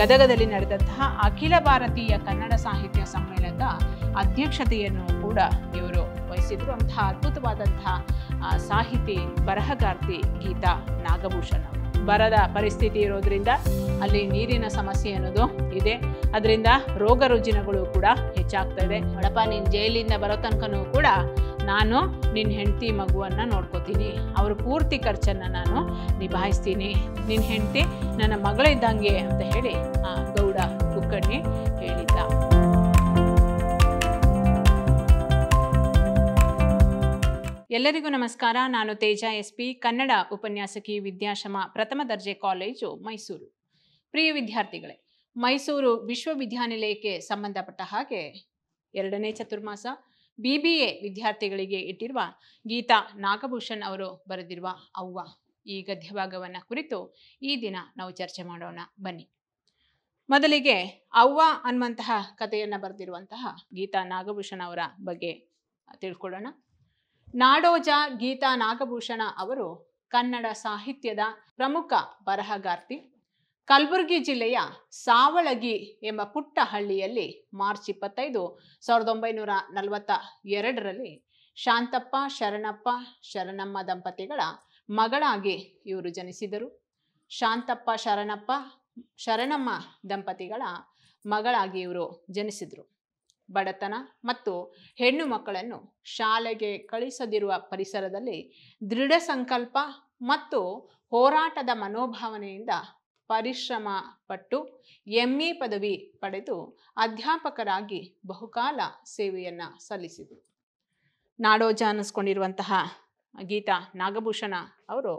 ಗದಗದಲ್ಲಿ ನಡೆದಂತಹ ಅಖಿಲ ಭಾರತೀಯ ಕನ್ನಡ ಸಾಹಿತ್ಯ ಸಮ್ಮೇಳನದ ಅಧ್ಯಕ್ಷತೆಯನ್ನು ಕೂಡ ಇವರು ವಹಿಸಿದ್ರು ಅಂತಹ ಅದ್ಭುತವಾದಂತಹ ಸಾಹಿತಿ ಬರಹಗಾರ್ತಿ ಗೀತಾ ನಾಗಭೂಷಣ ಬರದ ಪರಿಸ್ಥಿತಿ ಇರೋದ್ರಿಂದ ಅಲ್ಲಿ ನೀರಿನ ಸಮಸ್ಯೆ ಅನ್ನೋದು ಇದೆ ಅದರಿಂದ ರೋಗ ರುಜಿನಗಳು ಕೂಡ ಹೆಚ್ಚಾಗ್ತಾ ಇದೆ ಜೈಲಿಂದ ಬರೋ ತನಕನೂ ಕೂಡ ನಾನು ನಿನ್ನ ಹೆಂಡತಿ ಮಗುವನ್ನು ನೋಡ್ಕೋತೀನಿ ಅವ್ರ ಪೂರ್ತಿ ಖರ್ಚನ್ನು ನಾನು ನಿಭಾಯಿಸ್ತೀನಿ ನಿನ್ನ ಹೆಂಡತಿ ನನ್ನ ಮಗಳಿದ್ದಂಗೆ ಅಂತ ಹೇಳಿ ಆ ಗೌಡ ಕುಕ್ಕಣ್ಣಿ ಹೇಳಿದ್ದ ಎಲ್ಲರಿಗೂ ನಮಸ್ಕಾರ ನಾನು ತೇಜ ಎಸ್ ಪಿ ಕನ್ನಡ ಉಪನ್ಯಾಸಕಿ ವಿದ್ಯಾಶಮ ಪ್ರಥಮ ದರ್ಜೆ ಕಾಲೇಜು ಮೈಸೂರು ಪ್ರಿಯ ವಿದ್ಯಾರ್ಥಿಗಳೇ ಮೈಸೂರು ವಿಶ್ವವಿದ್ಯಾನಿಲಯಕ್ಕೆ ಸಂಬಂಧಪಟ್ಟ ಹಾಗೆ ಎರಡನೇ ಚತುರ್ಮಾಸ ಬಿಬಿಎ ವಿದ್ಯಾರ್ಥಿಗಳಿಗೆ ಇಟ್ಟಿರುವ ಗೀತಾ ನಾಗಭೂಷಣ್ ಅವರು ಬರೆದಿರುವ ಅವ್ವ ಈ ಗದ್ಯಭಾಗವನ್ನು ಕುರಿತು ಈ ದಿನ ನಾವು ಚರ್ಚೆ ಮಾಡೋಣ ಬನ್ನಿ ಮೊದಲಿಗೆ ಅವ್ವ ಅನ್ನುವಂತಹ ಕಥೆಯನ್ನು ಬರೆದಿರುವಂತಹ ಗೀತಾ ನಾಗಭೂಷಣ ಅವರ ಬಗ್ಗೆ ತಿಳ್ಕೊಳ್ಳೋಣ ನಾಡೋಜ ಗೀತಾ ನಾಗಭೂಷಣ ಅವರು ಕನ್ನಡ ಸಾಹಿತ್ಯದ ಪ್ರಮುಖ ಬರಹಗಾರ್ತಿ ಕಲಬುರಗಿ ಜಿಲ್ಲೆಯ ಸಾವಳಗಿ ಎಂಬ ಪುಟ್ಟಹಳ್ಳಿಯಲ್ಲಿ ಮಾರ್ಚ್ ಇಪ್ಪತ್ತೈದು ಸಾವಿರದ ಒಂಬೈನೂರ ನಲವತ್ತ ಎರಡರಲ್ಲಿ ಶಾಂತಪ್ಪ ಶರಣಪ್ಪ ಶರಣಮ್ಮ ದಂಪತಿಗಳ ಮಗಳಾಗಿ ಇವರು ಜನಿಸಿದರು ಶಾಂತಪ್ಪ ಶರಣಪ್ಪ ಶರಣಮ್ಮ ದಂಪತಿಗಳ ಮಗಳಾಗಿ ಇವರು ಜನಿಸಿದರು ಬಡತನ ಮತ್ತು ಹೆಣ್ಣು ಮಕ್ಕಳನ್ನು ಶಾಲೆಗೆ ಕಳಿಸದಿರುವ ಪರಿಸರದಲ್ಲಿ ದೃಢ ಸಂಕಲ್ಪ ಮತ್ತು ಹೋರಾಟದ ಮನೋಭಾವನೆಯಿಂದ ಪರಿಶ್ರಮ ಪಟ್ಟು ಎಮ್ ಪದವಿ ಪಡೆದು ಅಧ್ಯಾಪಕರಾಗಿ ಬಹುಕಾಲ ಸೇವೆಯನ್ನು ಸಲ್ಲಿಸಿದರು ನಾಡೋಜ ಅನ್ನಿಸ್ಕೊಂಡಿರುವಂತಹ ಗೀತಾ ನಾಗಭೂಷಣ ಅವರು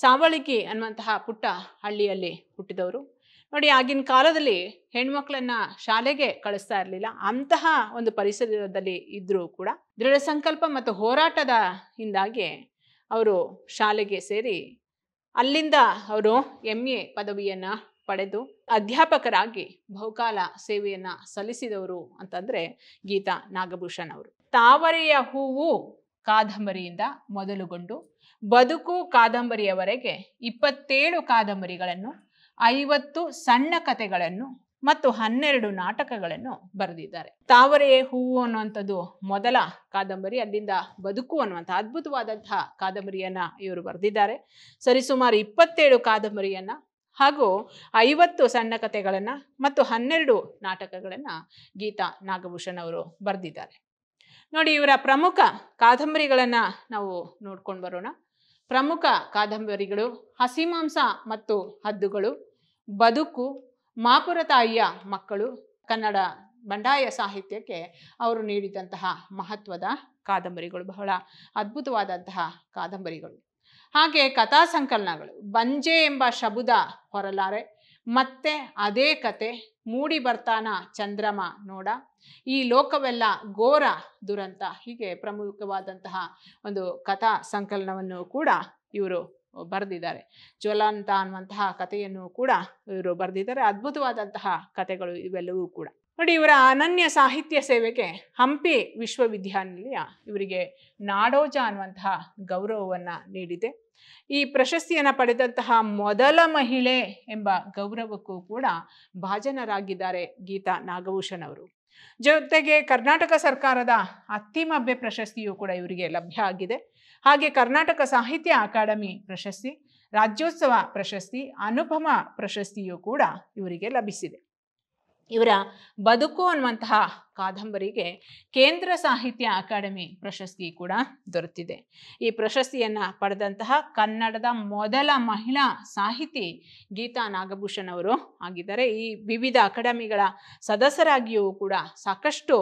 ಸಾವಳಿಕೆ ಅನ್ನುವಂತಹ ಪುಟ್ಟ ಹಳ್ಳಿಯಲ್ಲಿ ಹುಟ್ಟಿದವರು ನೋಡಿ ಆಗಿನ ಕಾಲದಲ್ಲಿ ಹೆಣ್ಮಕ್ಳನ್ನ ಶಾಲೆಗೆ ಕಳಿಸ್ತಾ ಇರಲಿಲ್ಲ ಅಂತಹ ಒಂದು ಪರಿಸರದಲ್ಲಿ ಇದ್ದರೂ ಕೂಡ ದೃಢ ಸಂಕಲ್ಪ ಮತ್ತು ಹೋರಾಟದ ಹಿಂದಾಗಿ ಅವರು ಶಾಲೆಗೆ ಸೇರಿ ಅಲ್ಲಿಂದ ಅವರು ಎಂ ಎ ಪದವಿಯನ್ನು ಪಡೆದು ಅಧ್ಯಾಪಕರಾಗಿ ಬಹುಕಾಲ ಸೇವೆಯನ್ನು ಸಲ್ಲಿಸಿದವರು ಅಂತಂದರೆ ಗೀತಾ ನಾಗಭೂಷಣ್ ಅವರು ತಾವರೆಯ ಹೂವು ಕಾದಂಬರಿಯಿಂದ ಮೊದಲುಗೊಂಡು ಬದುಕು ಕಾದಂಬರಿಯವರೆಗೆ ಇಪ್ಪತ್ತೇಳು ಕಾದಂಬರಿಗಳನ್ನು ಐವತ್ತು ಸಣ್ಣ ಕಥೆಗಳನ್ನು ಮತ್ತು ಹನ್ನೆರಡು ನಾಟಕಗಳನ್ನು ಬರೆದಿದ್ದಾರೆ ತಾವರೆ ಹೂವು ಅನ್ನುವಂಥದ್ದು ಮೊದಲ ಕಾದಂಬರಿ ಅಲ್ಲಿಂದ ಬದುಕು ಅನ್ನುವಂಥ ಅದ್ಭುತವಾದಂತಹ ಕಾದಂಬರಿಯನ್ನ ಇವರು ಬರೆದಿದ್ದಾರೆ ಸರಿಸುಮಾರು ಇಪ್ಪತ್ತೇಳು ಕಾದಂಬರಿಯನ್ನ ಹಾಗೂ ಐವತ್ತು ಸಣ್ಣ ಕಥೆಗಳನ್ನು ಮತ್ತು ಹನ್ನೆರಡು ನಾಟಕಗಳನ್ನು ಗೀತಾ ನಾಗಭೂಷಣ್ ಅವರು ಬರೆದಿದ್ದಾರೆ ನೋಡಿ ಇವರ ಪ್ರಮುಖ ಕಾದಂಬರಿಗಳನ್ನು ನಾವು ನೋಡ್ಕೊಂಡು ಬರೋಣ ಪ್ರಮುಖ ಕಾದಂಬರಿಗಳು ಹಸಿಮಾಂಸ ಮತ್ತು ಹದ್ದುಗಳು ಬದುಕು ಮಾಪುರ ತಾಯಿಯ ಮಕ್ಕಳು ಕನ್ನಡ ಬಂಡಾಯ ಸಾಹಿತ್ಯಕ್ಕೆ ಅವರು ನೀಡಿದಂತಹ ಮಹತ್ವದ ಕಾದಂಬರಿಗಳು ಬಹಳ ಅದ್ಭುತವಾದಂತಹ ಕಾದಂಬರಿಗಳು ಹಾಗೆ ಕಥಾ ಸಂಕಲನಗಳು ಬಂಜೆ ಎಂಬ ಶಬುದ ಹೊರಲಾರೆ ಮತ್ತೆ ಅದೇ ಕತೆ ಮೂಡಿ ಬರ್ತಾನ ಚಂದ್ರಮ ನೋಡ ಈ ಲೋಕವೆಲ್ಲ ಘೋರ ದುರಂತ ಹೀಗೆ ಪ್ರಮುಖವಾದಂತಹ ಒಂದು ಕಥಾ ಸಂಕಲನವನ್ನು ಕೂಡ ಇವರು ಬರೆದಿದ್ದಾರೆ ಜ್ವಲಂತ ಅನ್ನುವಂತಹ ಕಥೆಯನ್ನು ಕೂಡ ಇವರು ಬರೆದಿದ್ದಾರೆ ಅದ್ಭುತವಾದಂತಹ ಕಥೆಗಳು ಇವೆಲ್ಲವೂ ಕೂಡ ನೋಡಿ ಇವರ ಅನನ್ಯ ಸಾಹಿತ್ಯ ಸೇವೆಗೆ ಹಂಪಿ ವಿಶ್ವವಿದ್ಯಾನಿಲಯ ಇವರಿಗೆ ನಾಡೋಜ ಅನ್ನುವಂತಹ ಗೌರವವನ್ನು ನೀಡಿದೆ ಈ ಪ್ರಶಸ್ತಿಯನ್ನು ಪಡೆದಂತಹ ಮೊದಲ ಮಹಿಳೆ ಎಂಬ ಗೌರವಕ್ಕೂ ಕೂಡ ಭಾಜನರಾಗಿದ್ದಾರೆ ಗೀತಾ ನಾಗಭೂಷಣ್ ಅವರು ಜೊತೆಗೆ ಕರ್ನಾಟಕ ಸರ್ಕಾರದ ಅತ್ತಿಮಬ್ಬೆ ಪ್ರಶಸ್ತಿಯೂ ಕೂಡ ಇವರಿಗೆ ಲಭ್ಯ ಆಗಿದೆ ಹಾಗೆ ಕರ್ನಾಟಕ ಸಾಹಿತ್ಯ ಅಕಾಡೆಮಿ ಪ್ರಶಸ್ತಿ ರಾಜ್ಯೋತ್ಸವ ಪ್ರಶಸ್ತಿ ಅನುಪಮ ಪ್ರಶಸ್ತಿಯೂ ಕೂಡ ಇವರಿಗೆ ಲಭಿಸಿದೆ ಇವರ ಬದುಕು ಅನ್ನುವಂತಹ ಕಾದಂಬರಿಗೆ ಕೇಂದ್ರ ಸಾಹಿತ್ಯ ಅಕಾಡೆಮಿ ಪ್ರಶಸ್ತಿ ಕೂಡ ದೊರೆತಿದೆ ಈ ಪ್ರಶಸ್ತಿಯನ್ನು ಪಡೆದಂತಹ ಕನ್ನಡದ ಮೊದಲ ಮಹಿಳಾ ಸಾಹಿತಿ ಗೀತಾ ನಾಗಭೂಷಣ್ ಅವರು ಆಗಿದ್ದಾರೆ ಈ ವಿವಿಧ ಅಕಾಡೆಮಿಗಳ ಸದಸ್ಯರಾಗಿಯೂ ಕೂಡ ಸಾಕಷ್ಟು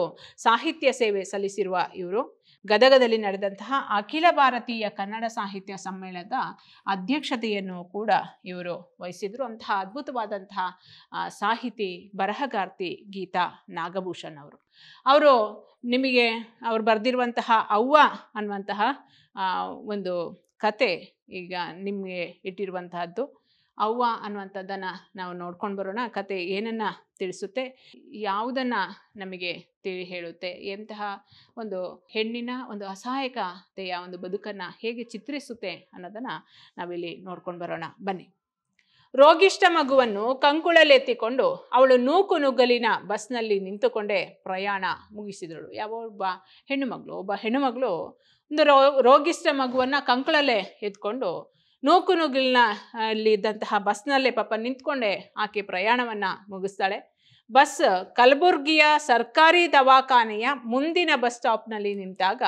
ಸಾಹಿತ್ಯ ಸೇವೆ ಸಲ್ಲಿಸಿರುವ ಇವರು ಗದಗದಲ್ಲಿ ನಡೆದಂತಹ ಅಖಿಲ ಭಾರತೀಯ ಕನ್ನಡ ಸಾಹಿತ್ಯ ಸಮ್ಮೇಳನದ ಅಧ್ಯಕ್ಷತೆಯನ್ನು ಕೂಡ ಇವರು ವಹಿಸಿದ್ರು ಅಂತಹ ಅದ್ಭುತವಾದಂತಹ ಸಾಹಿತಿ ಬರಹಗಾರ್ತಿ ಗೀತಾ ನಾಗಭೂಷಣ್ ಅವರು ಅವರು ನಿಮಗೆ ಅವರು ಬರೆದಿರುವಂತಹ ಅವ್ವ ಅನ್ನುವಂತಹ ಒಂದು ಕತೆ ಈಗ ನಿಮಗೆ ಇಟ್ಟಿರುವಂತಹದ್ದು ಅವ್ವ ಅನ್ನುವಂಥದ್ದನ್ನು ನಾವು ನೋಡ್ಕೊಂಡು ಬರೋಣ ಕತೆ ಏನನ್ನ ತಿಳಿಸುತ್ತೆ ಯಾವುದನ್ನ ನಮಗೆ ತಿಳಿ ಹೇಳುತ್ತೆ ಎಂತಹ ಒಂದು ಹೆಣ್ಣಿನ ಒಂದು ಅಸಹಾಯಕತೆಯ ಒಂದು ಬದುಕನ್ನು ಹೇಗೆ ಚಿತ್ರಿಸುತ್ತೆ ಅನ್ನೋದನ್ನ ನಾವಿಲ್ಲಿ ನೋಡ್ಕೊಂಡು ಬರೋಣ ಬನ್ನಿ ರೋಗಿಷ್ಠ ಮಗುವನ್ನು ಕಂಕುಳಲೆತ್ತಿಕೊಂಡು ಅವಳು ನೂಕು ನುಗ್ಗಲಿನ ಬಸ್ನಲ್ಲಿ ನಿಂತುಕೊಂಡೇ ಪ್ರಯಾಣ ಮುಗಿಸಿದಳು ಯಾವ ಒಬ್ಬ ಹೆಣ್ಣು ಒಬ್ಬ ಹೆಣ್ಣುಮಗಳು ಒಂದು ರೋ ರೋಗಿಷ್ಠ ಮಗುವನ್ನು ಕಂಕುಳಲ್ಲೇ ಎತ್ಕೊಂಡು ನೋಕು ನುಗ್ಗಿಲ್ನ ಅಲ್ಲಿ ಇದ್ದಂತಹ ಬಸ್ನಲ್ಲೇ ಪಾಪ ನಿಂತ್ಕೊಂಡೆ ಆಕೆ ಪ್ರಯಾಣವನ್ನು ಮುಗಿಸ್ತಾಳೆ ಬಸ್ ಕಲಬುರ್ಗಿಯ ಸರ್ಕಾರಿ ದವಾಖಾನೆಯ ಮುಂದಿನ ಬಸ್ ಸ್ಟಾಪ್ನಲ್ಲಿ ನಿಂತಾಗ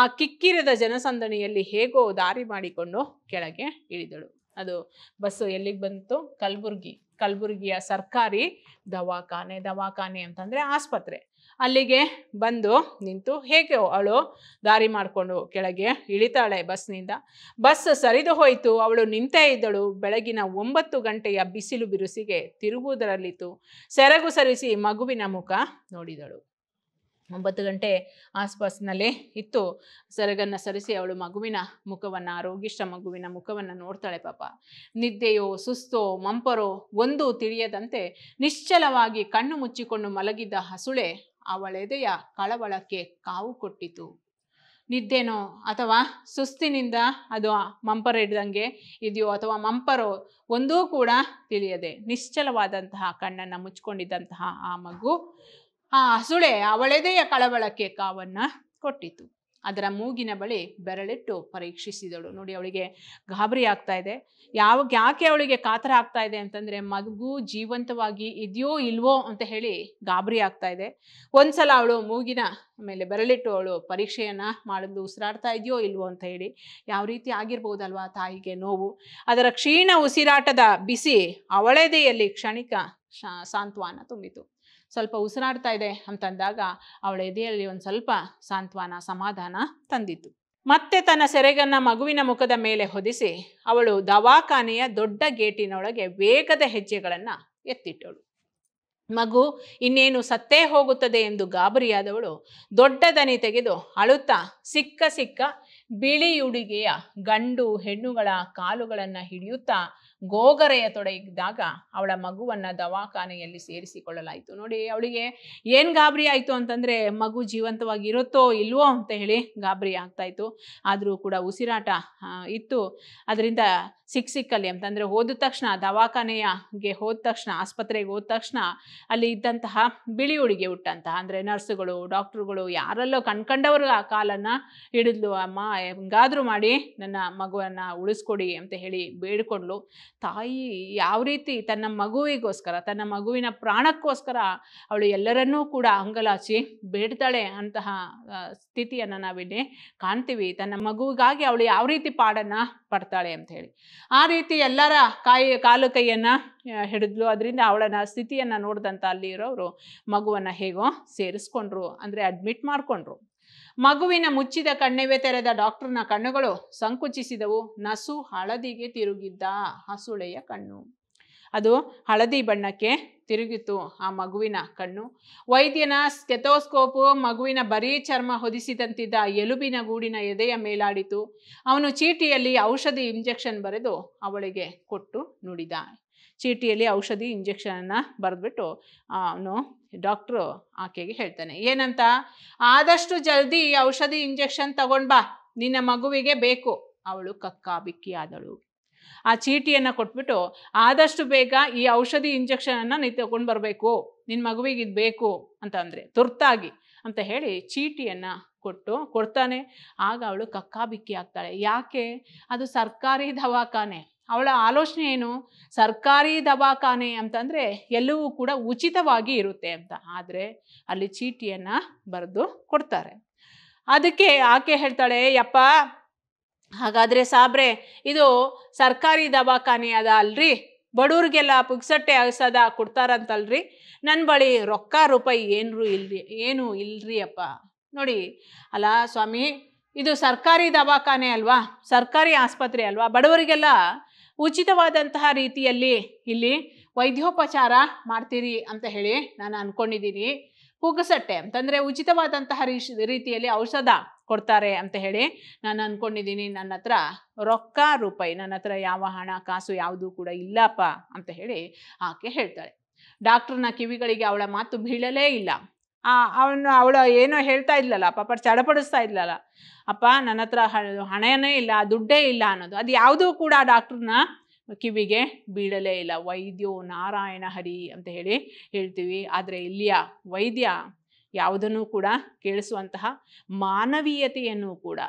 ಆ ಕಿಕ್ಕಿರದ ಜನಸಂದಣಿಯಲ್ಲಿ ಹೇಗೋ ದಾರಿ ಮಾಡಿಕೊಂಡು ಕೆಳಗೆ ಇಳಿದಳು ಅದು ಬಸ್ಸು ಎಲ್ಲಿಗೆ ಬಂತು ಕಲಬುರ್ಗಿ ಕಲಬುರ್ಗಿಯ ಸರ್ಕಾರಿ ದವಾಖಾನೆ ದವಾಖಾನೆ ಅಂತಂದರೆ ಆಸ್ಪತ್ರೆ ಅಲ್ಲಿಗೆ ಬಂದು ನಿಂತು ಹೇಗೆ ಅವಳು ದಾರಿ ಮಾಡಿಕೊಂಡು ಕೆಳಗೆ ಇಳಿತಾಳೆ ಬಸ್ನಿಂದ ಬಸ್ ಸರಿದು ಹೋಯಿತು ಅವಳು ನಿಂತೇ ಇದ್ದಳು ಬೆಳಗಿನ ಒಂಬತ್ತು ಗಂಟೆಯ ಬಿಸಿಲು ಬಿರುಸಿಗೆ ತಿರುಗುವುದರಲ್ಲಿತ್ತು ಸೆರಗು ಸರಿಸಿ ಮಗುವಿನ ಮುಖ ನೋಡಿದಳು ಒಂಬತ್ತು ಗಂಟೆ ಆಸ್ಪಾಸ್ನಲ್ಲಿ ಇತ್ತು ಸೆರಗನ್ನು ಸರಿಸಿ ಅವಳು ಮಗುವಿನ ಮುಖವನ್ನು ಆರೋಗ್ಯಷ್ಟ ಮಗುವಿನ ಮುಖವನ್ನು ನೋಡ್ತಾಳೆ ಪಾಪ ನಿದ್ದೆಯೋ ಸುಸ್ತೋ ಮಂಪರೋ ಒಂದು ತಿಳಿಯದಂತೆ ನಿಶ್ಚಲವಾಗಿ ಕಣ್ಣು ಮುಚ್ಚಿಕೊಂಡು ಮಲಗಿದ್ದ ಹಸುಳೆ ಅವಳೆದೆಯ ಕಳವಳಕ್ಕೆ ಕಾವು ಕೊಟ್ಟಿತು ನಿದ್ದೆನೋ ಅಥವಾ ಸುಸ್ತಿನಿಂದ ಅದು ಮಂಪರ ಹಿಡ್ದಂಗೆ ಇದೆಯೋ ಅಥವಾ ಮಂಪರೋ ಒಂದೂ ಕೂಡ ತಿಳಿಯದೆ ನಿಶ್ಚಲವಾದಂತಹ ಕಣ್ಣನ್ನು ಮುಚ್ಕೊಂಡಿದ್ದಂತಹ ಆ ಮಗು ಆ ಹಸುಳೆ ಅವಳೆದೆಯ ಕಳವಳಕ್ಕೆ ಕಾವನ್ನು ಕೊಟ್ಟಿತು ಅದರ ಮೂಗಿನ ಬಳಿ ಬೆರಳಿಟ್ಟು ಪರೀಕ್ಷಿಸಿದಳು ನೋಡಿ ಅವಳಿಗೆ ಗಾಬರಿ ಆಗ್ತಾ ಇದೆ ಯಾವ ಯಾಕೆ ಅವಳಿಗೆ ಕಾತರ ಆಗ್ತಾ ಇದೆ ಅಂತಂದ್ರೆ ಮಗು ಜೀವಂತವಾಗಿ ಇದೆಯೋ ಇಲ್ವೋ ಅಂತ ಹೇಳಿ ಗಾಬರಿ ಆಗ್ತಾ ಇದೆ ಒಂದ್ಸಲ ಅವಳು ಮೂಗಿನ ಮೇಲೆ ಬೆರಳಿಟ್ಟು ಅವಳು ಪರೀಕ್ಷೆಯನ್ನ ಮಾಡಲು ಉಸಿರಾಡ್ತಾ ಇದೆಯೋ ಇಲ್ವೋ ಅಂತ ಹೇಳಿ ಯಾವ ರೀತಿ ಆಗಿರ್ಬೋದಲ್ವಾ ತಾಯಿಗೆ ನೋವು ಅದರ ಕ್ಷೀಣ ಉಸಿರಾಟದ ಬಿಸಿ ಅವಳೆದೆಯಲ್ಲಿ ಕ್ಷಣಿಕ ಸಾಂತ್ವನ ತುಂಬಿತು ಸ್ವಲ್ಪ ಉಸಿರಾಡ್ತಾ ಇದೆ ಅಂತಂದಾಗ ಅವಳ ಎದೆಯಲ್ಲಿ ಒಂದು ಸ್ವಲ್ಪ ಸಾಂತ್ವನ ಸಮಾಧಾನ ತಂದಿತು ಮತ್ತೆ ತನ್ನ ಸೆರೆಗನ್ನ ಮಗುವಿನ ಮುಖದ ಮೇಲೆ ಹೊದಿಸಿ ಅವಳು ದವಾಖಾನೆಯ ದೊಡ್ಡ ಗೇಟಿನೊಳಗೆ ವೇಗದ ಹೆಜ್ಜೆಗಳನ್ನು ಎತ್ತಿಟ್ಟಳು ಮಗು ಇನ್ನೇನು ಸತ್ತೇ ಹೋಗುತ್ತದೆ ಎಂದು ಗಾಬರಿಯಾದವಳು ದೊಡ್ಡ ದನಿ ತೆಗೆದು ಅಳುತ್ತಾ ಸಿಕ್ಕ ಸಿಕ್ಕ ಬಿಳಿ ಉಡುಗೆಯ ಗಂಡು ಹೆಣ್ಣುಗಳ ಕಾಲುಗಳನ್ನು ಹಿಡಿಯುತ್ತಾ ಗೋಗರೆಯ ತೊಡಗಿದ್ದಾಗ ಅವಳ ಮಗುವನ್ನ ದವಾಖಾನೆಯಲ್ಲಿ ಸೇರಿಸಿಕೊಳ್ಳಲಾಯಿತು ನೋಡಿ ಅವಳಿಗೆ ಏನು ಗಾಬರಿ ಆಯಿತು ಅಂತಂದ್ರೆ ಮಗು ಜೀವಂತವಾಗಿ ಇರುತ್ತೋ ಇಲ್ವೋ ಅಂತ ಹೇಳಿ ಗಾಬರಿ ಆಗ್ತಾಯಿತ್ತು ಆದರೂ ಕೂಡ ಉಸಿರಾಟ ಇತ್ತು ಅದರಿಂದ ಸಿಕ್ ಸಿಕ್ಕಲ್ಲಿ ಅಂತಂದರೆ ಹೋದ ತಕ್ಷಣ ದವಾಖಾನೆಯಗೆ ಹೋದ ತಕ್ಷಣ ಆಸ್ಪತ್ರೆಗೆ ಹೋದ ತಕ್ಷಣ ಅಲ್ಲಿ ಇದ್ದಂತಹ ಬಿಳಿ ಉಡುಗೆ ಹುಟ್ಟಂತಹ ಅಂದರೆ ನರ್ಸುಗಳು ಡಾಕ್ಟ್ರುಗಳು ಯಾರಲ್ಲೋ ಕಣ್ಕಂಡವರು ಆ ಕಾಲನ್ನು ಹಿಡಿದ್ಲು ಅಮ್ಮ ಹೆಂಗಾದರೂ ಮಾಡಿ ನನ್ನ ಮಗುವನ್ನು ಉಳಿಸ್ಕೊಡಿ ಅಂತ ಹೇಳಿ ಬೇಡಿಕೊಂಡ್ಲು ತಾಯಿ ಯಾವ ರೀತಿ ತನ್ನ ಮಗುವಿಗೋಸ್ಕರ ತನ್ನ ಮಗುವಿನ ಪ್ರಾಣಕ್ಕೋಸ್ಕರ ಅವಳು ಎಲ್ಲರನ್ನೂ ಕೂಡ ಅಂಗಲಾಚಿ ಬೇಡ್ತಾಳೆ ಅಂತಹ ಸ್ಥಿತಿಯನ್ನು ನಾವಿಲ್ಲಿ ಕಾಣ್ತೀವಿ ತನ್ನ ಮಗುವಿಗಾಗಿ ಅವಳು ಯಾವ ರೀತಿ ಪಾಡನ್ನು ಪಡ್ತಾಳೆ ಅಂತ ಹೇಳಿ ಆ ರೀತಿ ಎಲ್ಲರ ಕಾಯಿ ಕಾಲು ಕೈಯನ್ನು ಹಿಡಿದ್ಲು ಅದರಿಂದ ಅವಳನ್ನ ಸ್ಥಿತಿಯನ್ನು ನೋಡಿದಂಥ ಅಲ್ಲಿ ಇರೋರು ಮಗುವನ್ನು ಹೇಗೋ ಸೇರಿಸ್ಕೊಂಡ್ರು ಅಂದರೆ ಅಡ್ಮಿಟ್ ಮಾಡಿಕೊಂಡ್ರು ಮಗುವಿನ ಮುಚ್ಚಿದ ಕಣ್ಣವೇ ತೆರೆದ ಡಾಕ್ಟರ್ನ ಕಣ್ಣುಗಳು ಸಂಕುಚಿಸಿದವು ನಸು ಹಳದಿಗೆ ತಿರುಗಿದ್ದ ಹಸುಳೆಯ ಕಣ್ಣು ಅದು ಹಳದಿ ಬಣ್ಣಕ್ಕೆ ತಿರುಗಿತು ಆ ಮಗುವಿನ ಕಣ್ಣು ವೈದ್ಯನ ಸ್ಕೆಥೋಸ್ಕೋಪು ಮಗುವಿನ ಬರೀ ಚರ್ಮ ಹೊದಿಸಿದಂತಿದ್ದ ಎಲುಬಿನ ಗೂಡಿನ ಎದೆಯ ಮೇಲಾಡಿತು ಅವನು ಚೀಟಿಯಲ್ಲಿ ಔಷಧಿ ಇಂಜೆಕ್ಷನ್ ಬರೆದು ಅವಳಿಗೆ ಕೊಟ್ಟು ನುಡಿದ ಚೀಟಿಯಲ್ಲಿ ಔಷಧಿ ಇಂಜೆಕ್ಷನನ್ನು ಬರೆದ್ಬಿಟ್ಟು ಅವನು ಡಾಕ್ಟ್ರು ಆಕೆಗೆ ಹೇಳ್ತಾನೆ ಏನಂತ ಆದಷ್ಟು ಜಲ್ದಿ ಔಷಧಿ ಇಂಜೆಕ್ಷನ್ ಬಾ ನಿನ್ನ ಮಗುವಿಗೆ ಬೇಕು ಅವಳು ಕಕ್ಕಾ ಬಿಕ್ಕಿ ಆದಳು ಆ ಚೀಟಿಯನ್ನು ಕೊಟ್ಬಿಟ್ಟು ಆದಷ್ಟು ಬೇಗ ಈ ಔಷಧಿ ಇಂಜೆಕ್ಷನನ್ನು ನೀನು ತಗೊಂಡು ಬರಬೇಕು ನಿನ್ನ ಮಗುವಿಗೆ ಇದು ಬೇಕು ಅಂತ ಅಂದರೆ ತುರ್ತಾಗಿ ಅಂತ ಹೇಳಿ ಚೀಟಿಯನ್ನು ಕೊಟ್ಟು ಕೊಡ್ತಾನೆ ಆಗ ಅವಳು ಕಕ್ಕಾ ಬಿಕ್ಕಿ ಆಗ್ತಾಳೆ ಯಾಕೆ ಅದು ಸರ್ಕಾರಿ ದವಾಖಾನೆ ಅವಳ ಆಲೋಚನೆ ಏನು ಸರ್ಕಾರಿ ದವಾಖಾನೆ ಅಂತಂದರೆ ಎಲ್ಲವೂ ಕೂಡ ಉಚಿತವಾಗಿ ಇರುತ್ತೆ ಅಂತ ಆದರೆ ಅಲ್ಲಿ ಚೀಟಿಯನ್ನು ಬರೆದು ಕೊಡ್ತಾರೆ ಅದಕ್ಕೆ ಆಕೆ ಹೇಳ್ತಾಳೆ ಅಪ್ಪ ಹಾಗಾದರೆ ಸಾಬ್ರೆ ಇದು ಸರ್ಕಾರಿ ದವಾಖಾನೆ ಅದ ಅಲ್ರಿ ಬಡವ್ರಿಗೆಲ್ಲ ಪುಗ್ಸಟ್ಟೆ ಅಗಸದ ಕೊಡ್ತಾರಂತಲ್ರಿ ನನ್ನ ಬಳಿ ರೊಕ್ಕ ರೂಪಾಯಿ ಏನರು ಇಲ್ರಿ ಏನು ಇಲ್ರಿ ಅಪ್ಪ ನೋಡಿ ಅಲ್ಲ ಸ್ವಾಮಿ ಇದು ಸರ್ಕಾರಿ ದವಾಖಾನೆ ಅಲ್ವಾ ಸರ್ಕಾರಿ ಆಸ್ಪತ್ರೆ ಅಲ್ವಾ ಬಡವರಿಗೆಲ್ಲ ಉಚಿತವಾದಂತಹ ರೀತಿಯಲ್ಲಿ ಇಲ್ಲಿ ವೈದ್ಯೋಪಚಾರ ಮಾಡ್ತೀರಿ ಅಂತ ಹೇಳಿ ನಾನು ಅಂದ್ಕೊಂಡಿದ್ದೀನಿ ಕುಗ್ಗಸಟ್ಟೆ ಅಂತಂದರೆ ಉಚಿತವಾದಂತಹ ರೀತಿಯಲ್ಲಿ ಔಷಧ ಕೊಡ್ತಾರೆ ಅಂತ ಹೇಳಿ ನಾನು ಅಂದ್ಕೊಂಡಿದ್ದೀನಿ ನನ್ನ ಹತ್ರ ರೊಕ್ಕ ರೂಪಾಯಿ ನನ್ನ ಹತ್ರ ಯಾವ ಹಣ ಕಾಸು ಯಾವುದೂ ಕೂಡ ಇಲ್ಲಪ್ಪ ಅಂತ ಹೇಳಿ ಆಕೆ ಹೇಳ್ತಾಳೆ ಡಾಕ್ಟ್ರನ್ನ ಕಿವಿಗಳಿಗೆ ಅವಳ ಮಾತು ಬೀಳಲೇ ಇಲ್ಲ ಅವನು ಅವಳು ಏನೋ ಹೇಳ್ತಾ ಇದ್ಲಲ್ಲ ಪಾಪ ಚಡಪಡಿಸ್ತಾ ಇದ್ಲಲ್ಲ ಅಪ್ಪ ನನ್ನ ಹತ್ರ ಹಣನೇ ಇಲ್ಲ ದುಡ್ಡೇ ಇಲ್ಲ ಅನ್ನೋದು ಅದು ಯಾವುದೂ ಕೂಡ ಡಾಕ್ಟ್ರನ್ನ ಕಿವಿಗೆ ಬೀಳಲೇ ಇಲ್ಲ ವೈದ್ಯೋ ನಾರಾಯಣ ಹರಿ ಅಂತ ಹೇಳಿ ಹೇಳ್ತೀವಿ ಆದರೆ ಇಲ್ಲಿಯ ವೈದ್ಯ ಯಾವುದನ್ನು ಕೂಡ ಕೇಳಿಸುವಂತಹ ಮಾನವೀಯತೆಯನ್ನು ಕೂಡ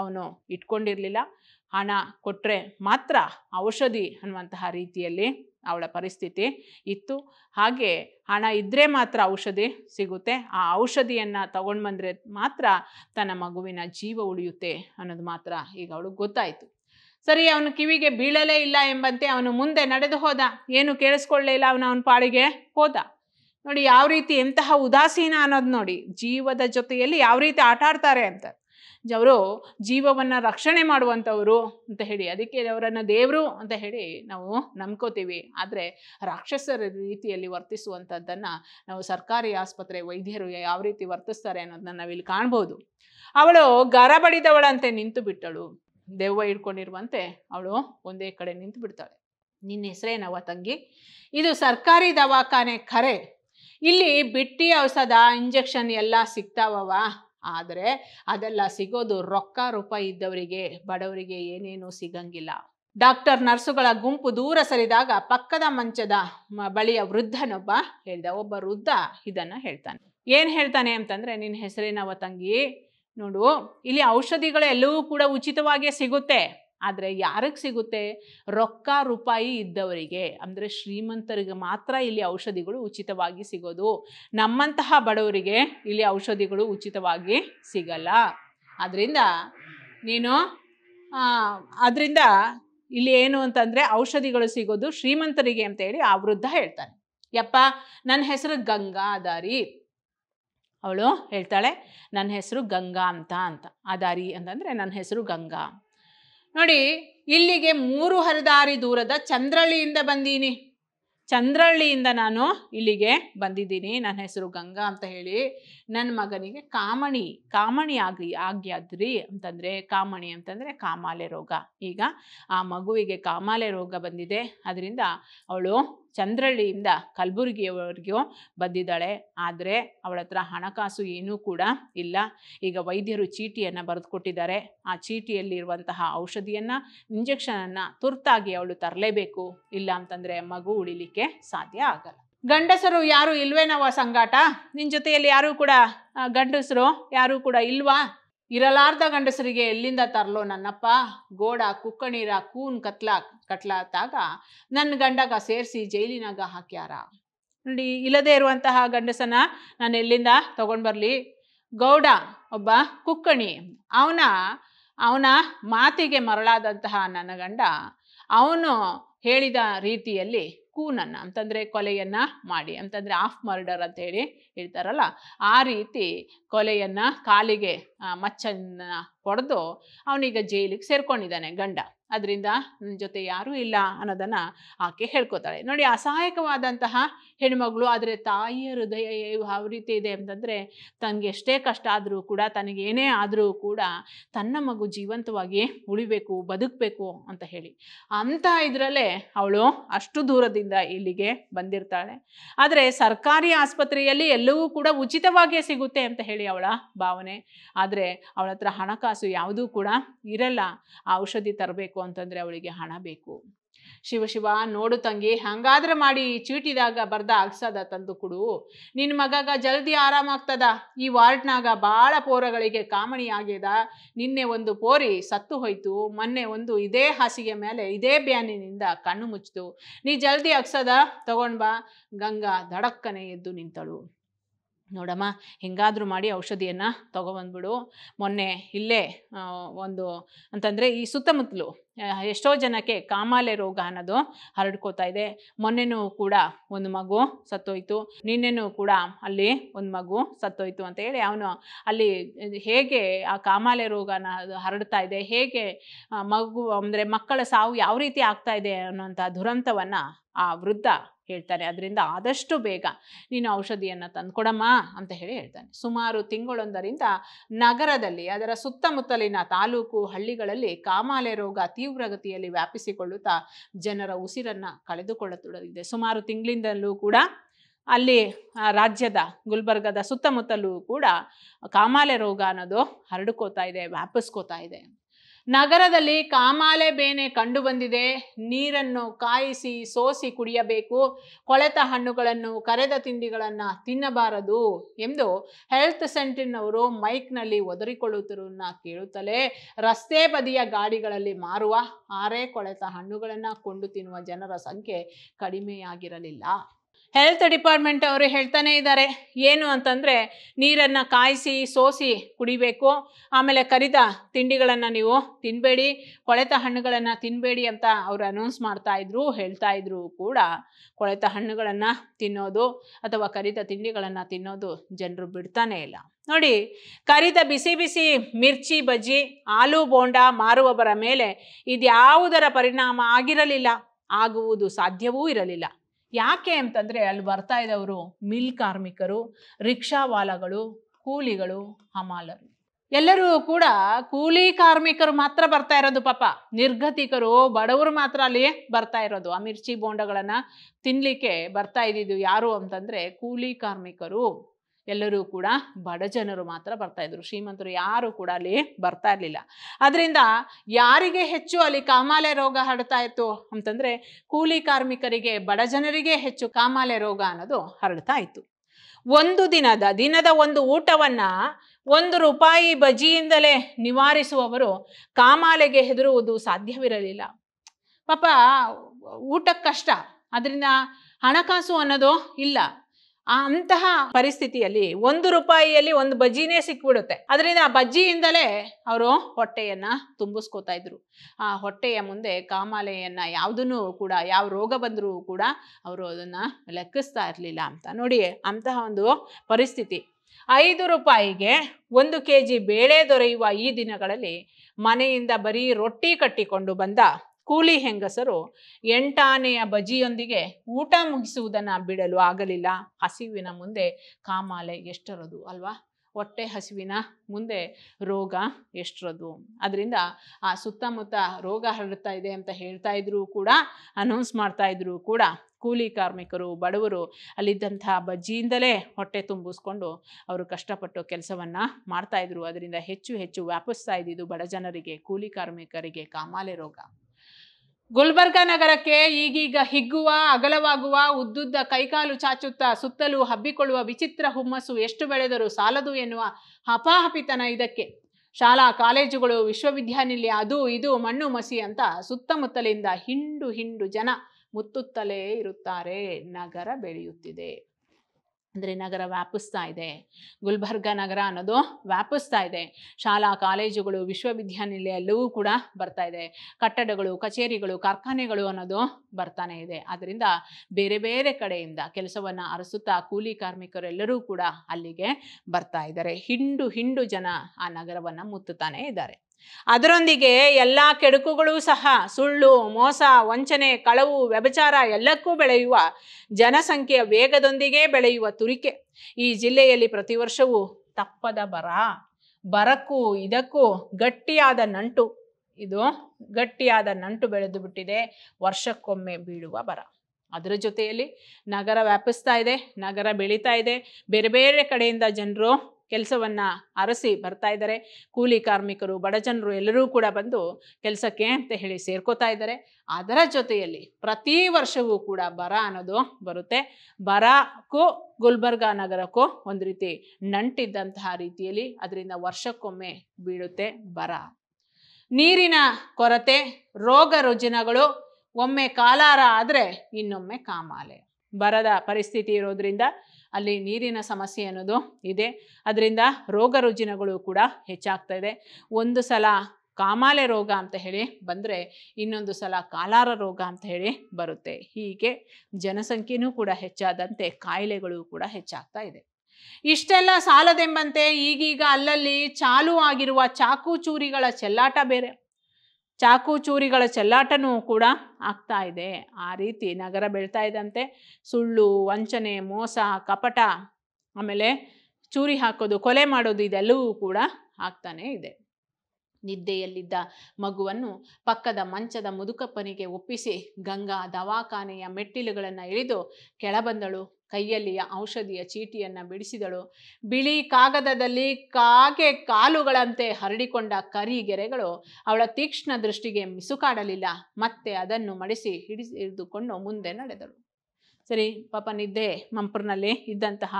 ಅವನು ಇಟ್ಕೊಂಡಿರಲಿಲ್ಲ ಹಣ ಕೊಟ್ಟರೆ ಮಾತ್ರ ಔಷಧಿ ಅನ್ನುವಂತಹ ರೀತಿಯಲ್ಲಿ ಅವಳ ಪರಿಸ್ಥಿತಿ ಇತ್ತು ಹಾಗೆ ಹಣ ಇದ್ದರೆ ಮಾತ್ರ ಔಷಧಿ ಸಿಗುತ್ತೆ ಆ ಔಷಧಿಯನ್ನು ತಗೊಂಡು ಬಂದರೆ ಮಾತ್ರ ತನ್ನ ಮಗುವಿನ ಜೀವ ಉಳಿಯುತ್ತೆ ಅನ್ನೋದು ಮಾತ್ರ ಈಗ ಅವಳು ಗೊತ್ತಾಯಿತು ಸರಿ ಅವನು ಕಿವಿಗೆ ಬೀಳಲೇ ಇಲ್ಲ ಎಂಬಂತೆ ಅವನು ಮುಂದೆ ನಡೆದು ಹೋದ ಏನು ಕೇಳಿಸ್ಕೊಳ್ಳೇ ಇಲ್ಲ ಅವನು ಅವನ ಪಾಡಿಗೆ ಹೋದ ನೋಡಿ ಯಾವ ರೀತಿ ಎಂತಹ ಉದಾಸೀನ ಅನ್ನೋದು ನೋಡಿ ಜೀವದ ಜೊತೆಯಲ್ಲಿ ಯಾವ ರೀತಿ ಆಟ ಆಡ್ತಾರೆ ಅಂತ ಅವರು ಜೀವವನ್ನು ರಕ್ಷಣೆ ಮಾಡುವಂಥವರು ಅಂತ ಹೇಳಿ ಅದಕ್ಕೆ ಅವರನ್ನು ದೇವರು ಅಂತ ಹೇಳಿ ನಾವು ನಂಬ್ಕೋತೀವಿ ಆದರೆ ರಾಕ್ಷಸರ ರೀತಿಯಲ್ಲಿ ವರ್ತಿಸುವಂಥದ್ದನ್ನು ನಾವು ಸರ್ಕಾರಿ ಆಸ್ಪತ್ರೆ ವೈದ್ಯರು ಯಾವ ರೀತಿ ವರ್ತಿಸ್ತಾರೆ ಅನ್ನೋದನ್ನ ನಾವಿಲ್ಲಿ ಕಾಣ್ಬೋದು ಅವಳು ಗರ ಬಡಿದವಳಂತೆ ನಿಂತು ಬಿಟ್ಟಳು ದೆವ್ವ ಇಟ್ಕೊಂಡಿರುವಂತೆ ಅವಳು ಒಂದೇ ಕಡೆ ನಿಂತು ಬಿಡ್ತಾಳೆ ನಿನ್ನ ಹೆಸರೇನವ ತಂಗಿ ಇದು ಸರ್ಕಾರಿ ದವಾಖಾನೆ ಖರೆ ಇಲ್ಲಿ ಬಿಟ್ಟಿ ಔಷಧ ಇಂಜೆಕ್ಷನ್ ಎಲ್ಲ ಸಿಗ್ತಾವವ ಆದರೆ ಅದೆಲ್ಲ ಸಿಗೋದು ರೊಕ್ಕ ರೂಪಾಯಿ ಇದ್ದವರಿಗೆ ಬಡವರಿಗೆ ಏನೇನೂ ಸಿಗಂಗಿಲ್ಲ ಡಾಕ್ಟರ್ ನರ್ಸುಗಳ ಗುಂಪು ದೂರ ಸರಿದಾಗ ಪಕ್ಕದ ಮಂಚದ ಬಳಿಯ ವೃದ್ಧನೊಬ್ಬ ಹೇಳಿದ ಒಬ್ಬ ವೃದ್ಧ ಇದನ್ನು ಹೇಳ್ತಾನೆ ಏನು ಹೇಳ್ತಾನೆ ಅಂತಂದರೆ ನಿನ್ನ ಹೆಸರೇನವ ತಂಗಿ ನೋಡು ಇಲ್ಲಿ ಔಷಧಿಗಳು ಎಲ್ಲವೂ ಕೂಡ ಉಚಿತವಾಗಿಯೇ ಸಿಗುತ್ತೆ ಆದರೆ ಯಾರಿಗೆ ಸಿಗುತ್ತೆ ರೊಕ್ಕ ರೂಪಾಯಿ ಇದ್ದವರಿಗೆ ಅಂದರೆ ಶ್ರೀಮಂತರಿಗೆ ಮಾತ್ರ ಇಲ್ಲಿ ಔಷಧಿಗಳು ಉಚಿತವಾಗಿ ಸಿಗೋದು ನಮ್ಮಂತಹ ಬಡವರಿಗೆ ಇಲ್ಲಿ ಔಷಧಿಗಳು ಉಚಿತವಾಗಿ ಸಿಗಲ್ಲ ಆದ್ದರಿಂದ ನೀನು ಅದರಿಂದ ಇಲ್ಲಿ ಏನು ಅಂತಂದರೆ ಔಷಧಿಗಳು ಸಿಗೋದು ಶ್ರೀಮಂತರಿಗೆ ಅಂತ ಹೇಳಿ ಆ ವೃದ್ಧ ಹೇಳ್ತಾನೆ ಯಪ್ಪ ನನ್ನ ಹೆಸರು ಗಂಗಾ ದಾರಿ ಅವಳು ಹೇಳ್ತಾಳೆ ನನ್ನ ಹೆಸರು ಗಂಗಾ ಅಂತ ಅಂತ ಅದಾರಿ ಅಂತಂದರೆ ನನ್ನ ಹೆಸರು ಗಂಗಾ ನೋಡಿ ಇಲ್ಲಿಗೆ ಮೂರು ಹರಿದಾರಿ ದೂರದ ಚಂದ್ರಳ್ಳಿಯಿಂದ ಬಂದೀನಿ ಚಂದ್ರಳ್ಳಿಯಿಂದ ನಾನು ಇಲ್ಲಿಗೆ ಬಂದಿದ್ದೀನಿ ನನ್ನ ಹೆಸರು ಗಂಗಾ ಅಂತ ಹೇಳಿ ನನ್ನ ಮಗನಿಗೆ ಕಾಮಣಿ ಕಾಮಣಿ ಆಗಿ ಆಗ್ಯಾದ್ರಿ ಅಂತಂದರೆ ಕಾಮಣಿ ಅಂತಂದರೆ ಕಾಮಾಲೆ ರೋಗ ಈಗ ಆ ಮಗುವಿಗೆ ಕಾಮಾಲೆ ರೋಗ ಬಂದಿದೆ ಅದರಿಂದ ಅವಳು ಚಂದ್ರಳ್ಳಿಯಿಂದ ಕಲಬುರಗಿಯವರೆಗೂ ಬಂದಿದ್ದಾಳೆ ಆದರೆ ಅವಳ ಹತ್ರ ಹಣಕಾಸು ಏನೂ ಕೂಡ ಇಲ್ಲ ಈಗ ವೈದ್ಯರು ಚೀಟಿಯನ್ನು ಬರೆದುಕೊಟ್ಟಿದ್ದಾರೆ ಆ ಚೀಟಿಯಲ್ಲಿರುವಂತಹ ಔಷಧಿಯನ್ನು ಇಂಜೆಕ್ಷನನ್ನು ತುರ್ತಾಗಿ ಅವಳು ತರಲೇಬೇಕು ಇಲ್ಲ ಅಂತಂದರೆ ಮಗು ಉಳಿಲಿಕ್ಕೆ ಸಾಧ್ಯ ಆಗಲ್ಲ ಗಂಡಸರು ಯಾರು ಇಲ್ವೇನವ ಸಂಗಾಟ ನಿನ್ನ ಜೊತೆಯಲ್ಲಿ ಯಾರೂ ಕೂಡ ಗಂಡಸರು ಯಾರೂ ಕೂಡ ಇಲ್ವಾ ಇರಲಾರ್ದ ಗಂಡಸರಿಗೆ ಎಲ್ಲಿಂದ ತರಲೋ ನನ್ನಪ್ಪ ಗೋಡ ಕುಕ್ಕಣೀರ ಕೂನ್ ಕತ್ಲಾ ಕಟ್ಲಾತಾಗ ನನ್ನ ಗಂಡಗ ಸೇರಿಸಿ ಜೈಲಿನಾಗ ಹಾಕ್ಯಾರ ನೋಡಿ ಇಲ್ಲದೆ ಇರುವಂತಹ ಗಂಡಸನ ನಾನು ಎಲ್ಲಿಂದ ತಗೊಂಡು ಬರಲಿ ಗೌಡ ಒಬ್ಬ ಕುಕ್ಕಣಿ ಅವನ ಅವನ ಮಾತಿಗೆ ಮರಳಾದಂತಹ ನನ್ನ ಗಂಡ ಅವನು ಹೇಳಿದ ರೀತಿಯಲ್ಲಿ ಕೂನನ್ನ ಅಂತಂದರೆ ಕೊಲೆಯನ್ನು ಮಾಡಿ ಅಂತಂದರೆ ಆಫ್ ಮರ್ಡರ್ ಅಂತ ಹೇಳಿ ಹೇಳ್ತಾರಲ್ಲ ಆ ರೀತಿ ಕೊಲೆಯನ್ನು ಕಾಲಿಗೆ ಮಚ್ಚನ್ನು ಹೊಡೆದು ಅವನೀಗ ಜೈಲಿಗೆ ಸೇರ್ಕೊಂಡಿದ್ದಾನೆ ಗಂಡ ಅದರಿಂದ ನನ್ನ ಜೊತೆ ಯಾರೂ ಇಲ್ಲ ಅನ್ನೋದನ್ನು ಆಕೆ ಹೇಳ್ಕೊತಾಳೆ ನೋಡಿ ಅಸಹಾಯಕವಾದಂತಹ ಹೆಣ್ಮಗಳು ಆದರೆ ತಾಯಿಯ ಹೃದಯ ಯಾವ ರೀತಿ ಇದೆ ಅಂತಂದರೆ ತನಗೆ ಎಷ್ಟೇ ಕಷ್ಟ ಆದರೂ ಕೂಡ ತನಗೇನೇ ಆದರೂ ಕೂಡ ತನ್ನ ಮಗು ಜೀವಂತವಾಗಿ ಉಳಿಬೇಕು ಬದುಕಬೇಕು ಅಂತ ಹೇಳಿ ಅಂಥ ಇದರಲ್ಲೇ ಅವಳು ಅಷ್ಟು ದೂರದಿಂದ ಇಲ್ಲಿಗೆ ಬಂದಿರ್ತಾಳೆ ಆದರೆ ಸರ್ಕಾರಿ ಆಸ್ಪತ್ರೆಯಲ್ಲಿ ಎಲ್ಲವೂ ಕೂಡ ಉಚಿತವಾಗಿಯೇ ಸಿಗುತ್ತೆ ಅಂತ ಹೇಳಿ ಅವಳ ಭಾವನೆ ಆದರೆ ಅವಳ ಹತ್ರ ಹಣಕಾಸು ಯಾವುದೂ ಕೂಡ ಇರಲ್ಲ ಆ ಔಷಧಿ ತರಬೇಕು ಅಂತಂದ್ರೆ ಅವಳಿಗೆ ಹಣ ಬೇಕು ಶಿವ ಶಿವ ನೋಡು ತಂಗಿ ಹಂಗಾದ್ರೆ ಮಾಡಿ ಚೀಟಿದಾಗ ಬರ್ದ ಅಗ್ಸದ ತಂದು ಕೊಡು ನಿನ್ನ ಮಗಗ ಜಲ್ದಿ ಆರಾಮಾಗ್ತದ ಈ ವಾರ್ಡ್ನಾಗ ಭಾಳ ಪೋರಗಳಿಗೆ ಕಾಮಣಿ ಆಗ್ಯದ ನಿನ್ನೆ ಒಂದು ಪೋರಿ ಸತ್ತು ಹೋಯ್ತು ಮೊನ್ನೆ ಒಂದು ಇದೇ ಹಾಸಿಗೆ ಮೇಲೆ ಇದೇ ಬ್ಯಾನಿನಿಂದ ಕಣ್ಣು ಮುಚ್ಚಿತು ನೀ ಜಲ್ದಿ ಅಗ್ಸದ ಬಾ ಗಂಗಾ ಧಡಕ್ಕನೆ ಎದ್ದು ನಿಂತಳು ನೋಡಮ್ಮ ಹೆಂಗಾದರೂ ಮಾಡಿ ಔಷಧಿಯನ್ನು ತೊಗೊಬಂದ್ಬಿಡು ಮೊನ್ನೆ ಇಲ್ಲೇ ಒಂದು ಅಂತಂದರೆ ಈ ಸುತ್ತಮುತ್ತಲು ಎಷ್ಟೋ ಜನಕ್ಕೆ ಕಾಮಾಲೆ ರೋಗ ಅನ್ನೋದು ಹರಡ್ಕೋತಾ ಇದೆ ಮೊನ್ನೆನೂ ಕೂಡ ಒಂದು ಮಗು ಸತ್ತೋಯ್ತು ನಿನ್ನೆನೂ ಕೂಡ ಅಲ್ಲಿ ಒಂದು ಮಗು ಸತ್ತೋಯ್ತು ಅಂತ ಹೇಳಿ ಅವನು ಅಲ್ಲಿ ಹೇಗೆ ಆ ಕಾಮಾಲೆ ರೋಗನ ಹರಡ್ತಾ ಇದೆ ಹೇಗೆ ಮಗು ಅಂದರೆ ಮಕ್ಕಳ ಸಾವು ಯಾವ ರೀತಿ ಆಗ್ತಾ ಇದೆ ಅನ್ನೋಂಥ ದುರಂತವನ್ನು ಆ ವೃದ್ಧ ಹೇಳ್ತಾರೆ ಅದರಿಂದ ಆದಷ್ಟು ಬೇಗ ನೀನು ಔಷಧಿಯನ್ನು ತಂದುಕೊಡಮ್ಮ ಅಂತ ಹೇಳಿ ಹೇಳ್ತಾನೆ ಸುಮಾರು ತಿಂಗಳೊಂದರಿಂದ ನಗರದಲ್ಲಿ ಅದರ ಸುತ್ತಮುತ್ತಲಿನ ತಾಲೂಕು ಹಳ್ಳಿಗಳಲ್ಲಿ ಕಾಮಾಲೆ ರೋಗ ತೀವ್ರಗತಿಯಲ್ಲಿ ವ್ಯಾಪಿಸಿಕೊಳ್ಳುತ್ತಾ ಜನರ ಉಸಿರನ್ನು ಕಳೆದುಕೊಳ್ಳತೊಡಗಿದೆ ಸುಮಾರು ತಿಂಗಳಿಂದಲೂ ಕೂಡ ಅಲ್ಲಿ ರಾಜ್ಯದ ಗುಲ್ಬರ್ಗದ ಸುತ್ತಮುತ್ತಲೂ ಕೂಡ ಕಾಮಾಲೆ ರೋಗ ಅನ್ನೋದು ಹರಡ್ಕೋತಾ ಇದೆ ವ್ಯಾಪಿಸ್ಕೋತಾ ಇದೆ ನಗರದಲ್ಲಿ ಕಾಮಾಲೆ ಬೇನೆ ಕಂಡುಬಂದಿದೆ ನೀರನ್ನು ಕಾಯಿಸಿ ಸೋಸಿ ಕುಡಿಯಬೇಕು ಕೊಳೆತ ಹಣ್ಣುಗಳನ್ನು ಕರೆದ ತಿಂಡಿಗಳನ್ನು ತಿನ್ನಬಾರದು ಎಂದು ಹೆಲ್ತ್ ಸೆಂಟರ್ನವರು ಮೈಕ್ನಲ್ಲಿ ಒದರಿಕೊಳ್ಳುತ್ತಿರುವುದನ್ನು ಕೇಳುತ್ತಲೇ ರಸ್ತೆ ಬದಿಯ ಗಾಡಿಗಳಲ್ಲಿ ಮಾರುವ ಆರೆ ಕೊಳೆತ ಹಣ್ಣುಗಳನ್ನು ಕೊಂಡು ತಿನ್ನುವ ಜನರ ಸಂಖ್ಯೆ ಕಡಿಮೆಯಾಗಿರಲಿಲ್ಲ ಹೆಲ್ತ್ ಡಿಪಾರ್ಟ್ಮೆಂಟ್ ಅವರು ಹೇಳ್ತಾನೆ ಇದ್ದಾರೆ ಏನು ಅಂತಂದರೆ ನೀರನ್ನು ಕಾಯಿಸಿ ಸೋಸಿ ಕುಡಿಬೇಕು ಆಮೇಲೆ ಕರಿದ ತಿಂಡಿಗಳನ್ನು ನೀವು ತಿನ್ನಬೇಡಿ ಕೊಳೆತ ಹಣ್ಣುಗಳನ್ನು ತಿನ್ನಬೇಡಿ ಅಂತ ಅವರು ಅನೌನ್ಸ್ ಮಾಡ್ತಾ ಇದ್ರು ಹೇಳ್ತಾ ಇದ್ರು ಕೂಡ ಕೊಳೆತ ಹಣ್ಣುಗಳನ್ನು ತಿನ್ನೋದು ಅಥವಾ ಕರಿದ ತಿಂಡಿಗಳನ್ನು ತಿನ್ನೋದು ಜನರು ಬಿಡ್ತಾನೇ ಇಲ್ಲ ನೋಡಿ ಕರಿದ ಬಿಸಿ ಬಿಸಿ ಮಿರ್ಚಿ ಬಜ್ಜಿ ಆಲೂ ಬೋಂಡ ಮಾರುವವರ ಮೇಲೆ ಇದ್ಯಾವುದರ ಪರಿಣಾಮ ಆಗಿರಲಿಲ್ಲ ಆಗುವುದು ಸಾಧ್ಯವೂ ಇರಲಿಲ್ಲ ಯಾಕೆ ಅಂತಂದರೆ ಅಲ್ಲಿ ಬರ್ತಾ ಇದ್ದವರು ಮಿಲ್ ಕಾರ್ಮಿಕರು ರಿಕ್ಷಾವಾಲಗಳು ಕೂಲಿಗಳು ಹಮಾಲರು ಎಲ್ಲರೂ ಕೂಡ ಕೂಲಿ ಕಾರ್ಮಿಕರು ಮಾತ್ರ ಬರ್ತಾ ಇರೋದು ಪಾಪ ನಿರ್ಗತಿಕರು ಬಡವರು ಮಾತ್ರ ಅಲ್ಲಿ ಬರ್ತಾ ಇರೋದು ಆ ಮಿರ್ಚಿ ಬೋಂಡಗಳನ್ನು ತಿನ್ನಲಿಕ್ಕೆ ಬರ್ತಾ ಇದ್ದಿದ್ದು ಯಾರು ಅಂತಂದರೆ ಕೂಲಿ ಕಾರ್ಮಿಕರು ಎಲ್ಲರೂ ಕೂಡ ಬಡ ಜನರು ಮಾತ್ರ ಬರ್ತಾ ಇದ್ರು ಶ್ರೀಮಂತರು ಯಾರು ಕೂಡ ಅಲ್ಲಿ ಬರ್ತಾ ಇರಲಿಲ್ಲ ಅದರಿಂದ ಯಾರಿಗೆ ಹೆಚ್ಚು ಅಲ್ಲಿ ಕಾಮಾಲೆ ರೋಗ ಹರಡ್ತಾ ಇತ್ತು ಅಂತಂದ್ರೆ ಕೂಲಿ ಕಾರ್ಮಿಕರಿಗೆ ಬಡ ಜನರಿಗೆ ಹೆಚ್ಚು ಕಾಮಾಲೆ ರೋಗ ಅನ್ನೋದು ಹರಡ್ತಾ ಇತ್ತು ಒಂದು ದಿನದ ದಿನದ ಒಂದು ಊಟವನ್ನ ಒಂದು ರೂಪಾಯಿ ಬಜಿಯಿಂದಲೇ ನಿವಾರಿಸುವವರು ಕಾಮಾಲೆಗೆ ಹೆದರುವುದು ಸಾಧ್ಯವಿರಲಿಲ್ಲ ಪಾಪ ಕಷ್ಟ ಅದರಿಂದ ಹಣಕಾಸು ಅನ್ನೋದು ಇಲ್ಲ ಅಂತಹ ಪರಿಸ್ಥಿತಿಯಲ್ಲಿ ಒಂದು ರೂಪಾಯಿಯಲ್ಲಿ ಒಂದು ಬಜ್ಜಿನೇ ಸಿಕ್ಬಿಡುತ್ತೆ ಅದರಿಂದ ಆ ಬಜ್ಜಿಯಿಂದಲೇ ಅವರು ಹೊಟ್ಟೆಯನ್ನ ತುಂಬಿಸ್ಕೋತಾ ಇದ್ರು ಆ ಹೊಟ್ಟೆಯ ಮುಂದೆ ಕಾಮಾಲೆಯನ್ನ ಯಾವುದನ್ನು ಕೂಡ ಯಾವ ರೋಗ ಬಂದರೂ ಕೂಡ ಅವರು ಅದನ್ನ ಲೆಕ್ಕಿಸ್ತಾ ಇರಲಿಲ್ಲ ಅಂತ ನೋಡಿ ಅಂತಹ ಒಂದು ಪರಿಸ್ಥಿತಿ ಐದು ರೂಪಾಯಿಗೆ ಒಂದು ಕೆ ಜಿ ಬೇಳೆ ದೊರೆಯುವ ಈ ದಿನಗಳಲ್ಲಿ ಮನೆಯಿಂದ ಬರೀ ರೊಟ್ಟಿ ಕಟ್ಟಿಕೊಂಡು ಬಂದ ಕೂಲಿ ಹೆಂಗಸರು ಎಂಟಾನೆಯ ಬಜಿಯೊಂದಿಗೆ ಊಟ ಮುಗಿಸುವುದನ್ನು ಬಿಡಲು ಆಗಲಿಲ್ಲ ಹಸಿವಿನ ಮುಂದೆ ಕಾಮಾಲೆ ಎಷ್ಟರದು ಅಲ್ವಾ ಹೊಟ್ಟೆ ಹಸಿವಿನ ಮುಂದೆ ರೋಗ ಎಷ್ಟರದು ಅದರಿಂದ ಆ ಸುತ್ತಮುತ್ತ ರೋಗ ಹರಡ್ತಾ ಇದೆ ಅಂತ ಹೇಳ್ತಾ ಇದ್ರೂ ಕೂಡ ಅನೌನ್ಸ್ ಮಾಡ್ತಾ ಇದ್ರೂ ಕೂಡ ಕೂಲಿ ಕಾರ್ಮಿಕರು ಬಡವರು ಅಲ್ಲಿದ್ದಂಥ ಬಜ್ಜಿಯಿಂದಲೇ ಹೊಟ್ಟೆ ತುಂಬಿಸ್ಕೊಂಡು ಅವರು ಕಷ್ಟಪಟ್ಟು ಕೆಲಸವನ್ನು ಮಾಡ್ತಾಯಿದ್ರು ಅದರಿಂದ ಹೆಚ್ಚು ಹೆಚ್ಚು ವ್ಯಾಪಿಸ್ತಾ ಇದ್ದಿದ್ದು ಬಡ ಜನರಿಗೆ ಕೂಲಿ ಕಾರ್ಮಿಕರಿಗೆ ಕಾಮಾಲೆ ರೋಗ ಗುಲ್ಬರ್ಗ ನಗರಕ್ಕೆ ಈಗೀಗ ಹಿಗ್ಗುವ ಅಗಲವಾಗುವ ಉದ್ದುದ್ದ ಕೈಕಾಲು ಚಾಚುತ್ತಾ ಸುತ್ತಲೂ ಹಬ್ಬಿಕೊಳ್ಳುವ ವಿಚಿತ್ರ ಹುಮ್ಮಸ್ಸು ಎಷ್ಟು ಬೆಳೆದರೂ ಸಾಲದು ಎನ್ನುವ ಹಪಾಹಪಿತನ ಇದಕ್ಕೆ ಶಾಲಾ ಕಾಲೇಜುಗಳು ವಿಶ್ವವಿದ್ಯಾನಿಲಯ ಅದು ಇದು ಮಣ್ಣು ಮಸಿ ಅಂತ ಸುತ್ತಮುತ್ತಲಿಂದ ಹಿಂಡು ಹಿಂಡು ಜನ ಮುತ್ತುತ್ತಲೇ ಇರುತ್ತಾರೆ ನಗರ ಬೆಳೆಯುತ್ತಿದೆ ಅಂದರೆ ನಗರ ವ್ಯಾಪಿಸ್ತಾ ಇದೆ ಗುಲ್ಬರ್ಗ ನಗರ ಅನ್ನೋದು ವ್ಯಾಪಿಸ್ತಾ ಇದೆ ಶಾಲಾ ಕಾಲೇಜುಗಳು ವಿಶ್ವವಿದ್ಯಾನಿಲಯಲ್ಲೂ ಕೂಡ ಬರ್ತಾ ಇದೆ ಕಟ್ಟಡಗಳು ಕಚೇರಿಗಳು ಕಾರ್ಖಾನೆಗಳು ಅನ್ನೋದು ಬರ್ತಾನೆ ಇದೆ ಆದ್ದರಿಂದ ಬೇರೆ ಬೇರೆ ಕಡೆಯಿಂದ ಕೆಲಸವನ್ನು ಅರಸುತ್ತಾ ಕೂಲಿ ಕಾರ್ಮಿಕರೆಲ್ಲರೂ ಕೂಡ ಅಲ್ಲಿಗೆ ಬರ್ತಾ ಇದ್ದಾರೆ ಹಿಂಡು ಹಿಂಡು ಜನ ಆ ನಗರವನ್ನು ಮುತ್ತುತ್ತಾನೆ ಇದ್ದಾರೆ ಅದರೊಂದಿಗೆ ಎಲ್ಲ ಕೆಡುಕುಗಳೂ ಸಹ ಸುಳ್ಳು ಮೋಸ ವಂಚನೆ ಕಳವು ವ್ಯಭಚಾರ ಎಲ್ಲಕ್ಕೂ ಬೆಳೆಯುವ ಜನಸಂಖ್ಯೆಯ ವೇಗದೊಂದಿಗೆ ಬೆಳೆಯುವ ತುರಿಕೆ ಈ ಜಿಲ್ಲೆಯಲ್ಲಿ ಪ್ರತಿ ವರ್ಷವೂ ತಪ್ಪದ ಬರ ಬರಕ್ಕೂ ಇದಕ್ಕೂ ಗಟ್ಟಿಯಾದ ನಂಟು ಇದು ಗಟ್ಟಿಯಾದ ನಂಟು ಬೆಳೆದು ಬಿಟ್ಟಿದೆ ವರ್ಷಕ್ಕೊಮ್ಮೆ ಬೀಳುವ ಬರ ಅದರ ಜೊತೆಯಲ್ಲಿ ನಗರ ವ್ಯಾಪಿಸ್ತಾ ಇದೆ ನಗರ ಬೆಳೀತಾ ಇದೆ ಬೇರೆ ಬೇರೆ ಕಡೆಯಿಂದ ಜನರು ಕೆಲಸವನ್ನ ಅರಸಿ ಬರ್ತಾ ಇದ್ದಾರೆ ಕೂಲಿ ಕಾರ್ಮಿಕರು ಬಡಜನರು ಎಲ್ಲರೂ ಕೂಡ ಬಂದು ಕೆಲಸಕ್ಕೆ ಅಂತ ಹೇಳಿ ಸೇರ್ಕೋತಾ ಇದ್ದಾರೆ ಅದರ ಜೊತೆಯಲ್ಲಿ ಪ್ರತಿ ವರ್ಷವೂ ಕೂಡ ಬರ ಅನ್ನೋದು ಬರುತ್ತೆ ಬರಕ್ಕೂ ಗುಲ್ಬರ್ಗ ನಗರಕ್ಕೂ ಒಂದು ರೀತಿ ನಂಟಿದ್ದಂತಹ ರೀತಿಯಲ್ಲಿ ಅದರಿಂದ ವರ್ಷಕ್ಕೊಮ್ಮೆ ಬೀಳುತ್ತೆ ಬರ ನೀರಿನ ಕೊರತೆ ರೋಗ ರುಜಿನಗಳು ಒಮ್ಮೆ ಕಾಲಾರ ಆದರೆ ಇನ್ನೊಮ್ಮೆ ಕಾಮಾಲೆ ಬರದ ಪರಿಸ್ಥಿತಿ ಇರೋದ್ರಿಂದ ಅಲ್ಲಿ ನೀರಿನ ಸಮಸ್ಯೆ ಅನ್ನೋದು ಇದೆ ಅದರಿಂದ ರೋಗ ರುಜಿನಗಳು ಕೂಡ ಹೆಚ್ಚಾಗ್ತಾ ಇದೆ ಒಂದು ಸಲ ಕಾಮಾಲೆ ರೋಗ ಅಂತ ಹೇಳಿ ಬಂದರೆ ಇನ್ನೊಂದು ಸಲ ಕಾಲಾರ ರೋಗ ಅಂತ ಹೇಳಿ ಬರುತ್ತೆ ಹೀಗೆ ಜನಸಂಖ್ಯೆನೂ ಕೂಡ ಹೆಚ್ಚಾದಂತೆ ಕಾಯಿಲೆಗಳು ಕೂಡ ಹೆಚ್ಚಾಗ್ತಾ ಇದೆ ಇಷ್ಟೆಲ್ಲ ಸಾಲದೆಂಬಂತೆ ಈಗೀಗ ಅಲ್ಲಲ್ಲಿ ಚಾಲು ಆಗಿರುವ ಚಾಕು ಚೂರಿಗಳ ಚೆಲ್ಲಾಟ ಬೇರೆ ಚಾಕು ಚೂರಿಗಳ ಚೆಲ್ಲಾಟನೂ ಕೂಡ ಆಗ್ತಾ ಇದೆ ಆ ರೀತಿ ನಗರ ಬೆಳ್ತಾ ಇದ್ದಂತೆ ಸುಳ್ಳು ವಂಚನೆ ಮೋಸ ಕಪಟ ಆಮೇಲೆ ಚೂರಿ ಹಾಕೋದು ಕೊಲೆ ಮಾಡೋದು ಇದೆಲ್ಲವೂ ಕೂಡ ಆಗ್ತಾನೇ ಇದೆ ನಿದ್ದೆಯಲ್ಲಿದ್ದ ಮಗುವನ್ನು ಪಕ್ಕದ ಮಂಚದ ಮುದುಕಪ್ಪನಿಗೆ ಒಪ್ಪಿಸಿ ಗಂಗಾ ದವಾಖಾನೆಯ ಮೆಟ್ಟಿಲುಗಳನ್ನು ಇಳಿದು ಕೆಳಬಂದಳು ಕೈಯಲ್ಲಿಯ ಔಷಧಿಯ ಚೀಟಿಯನ್ನು ಬಿಡಿಸಿದಳು ಬಿಳಿ ಕಾಗದದಲ್ಲಿ ಕಾಗೆ ಕಾಲುಗಳಂತೆ ಹರಡಿಕೊಂಡ ಕರಿ ಗೆರೆಗಳು ಅವಳ ತೀಕ್ಷ್ಣ ದೃಷ್ಟಿಗೆ ಮಿಸುಕಾಡಲಿಲ್ಲ ಮತ್ತೆ ಅದನ್ನು ಮಡಿಸಿ ಹಿಡಿಸಿ ಹಿಡಿದುಕೊಂಡು ಮುಂದೆ ನಡೆದಳು ಸರಿ ಪಾಪ ನಿದ್ದೆ ಮಂಪ್ರನಲ್ಲಿ ಇದ್ದಂತಹ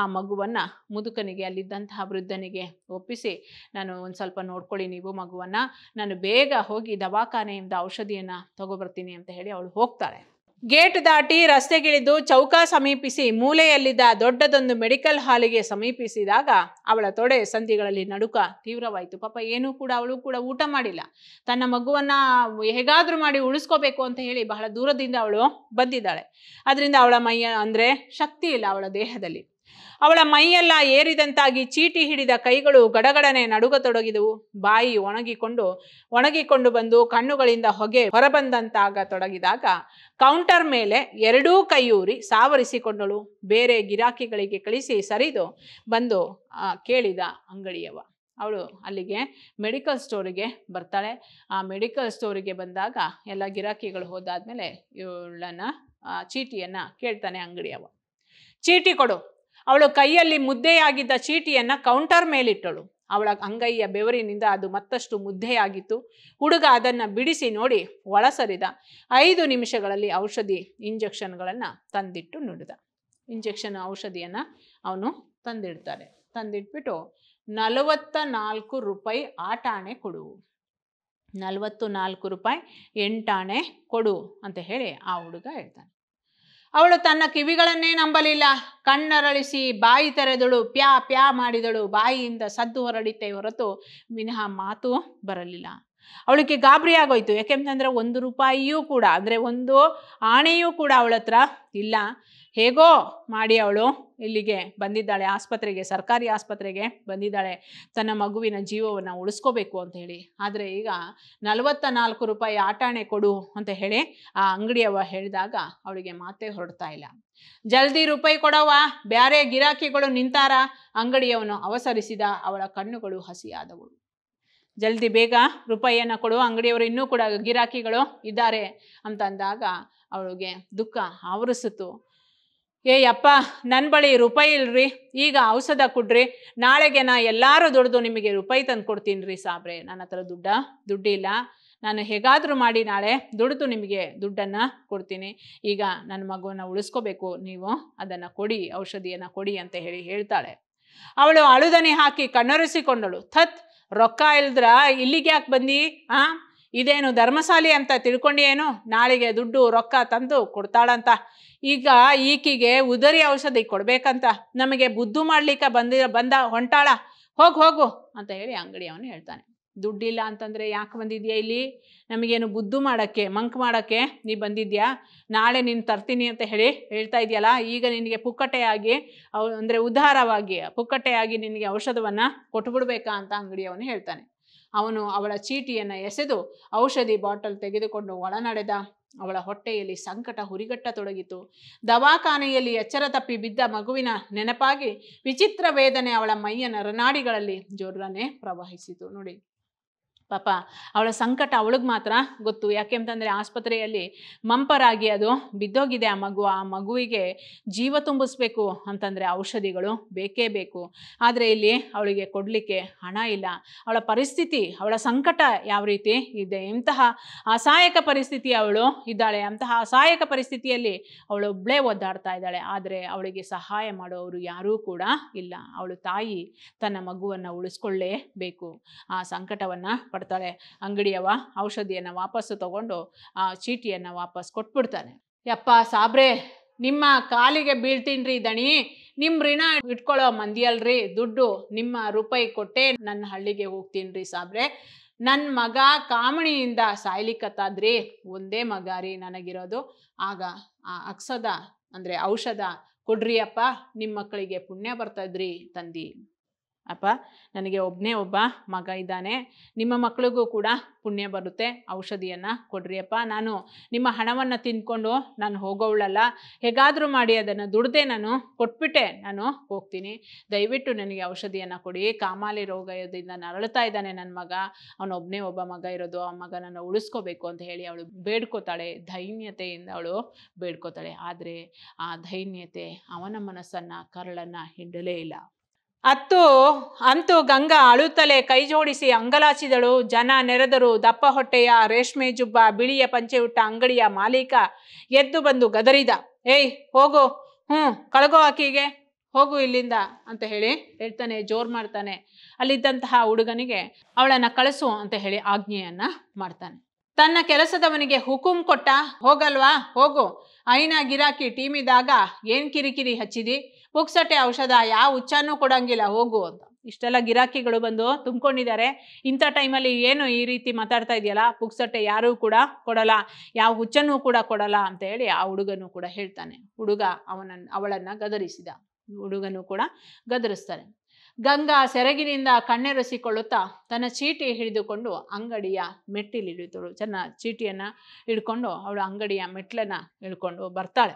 ಆ ಮಗುವನ್ನು ಮುದುಕನಿಗೆ ಅಲ್ಲಿದ್ದಂತಹ ವೃದ್ಧನಿಗೆ ಒಪ್ಪಿಸಿ ನಾನು ಒಂದು ಸ್ವಲ್ಪ ನೋಡ್ಕೊಳ್ಳಿ ನೀವು ಮಗುವನ್ನು ನಾನು ಬೇಗ ಹೋಗಿ ದವಾಖಾನೆಯಿಂದ ಔಷಧಿಯನ್ನು ತಗೊಬರ್ತೀನಿ ಅಂತ ಹೇಳಿ ಅವಳು ಹೋಗ್ತಾಳೆ ಗೇಟ್ ದಾಟಿ ರಸ್ತೆಗಿಳಿದು ಚೌಕ ಸಮೀಪಿಸಿ ಮೂಲೆಯಲ್ಲಿದ್ದ ದೊಡ್ಡದೊಂದು ಮೆಡಿಕಲ್ ಹಾಲಿಗೆ ಸಮೀಪಿಸಿದಾಗ ಅವಳ ತೊಡೆ ಸಂಧಿಗಳಲ್ಲಿ ನಡುಕ ತೀವ್ರವಾಯಿತು ಪಾಪ ಏನೂ ಕೂಡ ಅವಳು ಕೂಡ ಊಟ ಮಾಡಿಲ್ಲ ತನ್ನ ಮಗುವನ್ನ ಹೇಗಾದ್ರೂ ಮಾಡಿ ಉಳಿಸ್ಕೋಬೇಕು ಅಂತ ಹೇಳಿ ಬಹಳ ದೂರದಿಂದ ಅವಳು ಬಂದಿದ್ದಾಳೆ ಅದರಿಂದ ಅವಳ ಮೈಯ ಅಂದರೆ ಶಕ್ತಿ ಇಲ್ಲ ಅವಳ ದೇಹದಲ್ಲಿ ಅವಳ ಮೈಯೆಲ್ಲ ಏರಿದಂತಾಗಿ ಚೀಟಿ ಹಿಡಿದ ಕೈಗಳು ಗಡಗಡನೆ ನಡುಗತೊಡಗಿದವು ಬಾಯಿ ಒಣಗಿಕೊಂಡು ಒಣಗಿಕೊಂಡು ಬಂದು ಕಣ್ಣುಗಳಿಂದ ಹೊಗೆ ಹೊರಬಂದಂತಾಗ ತೊಡಗಿದಾಗ ಕೌಂಟರ್ ಮೇಲೆ ಎರಡೂ ಕೈಯೂರಿ ಸಾವರಿಸಿಕೊಂಡಳು ಬೇರೆ ಗಿರಾಕಿಗಳಿಗೆ ಕಳಿಸಿ ಸರಿದು ಬಂದು ಕೇಳಿದ ಅಂಗಡಿಯವ ಅವಳು ಅಲ್ಲಿಗೆ ಮೆಡಿಕಲ್ ಸ್ಟೋರಿಗೆ ಬರ್ತಾಳೆ ಆ ಮೆಡಿಕಲ್ ಸ್ಟೋರಿಗೆ ಬಂದಾಗ ಎಲ್ಲ ಗಿರಾಕಿಗಳು ಹೋದಾದ್ಮೇಲೆ ಇವಳನ್ನು ಚೀಟಿಯನ್ನು ಕೇಳ್ತಾನೆ ಅಂಗಡಿಯವ ಚೀಟಿ ಕೊಡು ಅವಳು ಕೈಯಲ್ಲಿ ಮುದ್ದೆಯಾಗಿದ್ದ ಚೀಟಿಯನ್ನು ಕೌಂಟರ್ ಮೇಲಿಟ್ಟಳು ಅವಳ ಅಂಗೈಯ ಬೆವರಿನಿಂದ ಅದು ಮತ್ತಷ್ಟು ಮುದ್ದೆಯಾಗಿತ್ತು ಹುಡುಗ ಅದನ್ನು ಬಿಡಿಸಿ ನೋಡಿ ಒಳಸರಿದ ಐದು ನಿಮಿಷಗಳಲ್ಲಿ ಔಷಧಿ ಇಂಜೆಕ್ಷನ್ಗಳನ್ನು ತಂದಿಟ್ಟು ನುಡಿದ ಇಂಜೆಕ್ಷನ್ ಔಷಧಿಯನ್ನು ಅವನು ತಂದಿಡ್ತಾರೆ ತಂದಿಟ್ಬಿಟ್ಟು ನಲವತ್ತ ನಾಲ್ಕು ರೂಪಾಯಿ ಆಟಾಣೆ ಕೊಡು ನಲವತ್ತು ನಾಲ್ಕು ರೂಪಾಯಿ ಎಂಟಾಣೆ ಕೊಡು ಅಂತ ಹೇಳಿ ಆ ಹುಡುಗ ಹೇಳ್ತಾನೆ ಅವಳು ತನ್ನ ಕಿವಿಗಳನ್ನೇ ನಂಬಲಿಲ್ಲ ಕಣ್ಣರಳಿಸಿ ಬಾಯಿ ತೆರೆದಳು ಪ್ಯಾ ಪ್ಯಾ ಮಾಡಿದಳು ಬಾಯಿಯಿಂದ ಸದ್ದು ಹೊರಡಿತೆ ಹೊರತು ವಿನಃ ಮಾತು ಬರಲಿಲ್ಲ ಅವಳಿಗೆ ಗಾಬರಿ ಆಗೋಯ್ತು ಯಾಕೆಂತಂದ್ರೆ ಒಂದು ರೂಪಾಯಿಯೂ ಕೂಡ ಅಂದ್ರೆ ಒಂದು ಆಣೆಯೂ ಕೂಡ ಅವಳ ಹತ್ರ ಇಲ್ಲ ಹೇಗೋ ಮಾಡಿ ಅವಳು ಇಲ್ಲಿಗೆ ಬಂದಿದ್ದಾಳೆ ಆಸ್ಪತ್ರೆಗೆ ಸರ್ಕಾರಿ ಆಸ್ಪತ್ರೆಗೆ ಬಂದಿದ್ದಾಳೆ ತನ್ನ ಮಗುವಿನ ಜೀವವನ್ನು ಉಳಿಸ್ಕೋಬೇಕು ಅಂತ ಹೇಳಿ ಆದರೆ ಈಗ ನಲವತ್ತ ನಾಲ್ಕು ರೂಪಾಯಿ ಆಟಾಣೆ ಕೊಡು ಅಂತ ಹೇಳಿ ಆ ಅಂಗಡಿಯವ ಹೇಳಿದಾಗ ಅವಳಿಗೆ ಮಾತೇ ಹೊರಡ್ತಾ ಇಲ್ಲ ಜಲ್ದಿ ರೂಪಾಯಿ ಕೊಡವ ಬ್ಯಾರೆ ಗಿರಾಕಿಗಳು ನಿಂತಾರ ಅಂಗಡಿಯವನು ಅವಸರಿಸಿದ ಅವಳ ಕಣ್ಣುಗಳು ಹಸಿಯಾದವು ಜಲ್ದಿ ಬೇಗ ರೂಪಾಯಿಯನ್ನು ಕೊಡು ಅಂಗಡಿಯವರು ಇನ್ನೂ ಕೂಡ ಗಿರಾಕಿಗಳು ಇದ್ದಾರೆ ಅಂತಂದಾಗ ಅವಳಿಗೆ ದುಃಖ ಆವರಿಸಿತು ಏಯಪ್ಪ ನನ್ನ ಬಳಿ ರೂಪಾಯಿ ಇಲ್ರಿ ಈಗ ಔಷಧ ಕೊಡ್ರಿ ನಾಳೆಗೆ ನಾ ಎಲ್ಲರೂ ದುಡ್ದು ನಿಮಗೆ ರೂಪಾಯಿ ತಂದು ಕೊಡ್ತೀನಿ ರೀ ಸಾಬ್ರೆ ನನ್ನ ಹತ್ರ ದುಡ್ಡ ದುಡ್ಡಿಲ್ಲ ನಾನು ಹೇಗಾದರೂ ಮಾಡಿ ನಾಳೆ ದುಡಿದು ನಿಮಗೆ ದುಡ್ಡನ್ನು ಕೊಡ್ತೀನಿ ಈಗ ನನ್ನ ಮಗುವನ್ನು ಉಳಿಸ್ಕೋಬೇಕು ನೀವು ಅದನ್ನು ಕೊಡಿ ಔಷಧಿಯನ್ನು ಕೊಡಿ ಅಂತ ಹೇಳಿ ಹೇಳ್ತಾಳೆ ಅವಳು ಅಳುದನೆ ಹಾಕಿ ಕಣ್ಣರಿಸಿಕೊಂಡಳು ಥತ್ ರೊಕ್ಕ ಇಲ್ದ್ರ ಇಲ್ಲಿಗೆ ಯಾಕೆ ಬಂದು ಹಾಂ ಇದೇನು ಧರ್ಮಶಾಲಿ ಅಂತ ತಿಳ್ಕೊಂಡು ಏನು ನಾಳೆಗೆ ದುಡ್ಡು ರೊಕ್ಕ ತಂದು ಕೊಡ್ತಾಳಂತ ಈಗ ಈಕಿಗೆ ಉದರಿ ಔಷಧಿ ಕೊಡ್ಬೇಕಂತ ನಮಗೆ ಬುದ್ದು ಮಾಡ್ಲಿಕ್ಕೆ ಬಂದ ಬಂದ ಹೊಂಟಾಳ ಹೋಗು ಹೋಗು ಅಂತ ಹೇಳಿ ಅಂಗಡಿ ಅವನು ಹೇಳ್ತಾನೆ ದುಡ್ಡಿಲ್ಲ ಅಂತಂದರೆ ಯಾಕೆ ಬಂದಿದ್ಯಾ ಇಲ್ಲಿ ನಮಗೇನು ಬುದ್ದು ಮಾಡೋಕ್ಕೆ ಮಂಕ್ ಮಾಡೋಕ್ಕೆ ನೀ ಬಂದಿದ್ಯಾ ನಾಳೆ ನೀನು ತರ್ತೀನಿ ಅಂತ ಹೇಳಿ ಹೇಳ್ತಾ ಇದೆಯಲ್ಲ ಈಗ ನಿನಗೆ ಪುಕ್ಕಟೆಯಾಗಿ ಅವ್ ಅಂದರೆ ಉದಾರವಾಗಿ ಪುಕ್ಕಟೆಯಾಗಿ ನಿನಗೆ ಔಷಧವನ್ನು ಕೊಟ್ಬಿಡ್ಬೇಕಾ ಅಂತ ಅಂಗಡಿಯವನು ಹೇಳ್ತಾನೆ ಅವನು ಅವಳ ಚೀಟಿಯನ್ನು ಎಸೆದು ಔಷಧಿ ಬಾಟಲ್ ತೆಗೆದುಕೊಂಡು ಒಳನಡೆದ ಅವಳ ಹೊಟ್ಟೆಯಲ್ಲಿ ಸಂಕಟ ಹುರಿಗಟ್ಟತೊಡಗಿತು ದವಾಖಾನೆಯಲ್ಲಿ ಎಚ್ಚರ ತಪ್ಪಿ ಬಿದ್ದ ಮಗುವಿನ ನೆನಪಾಗಿ ವಿಚಿತ್ರ ವೇದನೆ ಅವಳ ಮೈಯನ ರನಾಡಿಗಳಲ್ಲಿ ಜೋರನೆ ಪ್ರವಹಿಸಿತು ನೋಡಿ ಪಾಪ ಅವಳ ಸಂಕಟ ಅವಳಿಗೆ ಮಾತ್ರ ಗೊತ್ತು ಯಾಕೆ ಅಂತಂದರೆ ಆಸ್ಪತ್ರೆಯಲ್ಲಿ ಮಂಪರಾಗಿ ಅದು ಬಿದ್ದೋಗಿದೆ ಆ ಮಗು ಆ ಮಗುವಿಗೆ ಜೀವ ತುಂಬಿಸ್ಬೇಕು ಅಂತಂದರೆ ಔಷಧಿಗಳು ಬೇಕೇ ಬೇಕು ಆದರೆ ಇಲ್ಲಿ ಅವಳಿಗೆ ಕೊಡಲಿಕ್ಕೆ ಹಣ ಇಲ್ಲ ಅವಳ ಪರಿಸ್ಥಿತಿ ಅವಳ ಸಂಕಟ ಯಾವ ರೀತಿ ಇದೆ ಇಂತಹ ಅಸಹಾಯಕ ಪರಿಸ್ಥಿತಿ ಅವಳು ಇದ್ದಾಳೆ ಅಂತಹ ಅಸಹಾಯಕ ಪರಿಸ್ಥಿತಿಯಲ್ಲಿ ಅವಳು ಒಬ್ಬಳೇ ಒದ್ದಾಡ್ತಾ ಇದ್ದಾಳೆ ಆದರೆ ಅವಳಿಗೆ ಸಹಾಯ ಮಾಡೋರು ಯಾರೂ ಕೂಡ ಇಲ್ಲ ಅವಳು ತಾಯಿ ತನ್ನ ಮಗುವನ್ನು ಉಳಿಸ್ಕೊಳ್ಳೇಬೇಕು ಆ ಸಂಕಟವನ್ನು ಪಡ್ತಾಳೆ ಅಂಗಡಿಯವ ಔಷಧಿಯನ್ನು ವಾಪಸ್ಸು ತಗೊಂಡು ಆ ಚೀಟಿಯನ್ನು ವಾಪಸ್ ಕೊಟ್ಬಿಡ್ತಾನೆ ಯಪ್ಪ ಸಾಬ್ರೆ ನಿಮ್ಮ ಕಾಲಿಗೆ ಬೀಳ್ತೀನ್ರಿ ದಣಿ ನಿಮ್ಮ ಋಣ ಇಟ್ಕೊಳ್ಳೋ ಮಂದಿಯಲ್ರಿ ದುಡ್ಡು ನಿಮ್ಮ ರೂಪಾಯಿ ಕೊಟ್ಟೆ ನನ್ನ ಹಳ್ಳಿಗೆ ರೀ ಸಾಬ್ರೆ ನನ್ನ ಮಗ ಕಾಮಣಿಯಿಂದ ಸಾಯ್ಲಿಕ್ಕತ್ತಾದ್ರಿ ಒಂದೇ ಮಗ ರೀ ನನಗಿರೋದು ಆಗ ಆ ಅಕ್ಸದ ಅಂದರೆ ಔಷಧ ಕೊಡ್ರಿ ಅಪ್ಪ ನಿಮ್ಮ ಮಕ್ಕಳಿಗೆ ಪುಣ್ಯ ಬರ್ತದ್ರಿ ತಂದಿ ಅಪ್ಪ ನನಗೆ ಒಬ್ಬನೇ ಒಬ್ಬ ಮಗ ಇದ್ದಾನೆ ನಿಮ್ಮ ಮಕ್ಕಳಿಗೂ ಕೂಡ ಪುಣ್ಯ ಬರುತ್ತೆ ಔಷಧಿಯನ್ನು ಅಪ್ಪ ನಾನು ನಿಮ್ಮ ಹಣವನ್ನು ತಿಂದ್ಕೊಂಡು ನಾನು ಹೋಗೋವಳಲ್ಲ ಹೇಗಾದರೂ ಮಾಡಿ ಅದನ್ನು ದುಡ್ದೇ ನಾನು ಕೊಟ್ಬಿಟ್ಟೆ ನಾನು ಹೋಗ್ತೀನಿ ದಯವಿಟ್ಟು ನನಗೆ ಔಷಧಿಯನ್ನು ಕೊಡಿ ಕಾಮಾಲಿ ರೋಗ ಇರೋದ್ರಿಂದ ನರಳುತ್ತಾ ಇದ್ದಾನೆ ನನ್ನ ಮಗ ಅವನೊಬ್ಬನೇ ಒಬ್ಬ ಮಗ ಇರೋದು ಆ ಮಗನನ್ನು ಉಳಿಸ್ಕೋಬೇಕು ಅಂತ ಹೇಳಿ ಅವಳು ಬೇಡ್ಕೋತಾಳೆ ಧೈನ್ಯತೆಯಿಂದ ಅವಳು ಬೇಡ್ಕೋತಾಳೆ ಆದರೆ ಆ ಧೈನ್ಯತೆ ಅವನ ಮನಸ್ಸನ್ನು ಕರಳನ್ನು ಹಿಂಡಲೇ ಇಲ್ಲ ಅತ್ತು ಅಂತೂ ಗಂಗಾ ಅಳುತ್ತಲೇ ಕೈ ಜೋಡಿಸಿ ಅಂಗಲಾಚಿದಳು ಜನ ನೆರೆದರು ದಪ್ಪ ಹೊಟ್ಟೆಯ ರೇಷ್ಮೆ ಜುಬ್ಬ ಬಿಳಿಯ ಪಂಚೆಯುಟ್ಟ ಅಂಗಡಿಯ ಮಾಲೀಕ ಎದ್ದು ಬಂದು ಗದರಿದ ಏಯ್ ಹೋಗು ಹ್ಞೂ ಕಳಗೋ ಆಕಿಗೆ ಹೋಗು ಇಲ್ಲಿಂದ ಅಂತ ಹೇಳಿ ಹೇಳ್ತಾನೆ ಜೋರು ಮಾಡ್ತಾನೆ ಅಲ್ಲಿದ್ದಂತಹ ಹುಡುಗನಿಗೆ ಅವಳನ್ನು ಕಳಿಸು ಅಂತ ಹೇಳಿ ಆಜ್ಞೆಯನ್ನು ಮಾಡ್ತಾನೆ ತನ್ನ ಕೆಲಸದವನಿಗೆ ಹುಕುಂ ಕೊಟ್ಟ ಹೋಗಲ್ವಾ ಹೋಗು ಐನ ಗಿರಾಕಿ ಟೀಮಿದಾಗ ಏನು ಕಿರಿಕಿರಿ ಹಚ್ಚಿದಿ ಪುಕ್ಸಟೆ ಔಷಧ ಯಾವ ಹುಚ್ಚಾನು ಕೊಡಂಗಿಲ್ಲ ಹೋಗು ಅಂತ ಇಷ್ಟೆಲ್ಲ ಗಿರಾಕಿಗಳು ಬಂದು ತುಂಬ್ಕೊಂಡಿದ್ದಾರೆ ಇಂಥ ಟೈಮಲ್ಲಿ ಏನು ಈ ರೀತಿ ಮಾತಾಡ್ತಾ ಇದೆಯಲ್ಲ ಪುಕ್ಸಟ್ಟೆ ಯಾರೂ ಕೂಡ ಕೊಡಲ್ಲ ಯಾವ ಹುಚ್ಚನೂ ಕೂಡ ಕೊಡಲ್ಲ ಅಂತ ಹೇಳಿ ಆ ಹುಡುಗನೂ ಕೂಡ ಹೇಳ್ತಾನೆ ಹುಡುಗ ಅವನನ್ನು ಅವಳನ್ನು ಗದರಿಸಿದ ಹುಡುಗನೂ ಕೂಡ ಗದರಿಸ್ತಾನೆ ಗಂಗಾ ಸೆರಗಿನಿಂದ ಕಣ್ಣೆರಸಿಕೊಳ್ಳುತ್ತಾ ತನ್ನ ಚೀಟಿ ಹಿಡಿದುಕೊಂಡು ಅಂಗಡಿಯ ಮೆಟ್ಟಿಲಿಳಿದಳು ಚೆನ್ನ ಚೀಟಿಯನ್ನು ಹಿಡ್ಕೊಂಡು ಅವಳು ಅಂಗಡಿಯ ಮೆಟ್ಲನ್ನು ಹಿಡ್ಕೊಂಡು ಬರ್ತಾಳೆ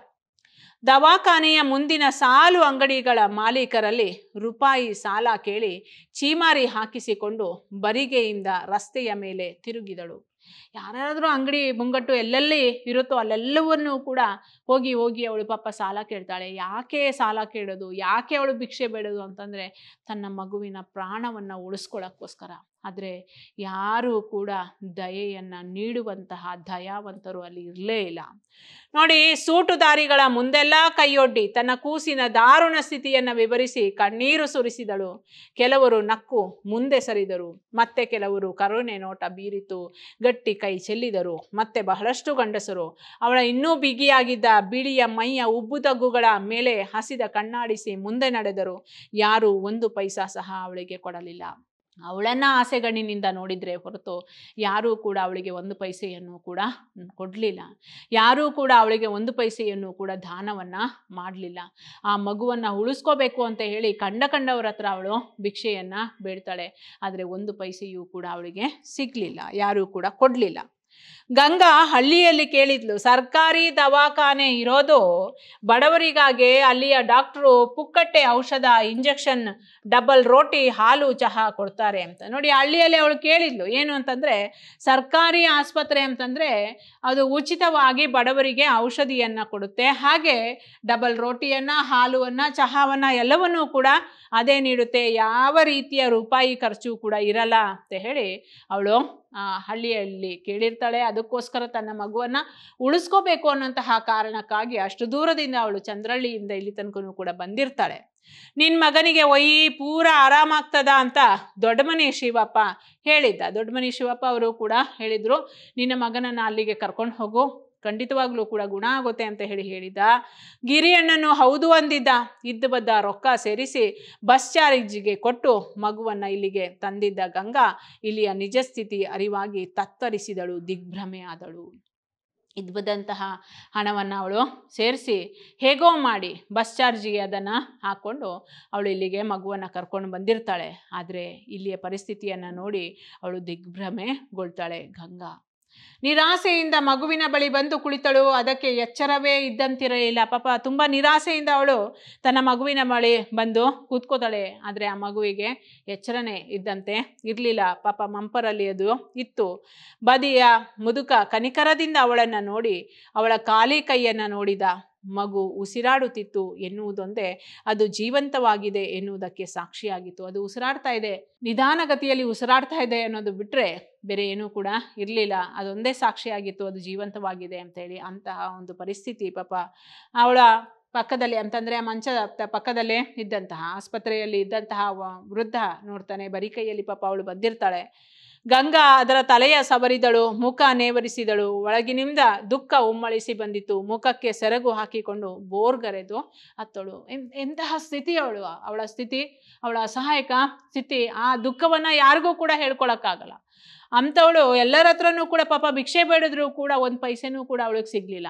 ದವಾಖಾನೆಯ ಮುಂದಿನ ಸಾಲು ಅಂಗಡಿಗಳ ಮಾಲೀಕರಲ್ಲಿ ರೂಪಾಯಿ ಸಾಲ ಕೇಳಿ ಚೀಮಾರಿ ಹಾಕಿಸಿಕೊಂಡು ಬರಿಗೆಯಿಂದ ರಸ್ತೆಯ ಮೇಲೆ ತಿರುಗಿದಳು ಯಾರಾದರೂ ಅಂಗಡಿ ಮುಂಗಟ್ಟು ಎಲ್ಲೆಲ್ಲಿ ಇರುತ್ತೋ ಅಲ್ಲೆಲ್ಲವನ್ನೂ ಕೂಡ ಹೋಗಿ ಹೋಗಿ ಅವಳು ಪಾಪ ಸಾಲ ಕೇಳ್ತಾಳೆ ಯಾಕೆ ಸಾಲ ಕೇಳೋದು ಯಾಕೆ ಅವಳು ಭಿಕ್ಷೆ ಬೇಡೋದು ಅಂತಂದರೆ ತನ್ನ ಮಗುವಿನ ಪ್ರಾಣವನ್ನು ಉಳಿಸ್ಕೊಳ್ಳೋಕ್ಕೋಸ್ಕರ ಆದರೆ ಯಾರೂ ಕೂಡ ದಯೆಯನ್ನು ನೀಡುವಂತಹ ದಯಾವಂತರು ಅಲ್ಲಿ ಇರಲೇ ಇಲ್ಲ ನೋಡಿ ಸೂಟುದಾರಿಗಳ ಮುಂದೆಲ್ಲ ಕೈಯೊಡ್ಡಿ ತನ್ನ ಕೂಸಿನ ದಾರುಣ ಸ್ಥಿತಿಯನ್ನು ವಿವರಿಸಿ ಕಣ್ಣೀರು ಸುರಿಸಿದಳು ಕೆಲವರು ನಕ್ಕು ಮುಂದೆ ಸರಿದರು ಮತ್ತೆ ಕೆಲವರು ಕರುಣೆ ನೋಟ ಬೀರಿತು ಗಟ್ಟಿ ಕೈ ಚೆಲ್ಲಿದರು ಮತ್ತೆ ಬಹಳಷ್ಟು ಗಂಡಸರು ಅವಳ ಇನ್ನೂ ಬಿಗಿಯಾಗಿದ್ದ ಬಿಳಿಯ ಮೈಯ ಉಬ್ಬು ತಗ್ಗುಗಳ ಮೇಲೆ ಹಸಿದ ಕಣ್ಣಾಡಿಸಿ ಮುಂದೆ ನಡೆದರು ಯಾರೂ ಒಂದು ಪೈಸಾ ಸಹ ಅವಳಿಗೆ ಕೊಡಲಿಲ್ಲ ಅವಳನ್ನು ಆಸೆಗಣ್ಣಿನಿಂದ ನೋಡಿದರೆ ಹೊರತು ಯಾರೂ ಕೂಡ ಅವಳಿಗೆ ಒಂದು ಪೈಸೆಯನ್ನು ಕೂಡ ಕೊಡಲಿಲ್ಲ ಯಾರೂ ಕೂಡ ಅವಳಿಗೆ ಒಂದು ಪೈಸೆಯನ್ನು ಕೂಡ ದಾನವನ್ನು ಮಾಡಲಿಲ್ಲ ಆ ಮಗುವನ್ನು ಉಳಿಸ್ಕೋಬೇಕು ಅಂತ ಹೇಳಿ ಕಂಡ ಕಂಡವರ ಹತ್ರ ಅವಳು ಭಿಕ್ಷೆಯನ್ನು ಬೇಡ್ತಾಳೆ ಆದರೆ ಒಂದು ಪೈಸೆಯೂ ಕೂಡ ಅವಳಿಗೆ ಸಿಗಲಿಲ್ಲ ಯಾರೂ ಕೂಡ ಕೊಡಲಿಲ್ಲ ಗಂಗಾ ಹಳ್ಳಿಯಲ್ಲಿ ಕೇಳಿದ್ಲು ಸರ್ಕಾರಿ ದವಾಖಾನೆ ಇರೋದು ಬಡವರಿಗಾಗಿ ಅಲ್ಲಿಯ ಡಾಕ್ಟ್ರು ಪುಕ್ಕಟ್ಟೆ ಔಷಧ ಇಂಜೆಕ್ಷನ್ ಡಬಲ್ ರೋಟಿ ಹಾಲು ಚಹಾ ಕೊಡ್ತಾರೆ ಅಂತ ನೋಡಿ ಹಳ್ಳಿಯಲ್ಲಿ ಅವಳು ಕೇಳಿದ್ಲು ಏನು ಅಂತಂದರೆ ಸರ್ಕಾರಿ ಆಸ್ಪತ್ರೆ ಅಂತಂದರೆ ಅದು ಉಚಿತವಾಗಿ ಬಡವರಿಗೆ ಔಷಧಿಯನ್ನು ಕೊಡುತ್ತೆ ಹಾಗೆ ಡಬಲ್ ರೋಟಿಯನ್ನು ಹಾಲುವನ್ನು ಚಹಾವನ್ನು ಎಲ್ಲವನ್ನೂ ಕೂಡ ಅದೇ ನೀಡುತ್ತೆ ಯಾವ ರೀತಿಯ ರೂಪಾಯಿ ಖರ್ಚು ಕೂಡ ಇರಲ್ಲ ಅಂತ ಹೇಳಿ ಅವಳು ಹಳ್ಳಿಯಲ್ಲಿ ಕೇಳಿರ್ತಾಳೆ ಅದಕ್ಕೋಸ್ಕರ ತನ್ನ ಮಗುವನ್ನ ಉಳಿಸ್ಕೋಬೇಕು ಅನ್ನೋಂತಹ ಕಾರಣಕ್ಕಾಗಿ ಅಷ್ಟು ದೂರದಿಂದ ಅವಳು ಚಂದ್ರಹಳ್ಳಿಯಿಂದ ಇಲ್ಲಿ ತನಕನೂ ಕೂಡ ಬಂದಿರ್ತಾಳೆ ನಿನ್ ಮಗನಿಗೆ ಒಯ್ಯಿ ಪೂರ ಆರಾಮಾಗ್ತದ ಅಂತ ದೊಡ್ಡಮನಿ ಶಿವಪ್ಪ ಹೇಳಿದ್ದ ದೊಡ್ಡಮನಿ ಶಿವಪ್ಪ ಅವರು ಕೂಡ ಹೇಳಿದರು ನಿನ್ನ ಮಗನನ್ನ ಅಲ್ಲಿಗೆ ಕರ್ಕೊಂಡು ಹೋಗು ಖಂಡಿತವಾಗ್ಲೂ ಕೂಡ ಗುಣ ಆಗುತ್ತೆ ಅಂತ ಹೇಳಿ ಹೇಳಿದ ಗಿರಿಯಣ್ಣನು ಹೌದು ಅಂದಿದ್ದ ಇದ್ದ ಬದ್ದ ರೊಕ್ಕ ಸೇರಿಸಿ ಬಸ್ ಚಾರ್ಜ್ಗೆ ಕೊಟ್ಟು ಮಗುವನ್ನು ಇಲ್ಲಿಗೆ ತಂದಿದ್ದ ಗಂಗಾ ಇಲ್ಲಿಯ ನಿಜ ಸ್ಥಿತಿ ಅರಿವಾಗಿ ತತ್ತರಿಸಿದಳು ದಿಗ್ಭ್ರಮೆ ಆದಳು ಇದ್ಬದಂತಹ ಹಣವನ್ನು ಅವಳು ಸೇರಿಸಿ ಹೇಗೋ ಮಾಡಿ ಬಸ್ ಚಾರ್ಜಿಗೆ ಅದನ್ನು ಹಾಕ್ಕೊಂಡು ಅವಳು ಇಲ್ಲಿಗೆ ಮಗುವನ್ನು ಕರ್ಕೊಂಡು ಬಂದಿರ್ತಾಳೆ ಆದರೆ ಇಲ್ಲಿಯ ಪರಿಸ್ಥಿತಿಯನ್ನು ನೋಡಿ ಅವಳು ದಿಗ್ಭ್ರಮೆಗೊಳ್ತಾಳೆ ಗಂಗಾ ನಿರಾಸೆಯಿಂದ ಮಗುವಿನ ಬಳಿ ಬಂದು ಕುಳಿತಳು ಅದಕ್ಕೆ ಎಚ್ಚರವೇ ಇದ್ದಂತಿರಲಿಲ್ಲ ಪಾಪ ತುಂಬ ನಿರಾಸೆಯಿಂದ ಅವಳು ತನ್ನ ಮಗುವಿನ ಬಳಿ ಬಂದು ಕೂತ್ಕೋತಾಳೆ ಆದರೆ ಆ ಮಗುವಿಗೆ ಎಚ್ಚರನೇ ಇದ್ದಂತೆ ಇರಲಿಲ್ಲ ಪಾಪ ಮಂಪರಲ್ಲಿ ಅದು ಇತ್ತು ಬದಿಯ ಮುದುಕ ಕನಿಕರದಿಂದ ಅವಳನ್ನು ನೋಡಿ ಅವಳ ಖಾಲಿ ಕೈಯನ್ನು ನೋಡಿದ ಮಗು ಉಸಿರಾಡುತ್ತಿತ್ತು ಎನ್ನುವುದೊಂದೇ ಅದು ಜೀವಂತವಾಗಿದೆ ಎನ್ನುವುದಕ್ಕೆ ಸಾಕ್ಷಿಯಾಗಿತ್ತು ಅದು ಉಸಿರಾಡ್ತಾ ಇದೆ ನಿಧಾನಗತಿಯಲ್ಲಿ ಉಸಿರಾಡ್ತಾ ಇದೆ ಅನ್ನೋದು ಬಿಟ್ಟರೆ ಬೇರೆ ಏನೂ ಕೂಡ ಇರಲಿಲ್ಲ ಅದೊಂದೇ ಸಾಕ್ಷಿಯಾಗಿತ್ತು ಅದು ಜೀವಂತವಾಗಿದೆ ಅಂತೇಳಿ ಅಂತಹ ಒಂದು ಪರಿಸ್ಥಿತಿ ಪಾಪ ಅವಳ ಪಕ್ಕದಲ್ಲಿ ಅಂತಂದರೆ ಆ ಮಂಚದ ಪಕ್ಕದಲ್ಲೇ ಇದ್ದಂತಹ ಆಸ್ಪತ್ರೆಯಲ್ಲಿ ಇದ್ದಂತಹ ವೃದ್ಧ ನೋಡ್ತಾನೆ ಬರೀ ಕೈಯಲ್ಲಿ ಪಾಪ ಅವಳು ಬಂದಿರ್ತಾಳೆ ಗಂಗಾ ಅದರ ತಲೆಯ ಸವರಿದಳು ಮುಖ ನೇವರಿಸಿದಳು ಒಳಗಿನಿಂದ ದುಃಖ ಉಮ್ಮಳಿಸಿ ಬಂದಿತು ಮುಖಕ್ಕೆ ಸೆರಗು ಹಾಕಿಕೊಂಡು ಬೋರ್ಗರೆದು ಹತ್ತಳು ಎಂತಹ ಸ್ಥಿತಿ ಅವಳು ಅವಳ ಸ್ಥಿತಿ ಅವಳ ಅಸಹಾಯಕ ಸ್ಥಿತಿ ಆ ದುಃಖವನ್ನು ಯಾರಿಗೂ ಕೂಡ ಹೇಳ್ಕೊಳಕ್ಕಾಗಲ್ಲ ಅಂಥವಳು ಎಲ್ಲರ ಹತ್ರನೂ ಕೂಡ ಪಾಪ ಭಿಕ್ಷೆ ಬೇಡಿದ್ರೂ ಕೂಡ ಒಂದು ಪೈಸೆನೂ ಕೂಡ ಅವಳಿಗೆ ಸಿಗಲಿಲ್ಲ